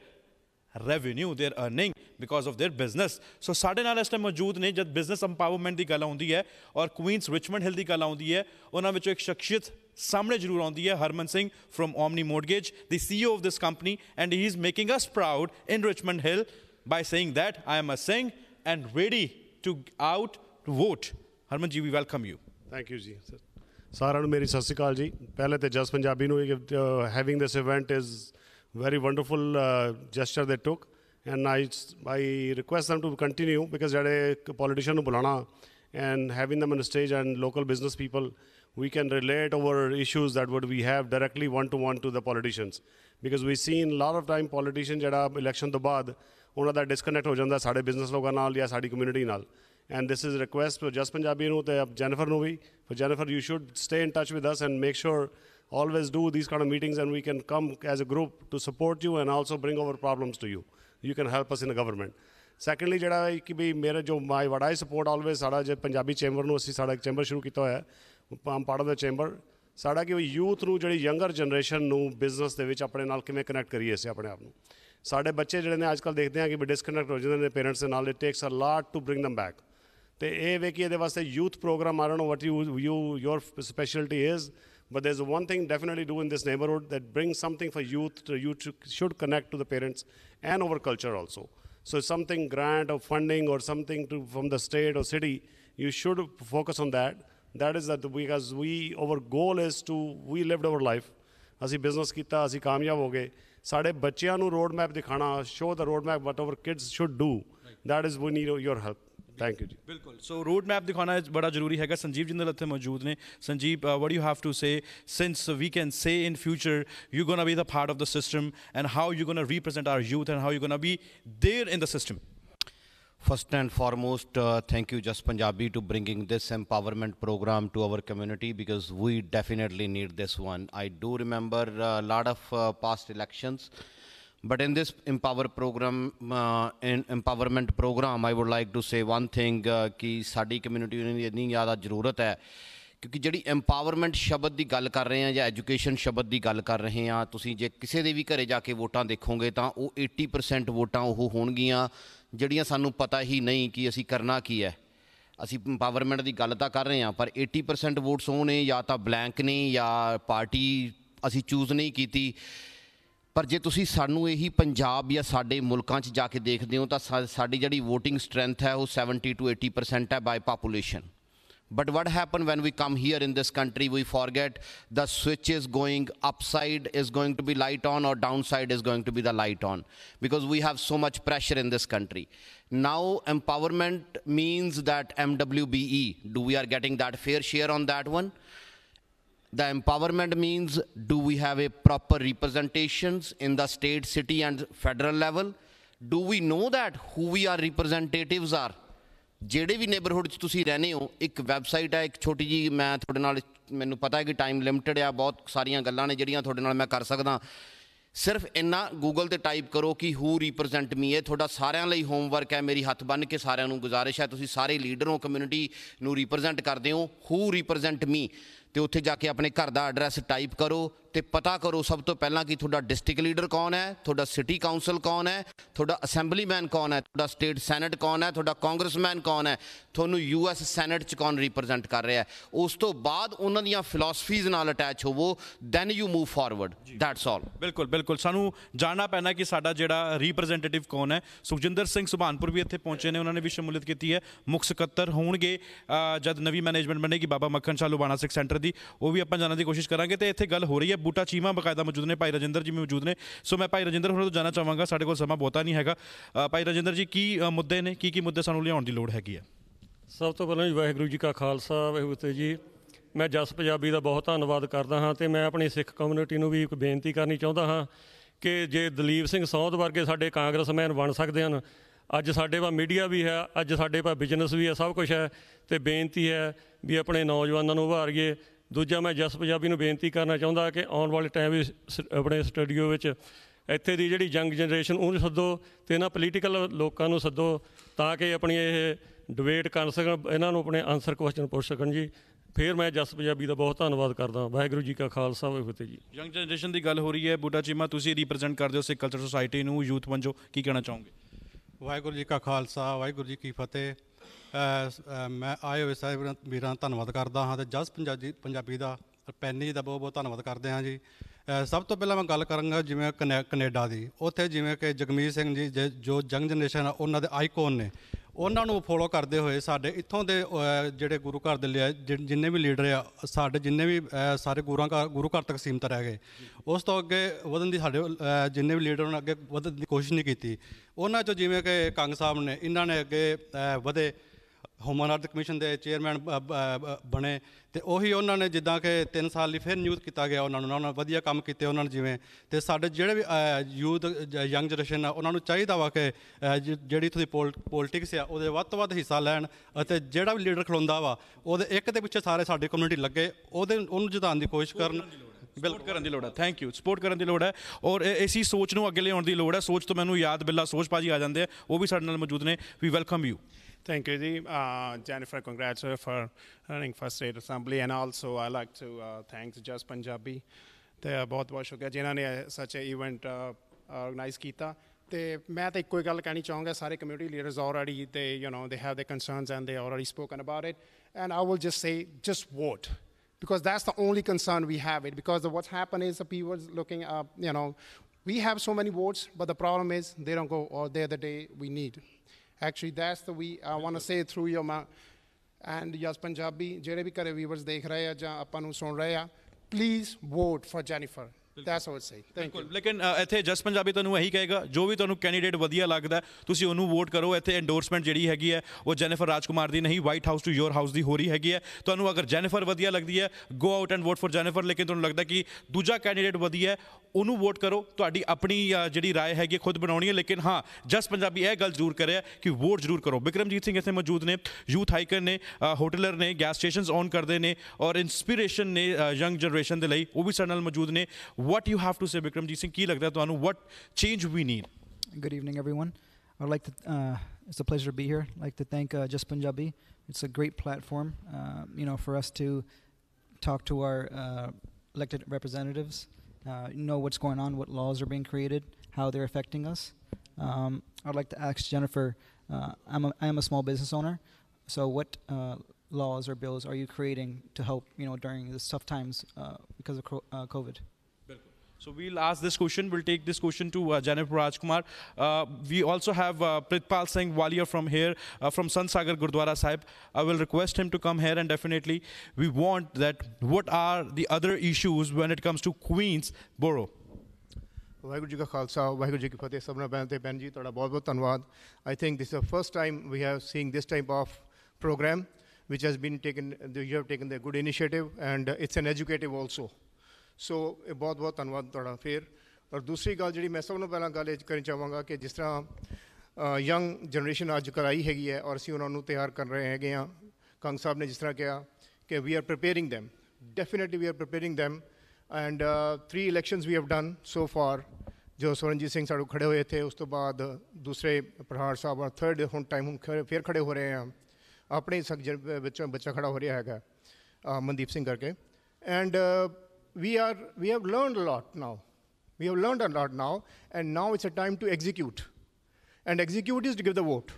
revenue their earning because of their business so ਸਾਡੇ ਨਾਲ ਇਸ ਟਾਈਮ ਮੌਜੂਦ ਨੇ ਜਦ ਬਿਜ਼ਨਸ ਐਮਪਾਵਰਮੈਂਟ ਦੀ ਗੱਲ ਆਉਂਦੀ ਹੈ ਔਰ ਕੁਈਨਸ ਰਿਚਮੰਡ ਹਿਲ ਦੀ ਗੱਲ ਆਉਂਦੀ ਹੈ ਉਹਨਾਂ ਵਿੱਚੋਂ ਇੱਕ ਸ਼ਖਸੀਅਤ ਸਾਹਮਣੇ ਜ਼ਰੂਰ ਆਉਂਦੀ ਹੈ Harman Singh from Omni mortgage the CEO of this company and he is making us proud in Richmond Hill by saying that I am a Singh and ready to out to vote Harman ji we welcome you thank you ਜੀ ਸਰ ਸਾਰਿਆਂ ਨੂੰ ਮੇਰੀ ਸਤਿ ਸ਼੍ਰੀ ਅਕਾਲ ਜੀ ਪਹਿਲੇ ਤੇ ਜਸ ਪੰਜਾਬੀ ਨੂੰ having this event is very wonderful uh, gesture they took. And I, I request them to continue because they had a politician to Bulana and having them on the stage and local business people we can relate our issues that what we have directly one-to-one -to, the politicians. Because we seen lot of time politician ਜਿਹੜਾ ਇਲੈਕਸ਼ਨ ਤੋਂ ਬਾਅਦ ਉਹਨਾਂ ਦਾ ਡਿਸਕਨੈਕਟ ਹੋ ਜਾਂਦਾ ਸਾਡੇ ਬਿਜ਼ਨਸ ਲੋਕਾਂ ਨਾਲ ਜਾਂ ਸਾਡੀ ਕਮਿਊਨਿਟੀ ਨਾਲ and this is request for Jas Punjabi ਨੂੰ ਤੇ ਜੈਨਫਰ ਨੂੰ ਵੀ for Jennifer, you should stay in touch with us and make sure always do these kind of meetings and we can come as a group to support you and also bring our problems to you you can help us in the government secondly ਜਿਹੜਾ ਕਿ ਵੀ ਮੇਰੇ ਜੋ ਮਾਈ ਵਟ ਆਈ ਸਪੋਰਟ ਆਲਵੇਸ ਸਾਡਾ ਜੇ ਪੰਜਾਬੀ ਚੈਂਬਰ ਨੂੰ ਅਸੀਂ ਸਾਡਾ ਇੱਕ ਚੈਂਬਰ ਸ਼ੁਰੂ ਕੀਤਾ ਹੋਇਆ I'm part of the chamber ਸਾਡਾ ਕਿ ਉਹ ਯੂਥ ਨੂੰ ਜਿਹੜੀ ਯੰਗਰ ਜਨਰੇਸ਼ਨ ਨੂੰ ਬਿਜ਼ਨਸ ਦੇ ਵਿੱਚ ਆਪਣੇ ਨਾਲ ਕਿਵੇਂ ਕਨੈਕਟ ਕਰੀਏ ਅਸੀਂ ਆਪਣੇ ਆਪ ਨੂੰ ਸਾਡੇ ਬੱਚੇ ਜਿਹੜੇ ਨੇ ਅੱਜਕੱਲ ਦੇਖਦੇ ਆ ਕਿ ਵੀ ਡਿਸਕਨੈਕਟ ਹੋ ਜਾਂਦੇ ਨੇ ਪੇਰੈਂਟਸ ਦੇ ਨਾਲ it takes a lot to bring them back ਤੇ ਇਹ ਵੇ ਕਿ ਇਹਦੇ ਵਾਸਤੇ youth programme aren't what you you your speciality is but there's one thing definitely do in this neighborhood that brings something for youth to youth should connect to the parents and over culture also so something grant or funding or something from the state or city you should focus on that that is that because we our goal is to we lived our life ਅਸੀਂ ਬਿਜ਼ਨਸ ਕੀਤਾ ਅਸੀਂ ਕਾਮਯਾਬ ਹੋ ਗਏ ਸਾਡੇ ਬੱਚਿਆਂ ਨੂੰ ਰੋਡ ਮੈਪ ਦਿਖਾਣਾ show the road map what our kids should do that is we need your help thank you ਜੀ ਬਿਲਕੁਲ ਸੋ ਰੋਡ ਮੈਪ ਦਿਖਾਣਾ ਬੜਾ ਜ਼ਰੂਰੀ ਹੈਗਾ ਸੰਜੀਵ ਜਿੰਦਲ ਇੱਥੇ ਮੌਜੂਦ ਨੇ Sanjeev what you have to say since we can say in future you gonna be the part of the system and how you gonna represent our youth and how you gonna be there in the system First and foremost, uh, thank you Just Punjabi to bringing this empowerment program to our community because we definitely need this one. I do remember a lot of uh, past elections, but in this empower program, uh, in empowerment program, I would like to say one thing कि साड़ी community में इतनी ज़्यादा ज़रूरत है ਕਿਉਂਕਿ ਜਿਹੜੀ ਐਮਪਾਵਰਮੈਂਟ ਸ਼ਬਦ ਦੀ ਗੱਲ ਕਰ ਰਹੇ ਆ ਜਾਂ ਐਜੂਕੇਸ਼ਨ ਸ਼ਬਦ ਦੀ ਗੱਲ ਕਰ ਰਹੇ ਆ ਤੁਸੀਂ ਜੇ ਕਿਸੇ ਦੇ ਵੀ ਘਰੇ ਜਾ ਕੇ ਵੋਟਾਂ ਦੇਖੋਗੇ ਤਾਂ ਉਹ 80% ਵੋਟਾਂ ਉਹ ਹੋਣਗੀਆਂ ਜਿਹੜੀਆਂ ਸਾਨੂੰ ਪਤਾ ਹੀ ਨਹੀਂ ਕਿ ਅਸੀਂ ਕਰਨਾ ਕੀ ਹੈ ਅਸੀਂ ਪਾਵਰਮੈਂਟ ਦੀ ਗੱਲ ਤਾਂ ਕਰ ਰਹੇ ਹਾਂ ਪਰ 80% ਵੋਟਸ ਉਹ ਨੇ ਜਾਂ ਤਾਂ ਬਲੈਂਕ ਨੇ ਜਾਂ ਪਾਰਟੀ ਅਸੀਂ ਚੂਜ਼ ਨਹੀਂ ਕੀਤੀ ਪਰ ਜੇ ਤੁਸੀਂ ਸਾਨੂੰ ਇਹੀ ਪੰਜਾਬ ਜਾਂ ਸਾਡੇ ਮੁਲਕਾਂ 'ਚ ਜਾ ਕੇ ਦੇਖਦੇ ਹੋ ਤਾਂ ਸਾਡੀ ਜਿਹੜੀ VOTING STRENGTH ਹੈ ਉਹ 70 ਤੋਂ 80% ਹੈ by population But what happened when we come here in this country, we forget the switch is going upside is going to be light on or downside is going to be the light on because we have so much pressure in this country. Now empowerment means that MWBE, do we are getting that fair share on that one? The empowerment means do we have a proper representations in the state, city and federal level? Do we know that who we are representatives are? ਜਿਹੜੇ ਵੀ ਨੇਬਰਹੂਡ 'ਚ ਤੁਸੀਂ ਰਹਿੰਦੇ ਹੋ ਇੱਕ ਵੈਬਸਾਈਟ ਆ ਇੱਕ ਛੋਟੀ ਜੀ ਮੈਂ ਤੁਹਾਡੇ ਨਾਲ ਮੈਨੂੰ ਪਤਾ ਹੈ ਕਿ ਟਾਈਮ ਲਿਮਟਿਡ ਆ ਬਹੁਤ ਸਾਰੀਆਂ ਗੱਲਾਂ ਨੇ ਜਿਹੜੀਆਂ ਤੁਹਾਡੇ ਨਾਲ ਮੈਂ ਕਰ ਸਕਦਾ ਸਿਰਫ ਇੰਨਾ ਗੂਗਲ ਤੇ ਟਾਈਪ ਕਰੋ ਕਿ ਹੂ ਰਿਪਰੈਜ਼ੈਂਟ ਮੀ ਇਹ ਤੁਹਾਡਾ ਸਾਰਿਆਂ ਲਈ ਹੋਮਵਰਕ ਹੈ ਮੇਰੀ ਹੱਥ ਬੰਨ ਕੇ ਸਾਰਿਆਂ ਨੂੰ ਗੁਜ਼ਾਰਿਸ਼ ਹੈ ਤੁਸੀਂ ਸਾਰੇ ਲੀਡਰ ਹੋ ਕਮਿਊਨਿਟੀ ਨੂੰ ਰਿਪਰੈਜ਼ੈਂਟ ਕਰਦੇ ਹੋ ਹੂ ਰਿਪਰੈਜ਼ੈਂਟ ਮੀ ਤੇ ਉੱਥੇ ਜਾ ਕੇ ਆਪਣੇ ਘਰ ਦਾ ਐਡਰੈਸ ਟਾਈਪ ਕਰੋ ਤੇ ਪਤਾ ਕਰੋ ਸਭ ਤੋਂ ਪਹਿਲਾਂ ਕਿ ਤੁਹਾਡਾ ਡਿਸਟ੍ਰਿਕਟ ਲੀਡਰ ਕੌਣ ਹੈ ਤੁਹਾਡਾ ਸਿਟੀ ਕਾਉਂਸਲ ਕੌਣ ਹੈ ਤੁਹਾਡਾ ਅਸੈਂਬਲੀਮੈਨ ਕੌਣ ਹੈ ਤੁਹਾਡਾ ਸਟੇਟ ਸੈਨੇਟ ਕੌਣ ਹੈ ਤੁਹਾਡਾ ਕਾਂਗਰਸਮੈਨ ਕੌਣ ਹੈ ਤੁਹਾਨੂੰ ਯੂਐਸ ਸੈਨੇਟ ਚ ਕੌਣ ਰਿਪਰੈਜ਼ੈਂਟ ਕਰ ਰਿਹਾ ਹੈ ਉਸ ਤੋਂ ਬਾਅਦ ਉਹਨਾਂ ਦੀਆਂ ਫਿਲਾਸਫੀਜ਼ ਨਾਲ ਅਟੈਚ ਹੋਵੋ then you move forward that's all ਬਿਲਕੁਲ ਬਿਲਕੁਲ ਸਾਨੂੰ ਜਾਣਨਾ ਪੈਣਾ ਕਿ ਸਾਡਾ ਜਿਹੜਾ ਰਿਪਰੈਜ਼ੈਂਟੇਟਿਵ ਕੌਣ ਹੈ ਸੁਖਜਿੰਦਰ ਸਿੰਘ ਸੁਭਾਨਪੁਰ ਵੀ ਇੱਥੇ ਪਹੁੰਚੇ ਨੇ ਉਹਨਾਂ ਨੇ ਵੀ ਸ਼ਮੂਲੀਅਤ ਕੀਤੀ ਹੈ ਮੁੱਖ ਸਕੱਤਰ ਹੋਣਗੇ ਜਦ ਨਵੀਂ ਮੈਨੇਜਮੈਂਟ ਬਣੇਗੀ ਬਾਬਾ ਮੱਖਣ ਸ਼ਾਹ ਲੁਬਾਣਾ ਸਿੱਖ ਸੈਂਟਰ ਦੀ ਉਹ ਵੀ ਆਪਾਂ ਜਾਣਨ ਦੀ ਕੋਸ਼ਿਸ਼ ਕਰਾਂਗੇ ਤੇ ਇੱਥੇ ਗੱਲ ਹੋ ਰਹੀ ਹੈ ਬੂਟਾ ਚੀਮਾ ਬਕਾਇਦਾ ਮੌਜੂਦ ਨੇ ਭਾਈ ਰਜਿੰਦਰ ਜੀ ਵੀ ਮੌਜੂਦ ਨੇ ਸੋ ਮੈਂ ਭਾਈ ਰਜਿੰਦਰ ਹੋਰਾਂ ਤੋਂ ਜਾਣਾ ਚਾਹਾਂਗਾ ਸਾਡੇ ਕੋਲ ਸਮਾਂ ਬਹੁਤਾ ਨਹੀਂ ਹੈਗਾ ਭਾਈ ਰਜਿੰਦਰ ਜੀ ਕੀ ਮੁੱਦੇ ਨੇ ਕੀ ਕੀ ਮੁੱਦੇ ਸਾਨੂੰ ਲਿਆਉਣ ਦੀ ਲੋੜ ਹੈਗੀ ਆ ਸਭ ਤੋਂ ਪਹਿਲਾਂ ਜੀ ਵਾਹਿਗੁਰੂ ਜੀ ਕਾ ਖਾਲਸਾ ਵਾਹਿਗੁਰੂ ਜੀ ਜੀ ਮੈਂ ਜਸ ਪੰਜਾਬੀ ਦਾ ਬਹੁਤ ਧੰਨਵਾਦ ਕਰਦਾ ਹਾਂ ਤੇ ਮੈਂ ਆਪਣੀ ਸਿੱਖ ਕਮਿਊਨਿਟੀ ਨੂੰ ਵੀ ਇੱਕ ਬੇਨਤੀ ਕਰਨੀ ਚਾਹੁੰਦਾ ਹਾਂ ਕਿ ਜੇ ਦਲੀਪ ਸਿੰਘ ਸੌਧ ਵਰਗੇ ਸਾਡੇ ਕਾਂਗਰਸਮੈਨ ਬਣ ਸਕਦੇ ਹਨ ਅੱਜ ਸਾਡੇ ਪਾ ਮੀਡੀਆ ਵੀ ਹੈ ਅੱਜ ਸਾਡੇ ਪਾ ਬਿਜ਼ਨਸ ਵੀ ਹੈ ਸਭ ਕੁਝ ਹੈ ਤੇ ਬੇਨਤੀ ਹੈ ਵੀ ਆਪਣੇ ਨੌਜਵਾਨਾਂ ਨੂੰ ਉਭਾਰੀਏ ਦੂਜਾ ਮੈਂ ਜਸ ਪੰਜਾਬੀ ਨੂੰ ਬੇਨਤੀ ਕਰਨਾ ਚਾਹੁੰਦਾ ਕਿ ਆਉਣ ਵਾਲੇ ਟਾਈਮ ਵਿੱਚ ਆਪਣੇ ਸਟੂਡੀਓ ਵਿੱਚ ਇੱਥੇ ਦੀ ਜਿਹੜੀ ਯੰਗ ਜਨਰੇਸ਼ਨ ਉਹਨੂੰ ਸੱਦੋ ਤੇ ਇਹਨਾਂ ਪੋਲੀਟੀਕਲ ਲੋਕਾਂ ਨੂੰ ਸੱਦੋ ਤਾਂ ਕਿ ਆਪਣੀ ਇਹ ਡਿਬੇਟ ਕਰ ਸਕਣ ਇਹਨਾਂ ਨੂੰ ਆਪਣੇ ਆਨਸਰ ਕੁਐਸਚਨ ਪੁੱਛ ਸਕਣ ਜੀ ਫੇਰ ਮੈਂ ਜਸ ਪੰਜਾਬੀ ਦਾ ਬਹੁਤ ਧੰਨਵਾਦ ਕਰਦਾ ਵਾਹਿਗੁਰੂ ਜੀ ਕਾ ਖਾਲਸਾ ਵਾਹਿਗੁਰੂ ਫਤਿਹ ਜੀ ਯੰਗ ਜਨਰੇਸ਼ਨ ਦੀ ਗੱਲ ਹੋ ਰਹੀ ਹੈ ਬੂਟਾ ਚੀਮਾ ਤੁਸੀਂ ਰਿਪਰੈਜ਼ੈਂਟ ਕਰਦੇ ਹੋ ਸਿੱਖ ਕਲਚਰ ਸੋਸਾਇਟੀ ਨੂੰ ਯੂਥ ਵੰਜੋ ਕੀ ਕਹਿਣਾ ਚਾਹੋਗੇ ਵਾਹਿਗੁਰੂ ਜੀ ਕਾ ਖਾਲਸਾ ਵਾਹਿਗੁਰੂ ਜੀ ਕੀ ਫਤਿਹ ਮੈਂ ਆਏ ਹੋਏ ਸਾਹਿਬ ਵੀਰਾਂ ਦਾ ਧੰਨਵਾਦ ਕਰਦਾ ਹਾਂ ਤੇ ਜਸ ਪੰਜਾਬੀ ਪੰਜਾਬੀ ਦਾ ਪੈਨੀ ਦਾ ਬਹੁਤ ਬਹੁਤ ਧੰਨਵਾਦ ਕਰਦੇ ਹਾਂ ਜੀ ਸਭ ਤੋਂ ਪਹਿਲਾਂ ਮੈਂ ਗੱਲ ਕਰਾਂਗਾ ਜਿਵੇਂ ਕੈਨੇਡਾ ਦੀ ਉੱਥੇ ਜਿਵੇਂ ਕਿ ਜਗਮੀਤ ਸਿੰਘ ਜੀ ਜੋ ਜੰਗ ਜਨਰੇਸ਼ਨ ਉਹਨਾਂ ਦੇ ਆਈਕਨ ਨੇ ਉਹਨਾਂ ਨੂੰ ਫੋਲੋ ਕਰਦੇ ਹੋਏ ਸਾਡੇ ਇੱਥੋਂ ਦੇ ਜਿਹੜੇ ਗੁਰੂ ਘਰ ਦੇ ਲਿਆ ਜਿੰਨੇ ਵੀ ਲੀਡਰ ਆ ਸਾਡੇ ਜਿੰਨੇ ਵੀ ਸਾਰੇ ਗੁਰੂਆਂ ਦਾ ਗੁਰੂ ਘਰ ਤੱਕ ਸੀਮਤ ਰਹਿ ਗਏ ਉਸ ਤੋਂ ਅੱਗੇ ਵਧਣ ਦੀ ਸਾਡੇ ਜਿੰਨੇ ਵੀ ਲੀਡਰ ਉਹਨਾਂ ਅੱਗੇ ਵਧਣ ਦੀ ਕੋਸ਼ਿਸ਼ ਨਹੀਂ ਕੀਤੀ ਉਹਨਾਂ ਚੋਂ ਜਿਵੇਂ ਕਿ ਕੰਗ ਸਾਹਿਬ ਨੇ ਇਹਨਾਂ ਨੇ ਅੱਗੇ ਵਧੇ ਹਿਊਮਨ ਅਰਥ ਕਮਿਸ਼ਨ ਦੇ ਚੇਅਰਮੈਨ ਬਣੇ ਤੇ ਉਹੀ ਉਹਨਾਂ ਨੇ ਜਿੱਦਾਂ ਕਿ 3 ਸਾਲ ਲਈ ਫਿਰ ਨਿਯੁਕਤ ਕੀਤਾ ਗਿਆ ਉਹਨਾਂ ਨੂੰ ਉਹਨਾਂ ਨੇ ਵਧੀਆ ਕੰਮ ਕੀਤੇ ਉਹਨਾਂ ਨੇ ਜਿਵੇਂ ਤੇ ਸਾਡੇ ਜਿਹੜੇ ਵੀ ਯੂਥ ਯੰਗ ਜਨਰੇਸ਼ਨ ਆ ਉਹਨਾਂ ਨੂੰ ਚਾਹੀਦਾ ਵਾ ਕਿ ਜਿਹੜੀ ਤੁਸੀਂ ਪੋਲਿਟਿਕਸ ਆ ਉਹਦੇ ਵੱਧ ਤੋਂ ਵੱਧ ਹਿੱਸਾ ਲੈਣ ਅਤੇ ਜਿਹੜਾ ਵੀ ਲੀਡਰ ਖਲੋਂਦਾ ਵਾ ਉਹਦੇ ਇੱਕ ਦੇ ਪਿੱਛੇ ਸਾਰੇ ਸਾਡੀ ਕਮਿਊਨਿਟੀ ਲੱਗੇ ਉਹਦੇ ਉਹਨੂੰ ਜਿਤਾਉਣ ਦੀ ਕੋਸ਼ਿਸ਼ ਕਰਨ ਬਿਲਕੁਲ ਕਰਨ ਦੀ ਲੋੜ ਹੈ ਥੈਂਕ ਯੂ ਸਪੋਰਟ ਕਰਨ ਦੀ ਲੋੜ ਹੈ ਔਰ ਐਸੀ ਸੋਚ ਨੂੰ ਅੱਗੇ ਲਿਆਉਣ ਦੀ ਲੋੜ ਹੈ ਸੋਚ ਤੋਂ ਮੈਨੂੰ ਯਾਦ ਬਿੱਲਾ ਸੋਚ ਪਾਜੀ ਆ ਜਾਂਦੇ ਆ ਉਹ ਵੀ ਸਾਡੇ ਨਾਲ ਮੌਜੂਦ ਨੇ we welcome you Thank you, Dee. Uh, Jennifer, congrats for running for State Assembly. And also, I'd like to uh, thank Just Punjabi. ਤੇ ਬਹੁਤ ਬਹੁਤ ਸ਼ੁਕਰੀਆ ਜਿਨ੍ਹਾਂ ਨੇ ਸੱਚ ਇਵੈਂਟ ਆਰਗੇਨਾਈਜ਼ ਕੀਤਾ ਤੇ ਮੈਂ ਤਾਂ ਇੱਕੋ ਹੀ ਗੱਲ ਕਹਿਣੀ ਚਾਹੂੰਗਾ ਸਾਰੇ ਕਮਿਊਨਿਟੀ ਲੀਡਰਸ ਆਲਰੇਡੀ ਤੇ you know they have their concerns and they already spoken about it and I will just say just vote because that's the only concern we have it because what's happened is the people looking up uh, you know we have so many votes but the problem is they don't go they're the day we need actually that's the way i want to say it through your mouth and yes punjabi jere vi kare viewers dekh rahe ja apan nu sun rahe please vote for jennifer that's all say thank you ਲੇਕਿਨ ਇੱਥੇ ਜਸ ਪੰਜਾਬੀ ਤੁਹਾਨੂੰ ਇਹੀ ਕਹੇਗਾ ਜੋ ਵੀ ਤੁਹਾਨੂੰ ਕੈਂਡੀਡੇਟ ਵਧੀਆ ਲੱਗਦਾ ਤੁਸੀਂ ਉਹਨੂੰ ਵੋਟ ਕਰੋ ਇੱਥੇ ਐਂਡੋਰਸਮੈਂਟ ਜਿਹੜੀ ਹੈਗੀ ਹੈ ਉਹ ਜੈਨੀਫਰ ਰਾਜਕੁਮਾਰ ਦੀ ਨਹੀਂ White House to your house ਦੀ ਹੋ ਰਹੀ ਹੈਗੀ ਹੈ ਤੁਹਾਨੂੰ ਅਗਰ ਜੈਨੀਫਰ ਵਧੀਆ ਲੱਗਦੀ ਹੈ go out and vote for Jennifer ਲੇਕਿਨ ਤੁਹਾਨੂੰ ਲੱਗਦਾ ਕਿ ਦੂਜਾ ਕੈਂਡੀਡੇਟ ਵਧੀਆ ਹੈ ਉਹਨੂੰ ਵੋਟ ਕਰੋ ਤੁਹਾਡੀ ਆਪਣੀ ਜਿਹੜੀ رائے ਹੈਗੀ ਖੁਦ ਬਣਾਉਣੀ ਹੈ ਲੇਕਿਨ ਹਾਂ ਜਸ ਪੰਜਾਬੀ ਇਹ ਗੱਲ ਜ਼ਰੂਰ ਕਰਿਆ ਕਿ ਵੋਟ ਜ਼ਰੂਰ ਕਰੋ ਬਿਕਰਮਜੀਤ ਸਿੰਘ ਇੱਥੇ ਮੌਜੂਦ ਨੇ ਯੂਥ ਹਾਈਕਰ ਨੇ ਹੋਟਲਰ ਨੇ ਗੈਸ ਸਟੇਸ਼ਨਸ ਔਨ ਕਰਦੇ ਨੇ ਔਰ ਇਨਸਪੀਰੇਸ਼ਨ ਨੇ ਯੰਗ ਜਨਰੇਸ਼ਨ ਦੇ ਲਈ ਉਹ ਵੀ ਸਾਡੇ ਨਾਲ ਮੌਜੂਦ ਨੇ what you have to say Bikramjit Singh ਕੀ ਲੱਗਦਾ ਤੁਹਾਨੂੰ what change we need good evening everyone I'd like to uh, it's a pleasure to be here I'd like to thank uh, Just Punjabi it's a great platform uh, you know for us to talk to our uh, elected representatives uh, know what's going on what laws are being created how they're affecting us um, I'd like to ask Jennifer uh, I'm a, I am a small business owner so what uh, laws or bills are you creating to help you know during these tough times because of COVID so we'll ask this question. We'll take this question to uh, Janip Rajkumar. Uh, we also have uh, Pritpal Singh Walia from here, uh, from Sansagar Gurdwara Sahib. I will request him to come here and definitely we want that what are the other issues when it comes to Queen's Borough? Waheguru ji ਕਾ ਖਾਲਸਾ ਵਾਹਿਗੁਰੂ ਜੀ ਕੀ ਫਤਿਹ ਸਭਨਾ ਬੈਨ ਤੇ ਬੈਨ ਜੀ ਤੁਹਾਡਾ ਬਹੁਤ ਬਹੁਤ ਧੰਨਵਾਦ I think this is the first time we have seeing this type of programme which has been taken you have taken the good initiative and it's an educative also so ਇਹ ਬਹੁਤ ਬਹੁਤ ਧੰਨਵਾਦ ਤੁਹਾਡਾ ਫੇਰ ਔਰ ਦੂਸਰੀ ਗੱਲ ਜਿਹੜੀ ਮੈਂ ਸਭ ਤੋਂ ਪਹਿਲਾਂ ਗੱਲ ਇਹ ਕਰਨੀ ਚਾਹਾਂਗਾ ਕਿ ਜਿਸ ਤਰ੍ਹਾਂ ਯੰਗ ਜਨਰੇਸ਼ਨ ਅੱਜ ਕਰਾਈ ਹੈਗੀ ਹੈ ਔਰ ਅਸੀਂ ਉਹਨਾਂ ਨੂੰ ਤਿਆਰ ਕਰ ਰਹੇ ਹੈਗੇ ਆ ਕੰਗ ਸਾਹਿਬ ਨੇ ਜਿਸ ਤਰ੍ਹਾਂ ਕਿਹਾ ਕਿ we are preparing them definitely we are preparing them and 3 elections we have done so far ਜੋ ਸੋਰਨਜੀਤ ਸਿੰਘ ਸਾਡੂ ਖੜੇ ਹੋਏ ਥੇ ਉਸ ਤੋਂ ਬਾਅਦ ਦੂਸਰੇ ਪ੍ਰਹਾਰ ਸਾਹਿਬ ਔਰ ਥਰਡ ਹੁਣ ਟਾਈਮ ਫੇਰ ਖੜੇ ਹੋ ਰਹੇ ਆ ਆਪਣੇ ਸੱਜਣ ਵਿੱਚ ਬੱਚਾ ਖੜਾ ਹੋ ਰਿਹਾ ਹੈਗਾ ਮਨਦੀਪ ਸਿੰਘ ਕਰਕੇ and we, are, we have learned a lot now. We have learned a lot now, and now it's a time to execute. And execute is to give the vote.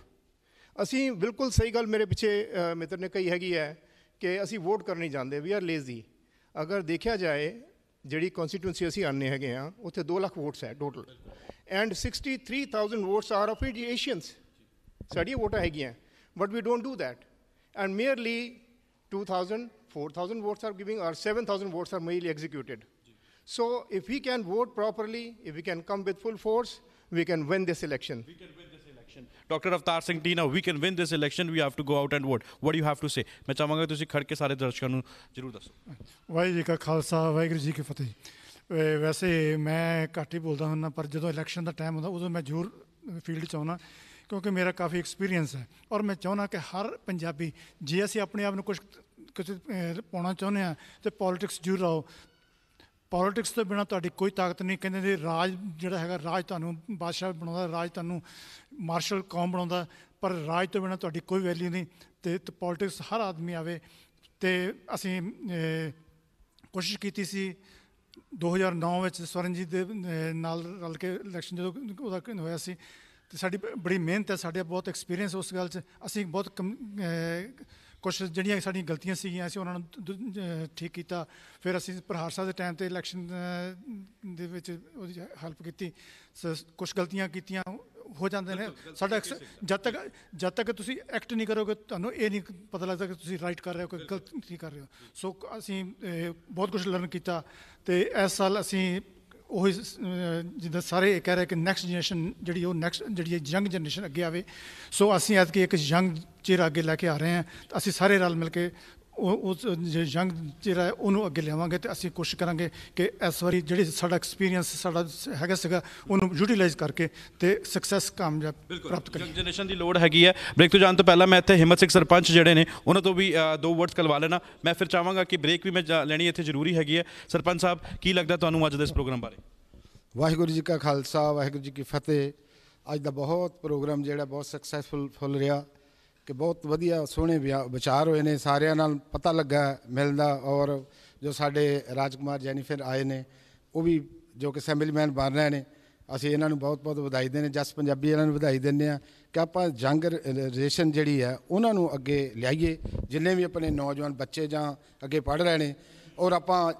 ਅਸੀਂ ਬਿਲਕੁਲ ਸਹੀ ਗੱਲ ਮੇਰੇ ਪਿੱਛੇ ਮਿੱਤਰ ਨੇ ਕਹੀ ਹੈਗੀ ਹੈ ਕਿ ਅਸੀਂ ਵੋਟ ਕਰਨੀ ਜਾਂਦੇ ਵੀ ਆਰ ਲੇਜ਼ੀ ਅਗਰ ਦੇਖਿਆ ਜਾਏ ਜਿਹੜੀ ਕਨਸਟੀਟੂਐਂਸੀ ਅਸੀਂ ਆਨੇ ਹੈਗੇ ਆ ਉੱਥੇ 2 ਲੱਖ ਵੋਟਸ ਹੈ total and 63000 votes are of Indians ਸਾਡੀ ਵੋਟਾਂ ਹੈਗੀਆਂ but we don't do that and merely 2000 4,000 votes are giving or 7,000 votes are mainly executed. So if we can vote properly, if we can come with full force, we can win this election. We can win this election. Dr. Avtar Singh Tina, we can win this election. We have to go out and vote. What do you have to say? ਮੈਂ ਚਾਹਾਂਗਾ ਤੁਸੀਂ ਖੜ ਕੇ ਸਾਰੇ ਦਰਸ਼ਕਾਂ ਨੂੰ ਜ਼ਰੂਰ ਦੱਸੋ ਵਾਹਿਗੁਰੂ ਜੀ ਕਾ ਖਾਲਸਾ ਵਾਹਿਗੁਰੂ ਜੀ ਕੀ ਫਤਿਹ ਵੈਸੇ ਮੈਂ ਘੱਟ ਹੀ ਬੋਲਦਾ ਹੁੰਦਾ ਪਰ ਜਦੋਂ ਇਲੈਕਸ਼ਨ ਦਾ ਟਾਈਮ ਹੁੰਦਾ ਉਦੋਂ ਮੈਂ ਜ਼ਰੂਰ ਫੀਲਡ 'ਚ ਆਉਣਾ ਕਿਉਂਕਿ ਮੇਰਾ ਕਾਫੀ ਐਕਸਪੀਰੀਅੰਸ ਹੈ ਔਰ ਮੈਂ ਚਾਹੁੰਦਾ ਕਿ ਹਰ ਪੰਜਾਬੀ ਜੇ ਅਸੀਂ ਆਪਣੇ ਆਪ ਨੂੰ ਕੁਝ ਕਿਸੇ ਪਾਉਣਾ ਚਾਹੁੰਦੇ ਆ ਤੇ ਪੋਲਿਟਿਕਸ ਜੁੜ ਰਹੋ ਪੋਲਿਟਿਕਸ ਤੋਂ ਬਿਨਾ ਤੁਹਾਡੀ ਕੋਈ ਤਾਕਤ ਨਹੀਂ ਕਹਿੰਦੇ ਨੇ ਰਾਜ ਜਿਹੜਾ ਹੈਗਾ ਰਾਜ ਤੁਹਾਨੂੰ ਬਾਦਸ਼ਾਹ ਬਣਾਉਂਦਾ ਰਾਜ ਤੁਹਾਨੂੰ ਮਾਰਸ਼ਲ ਕੌਮ ਬਣਾਉਂਦਾ ਪਰ ਰਾਜ ਤੋਂ ਬਿਨਾ ਤੁਹਾਡੀ ਕੋਈ ਵੈਲਿਊ ਨਹੀਂ ਤੇ ਪੋਲਿਟਿਕਸ ਹਰ ਆਦਮੀ ਆਵੇ ਤੇ ਅਸੀਂ ਕੋਸ਼ਿਸ਼ ਕੀਤੀ ਸੀ 2009 ਵਿੱਚ ਸਵਰਨਜੀਤ ਦੇ ਨਾਲ ਰਲ ਕੇ ਇਲੈਕਸ਼ਨ ਜਦੋਂ ਉਹਦਾ ਹੋਇਆ ਸੀ ਤੇ ਸਾਡੀ ਬੜੀ ਮਿਹਨਤ ਹੈ ਸਾਡੇ ਬਹੁਤ ਐਕਸਪੀਰੀਅੰਸ ਉਸ ਗੱਲ 'ਚ ਅਸੀਂ ਬਹੁਤ ਕੁਝ ਜਿਹੜੀਆਂ ਸਾਡੀਆਂ ਗਲਤੀਆਂ ਸੀਗੀਆਂ ਅਸੀਂ ਉਹਨਾਂ ਨੂੰ ਠੀਕ ਕੀਤਾ ਫਿਰ ਅਸੀਂ ਪ੍ਰਹਾਰ ਸਾਹਿਬ ਦੇ ਟਾਈਮ ਤੇ ਇਲੈਕਸ਼ਨ ਦੇ ਵਿੱਚ ਉਹਦੀ ਹੈਲਪ ਕੀਤੀ ਕੁਝ ਗਲਤੀਆਂ ਕੀਤੀਆਂ ਹੋ ਜਾਂਦੇ ਨੇ ਸਾਡਾ ਜਦ ਤੱਕ ਜਦ ਤੱਕ ਤੁਸੀਂ ਐਕਟ ਨਹੀਂ ਕਰੋਗੇ ਤੁਹਾਨੂੰ ਇਹ ਨਹੀਂ ਪਤਾ ਲੱਗਦਾ ਕਿ ਤੁਸੀਂ ਰਾਈਟ ਕਰ ਰਹੇ ਹੋ ਕਿ ਗਲਤ ਨਹੀਂ ਕਰ ਰਹੇ ਹੋ ਸੋ ਅਸੀਂ ਬਹੁਤ ਕੁਝ ਲਰਨ ਕੀਤਾ ਤੇ ਇਸ ਸਾਲ ਅਸੀਂ ਉਹ ਜਿੱਦਾਂ ਸਾਰੇ ਇਹ ਕਹਿ ਰਹੇ ਕਿ ਨੈਕਸਟ ਜਨਰੇਸ਼ਨ ਜਿਹੜੀ ਉਹ ਨੈਕਸਟ ਜਿਹੜੀ ਯੰਗ ਜਨਰੇਸ਼ਨ ਅੱਗੇ ਆਵੇ ਸੋ ਅਸੀਂ ਐਤਕੀ ਇੱਕ ਯੰਗ ਚਿਹਰਾ ਅੱਗੇ ਲੈ ਕੇ ਆ ਰਹੇ ਹਾਂ ਅਸੀਂ ਸਾਰੇ ਰਲ ਮਿਲ ਕੇ ਉਸ ਜੰਗ ਜਿਹੜਾ ਉਹਨੂੰ ਅੱਗੇ ਲਿਆਵਾਂਗੇ ਤੇ ਅਸੀਂ ਕੋਸ਼ਿਸ਼ ਕਰਾਂਗੇ ਕਿ ਇਸ ਵਾਰੀ ਜਿਹੜੀ ਸਾਡਾ ਐਕਸਪੀਰੀਅੰਸ ਸਾਡਾ ਹੈਗਾ ਸੀਗਾ ਉਹਨੂੰ ਯੂਟਿਲਾਈਜ਼ ਕਰਕੇ ਤੇ ਸਕਸੈਸ ਕਾਮਯਾਬ ਪ੍ਰਾਪਤ ਕਰੀਏ ਜਨਰੇਸ਼ਨ ਦੀ ਲੋੜ ਹੈਗੀ ਹੈ ਬ੍ਰੇਕ ਤੋਂ ਜਾਣ ਤੋਂ ਪਹਿਲਾਂ ਮੈਂ ਇੱਥੇ ਹਿੰਮਤ ਸਿੰਘ ਸਰਪੰਚ ਜਿਹੜੇ ਨੇ ਉਹਨਾਂ ਤੋਂ ਵੀ ਦੋ ਵਰਡਸ ਕਲਵਾ ਲੈਣਾ ਮੈਂ ਫਿਰ ਚਾਹਾਂਗਾ ਕਿ ਬ੍ਰੇਕ ਵੀ ਮੈਂ ਲੈਣੀ ਇੱਥੇ ਜ਼ਰੂਰੀ ਹੈਗੀ ਹੈ ਸਰਪੰਚ ਸਾਹਿਬ ਕੀ ਲੱਗਦਾ ਤੁਹਾਨੂੰ ਅੱਜ ਦੇ ਇਸ ਪ੍ਰੋਗਰਾਮ ਬਾਰੇ ਵਾਹਿਗੁਰੂ ਜੀ ਕਾ ਖਾਲਸਾ ਵਾਹਿਗੁਰੂ ਜੀ ਕੀ ਫਤਿਹ ਅੱਜ ਦਾ ਬਹੁਤ ਪ੍ਰੋਗਰਾਮ ਜਿਹੜਾ ਬਹੁਤ ਸਕਸੈਸਫੁਲ ਫੁੱਲ ਰਿਹਾ ਕਿ ਬਹੁਤ ਵਧੀਆ ਸੋਹਣੇ ਵਿਚਾਰ ਹੋਏ ਨੇ ਸਾਰਿਆਂ ਨਾਲ ਪਤਾ ਲੱਗਾ ਮਿਲਦਾ ਔਰ ਜੋ ਸਾਡੇ ਰਾਜਕੁਮਾਰ ਜੈਨੀਫਰ ਆਏ ਨੇ ਉਹ ਵੀ ਜੋ ਕਿ ਅਸੈਂਬਲੀਮੈਨ ਬਣ ਰਹੇ ਨੇ ਅਸੀਂ ਇਹਨਾਂ ਨੂੰ ਬਹੁਤ-ਬਹੁਤ ਵਧਾਈ ਦਿੰਦੇ ਜਸ ਪੰਜਾਬੀ ਇਹਨਾਂ ਨੂੰ ਵਧਾਈ ਦਿੰਦੇ ਆ ਕਿ ਆਪਾਂ ਜੰਗ ਰਿਲੇਸ਼ਨ ਜਿਹੜੀ ਹੈ ਉਹਨਾਂ ਨੂੰ ਅੱਗੇ ਲਿਆਈਏ ਜਿੰਨੇ ਵੀ ਆਪਣੇ ਨੌਜਵਾਨ ਬੱਚੇ ਜਾਂ ਅੱਗੇ ਪੜ ਰਹੇ ਨੇ ਔਰ ਆਪਾਂ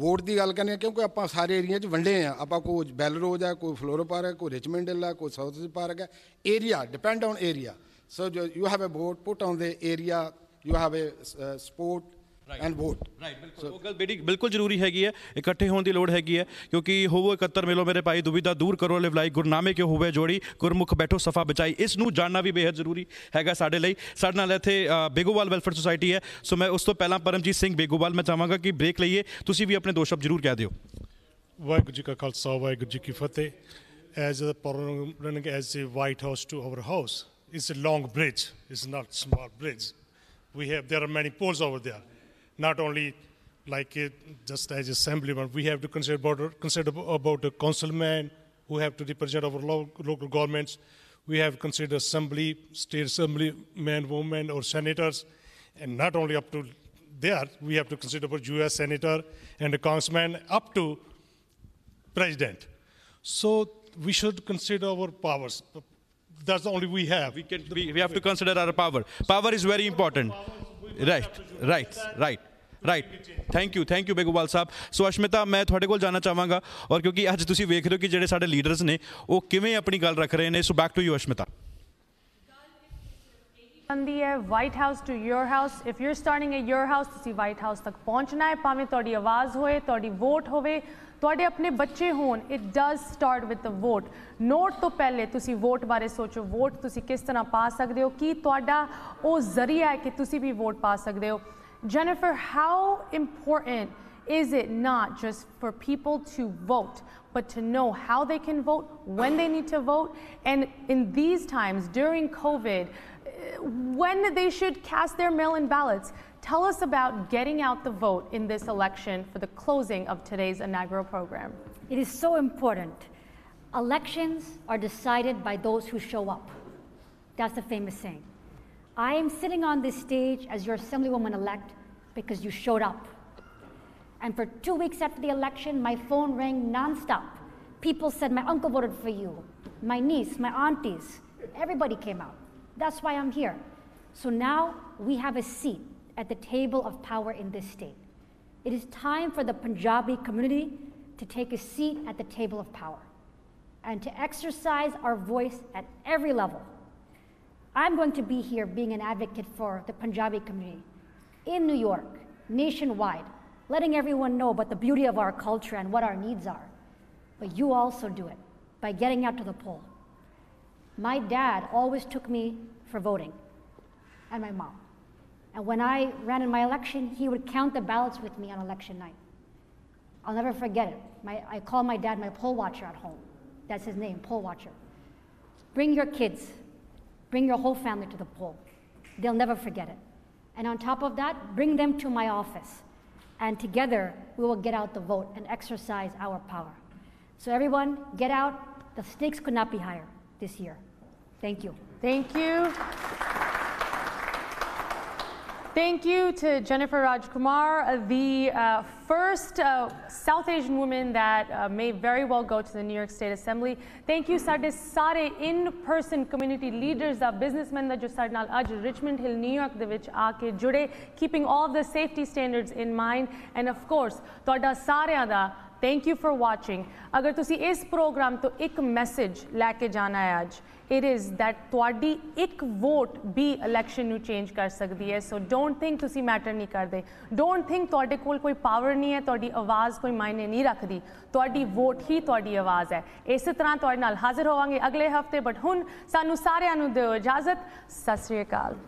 ਵੋਟ ਦੀ ਗੱਲ ਕਰਨੀ ਹੈ ਕਿਉਂਕਿ ਆਪਾਂ ਸਾਰੇ ਏਰੀਆ 'ਚ ਵੰਡੇ ਆ ਆਪਾਂ ਕੋਈ ਬੈਲਰੋਜ ਹੈ ਕੋਈ ਫਲੋਰੋ ਪਾਰਕ ਹੈ ਕੋਈ ਰਿਚਮੰਡ ਹੈ ਕੋਈ ਸਾਊਥ ਪਾਰਕ ਹੈ area depend on area So you have a vote, put on the area, you have a uh, sport, and vote right ਬਿਲਕੁਲ ਉਹ ਗੱਲ ਬੇਟੀ ਬਿਲਕੁਲ ਜ਼ਰੂਰੀ ਹੈਗੀ ਹੈ ਇਕੱਠੇ ਹੋਣ ਦੀ ਲੋੜ ਹੈਗੀ ਹੈ ਕਿਉਂਕਿ ਹੋਵੋ ਇਕੱਤਰ ਮਿਲੋ ਮੇਰੇ ਭਾਈ ਦੁਬਿਧਾ ਦੂਰ ਕਰੋ ਲਿਵਲਾਈ ਗੁਰਨਾਮੇ ਕਿਉ ਹੋਵੇ ਜੋੜੀ ਗੁਰਮੁਖ ਬੈਠੋ ਸਫਾ ਬਚਾਈ ਇਸ ਨੂੰ ਜਾਣਨਾ ਵੀ ਬੇहद ਜ਼ਰੂਰੀ ਹੈਗਾ ਸਾਡੇ ਲਈ ਸਾਡੇ ਨਾਲ ਇੱਥੇ ਬੇਗੋਵਾਲ ਵੈਲਫੇਅਰ ਸੁਸਾਇਟੀ ਹੈ ਸੋ ਮੈਂ ਉਸ ਤੋਂ ਪਹਿਲਾਂ ਪਰਮਜੀਤ ਸਿੰਘ ਬੇਗੋਵਾਲ ਮੈਂ ਚਾਹਾਂਗਾ ਕਿ ਬ੍ਰੇਕ ਲਈਏ ਤੁਸੀਂ ਵੀ ਆਪਣੇ ਦੋ ਸ਼ਬਦ ਜ਼ਰੂਰ ਕਹਿ ਦਿਓ ਵਾਹਿਗੁਰੂ ਜੀ ਕਾ ਖਾਲਸਾ ਵਾਹਿਗੁਰੂ ਜੀ ਕੀ Fateh as a programme running as a White House to our house It's a long bridge. It's not small bridge. We have there are many poles over there. Not only like it, uh, just as assemblyman, we have to consider about, consider about the councilmen who have to represent our local, local governments. We have considered assembly, state assemblymen, women, or senators, and not only up to there, we have to consider about U.S. senator and the congressman up to president. So we should consider our powers. that's only we have. We, can, we, we have to consider our power. Power is very important. Right, right, right. Right thank you thank you Begowal Sahib so Ashmita ਮੈਂ ਤੁਹਾਡੇ ਕੋਲ ਜਾਣਾ ਚਾਹਾਂਗਾ ਔਰ ਕਿਉਂਕਿ ਅੱਜ ਤੁਸੀਂ ਵੇਖ ਰਹੇ ਹੋ ਕਿ ਜਿਹੜੇ ਸਾਡੇ ਲੀਡਰਸ ਨੇ ਉਹ ਕਿਵੇਂ ਆਪਣੀ ਗੱਲ ਰੱਖ ਰਹੇ ਨੇ so back to you Ashmita ਆਂਦੀ ਹੈ White House to your house if you are starting at your house ਤੁਸੀਂ ਵਾਈਟ ਹਾਊਸ ਤੱਕ ਪਹੁੰਚਣਾ ਹੈ ਭਾਵੇਂ ਤੁਹਾਡੀ ਆਵਾਜ਼ ਹੋਏ ਤੁਹਾਡੀ ਵੋਟ ਹੋਵੇ ਤੁਹਾਡੇ ਆਪਣੇ ਬੱਚੇ ਹੋਣ it does start with a vote ਨੋਟ ਤੋਂ ਪਹਿਲੇ ਤੁਸੀਂ ਵੋਟ ਬਾਰੇ ਸੋਚੋ ਵੋਟ ਤੁਸੀਂ ਕਿਸ ਤਰ੍ਹਾਂ ਪਾ ਸਕਦੇ ਹੋ ਕੀ ਤੁਹਾਡਾ ਉਹ ਜ਼ਰੀਆ ਹੈ ਕਿ ਤੁਸੀਂ ਵੀ ਵੋਟ ਪਾ ਸਕਦੇ ਹੋ Jennifer how important is it not just for people to vote, but to know how they can vote, when they need to vote, and in these times during COVID, eh, when they should cast their mail in ballots? Tell us about getting out the vote in this election for the closing of today's inaugural program. It is so important. Elections are decided by those who show up. That's the famous saying. I am sitting on this stage as your Assemblywoman elect because you showed up. And for two weeks after the election, my phone rang nonstop. People said, My uncle voted for you, my niece, my aunties. Everybody came out. That's why I'm here. So now we have a seat at the table of power in this state. It is time for the Punjabi community to take a seat at the table of power and to exercise our voice at every level. I'm going to be here being an advocate for the Punjabi community in New York, nationwide, letting everyone know about the beauty of our culture and what our needs are. But you also do it by getting out to the poll. My dad always took me for voting, and my mom. And when I ran in my election, he would count the ballots with me on election night. I'll never forget it. My, I call my dad my poll watcher at home. That's his name, poll watcher. Bring your kids, bring your whole family to the poll. They'll never forget it. And on top of that, bring them to my office. And together, we will get out the vote and exercise our power. So, everyone, get out. The stakes could not be higher this year. Thank you. Thank you. Thank you to Jennifer Rajkumar, uh, the uh, first uh, South Asian woman that uh, may very well go to the New York State Assembly. Thank you, ਸਾਡੇ ਸਾਰੇ in-person community leaders the businessmen that just ਸਾਡੇ ਨਾਲ ਅੱਜ Richmond Hill, New York the which ਆ ਕੇ ਜੁੜੇ, keeping all the safety standards in mind, and of course, ਤੁਹਾਡਾ ਸਾਰਿਆਂ थैंक यू फॉर वॉचिंग अगर तुम इस प्रोग्राम तो एक मैसेज लैके जाना है अज इट इज़ दैट थोड़ी एक वोट भी इलैक्शन चेंज कर सकती है सो डोंट थिंक तुम मैटर नहीं करते डोंट थिंक थोड़े को कोई पावर नहीं है थोड़ी आवाज़ कोई मायने नहीं रखती थोड़ी वोट ही थोड़ी आवाज़ है इस तरह थोड़े हाजिर होवे अगले हफ्ते बट हूँ सानू सारू दो इजाजत सत श्रीकाल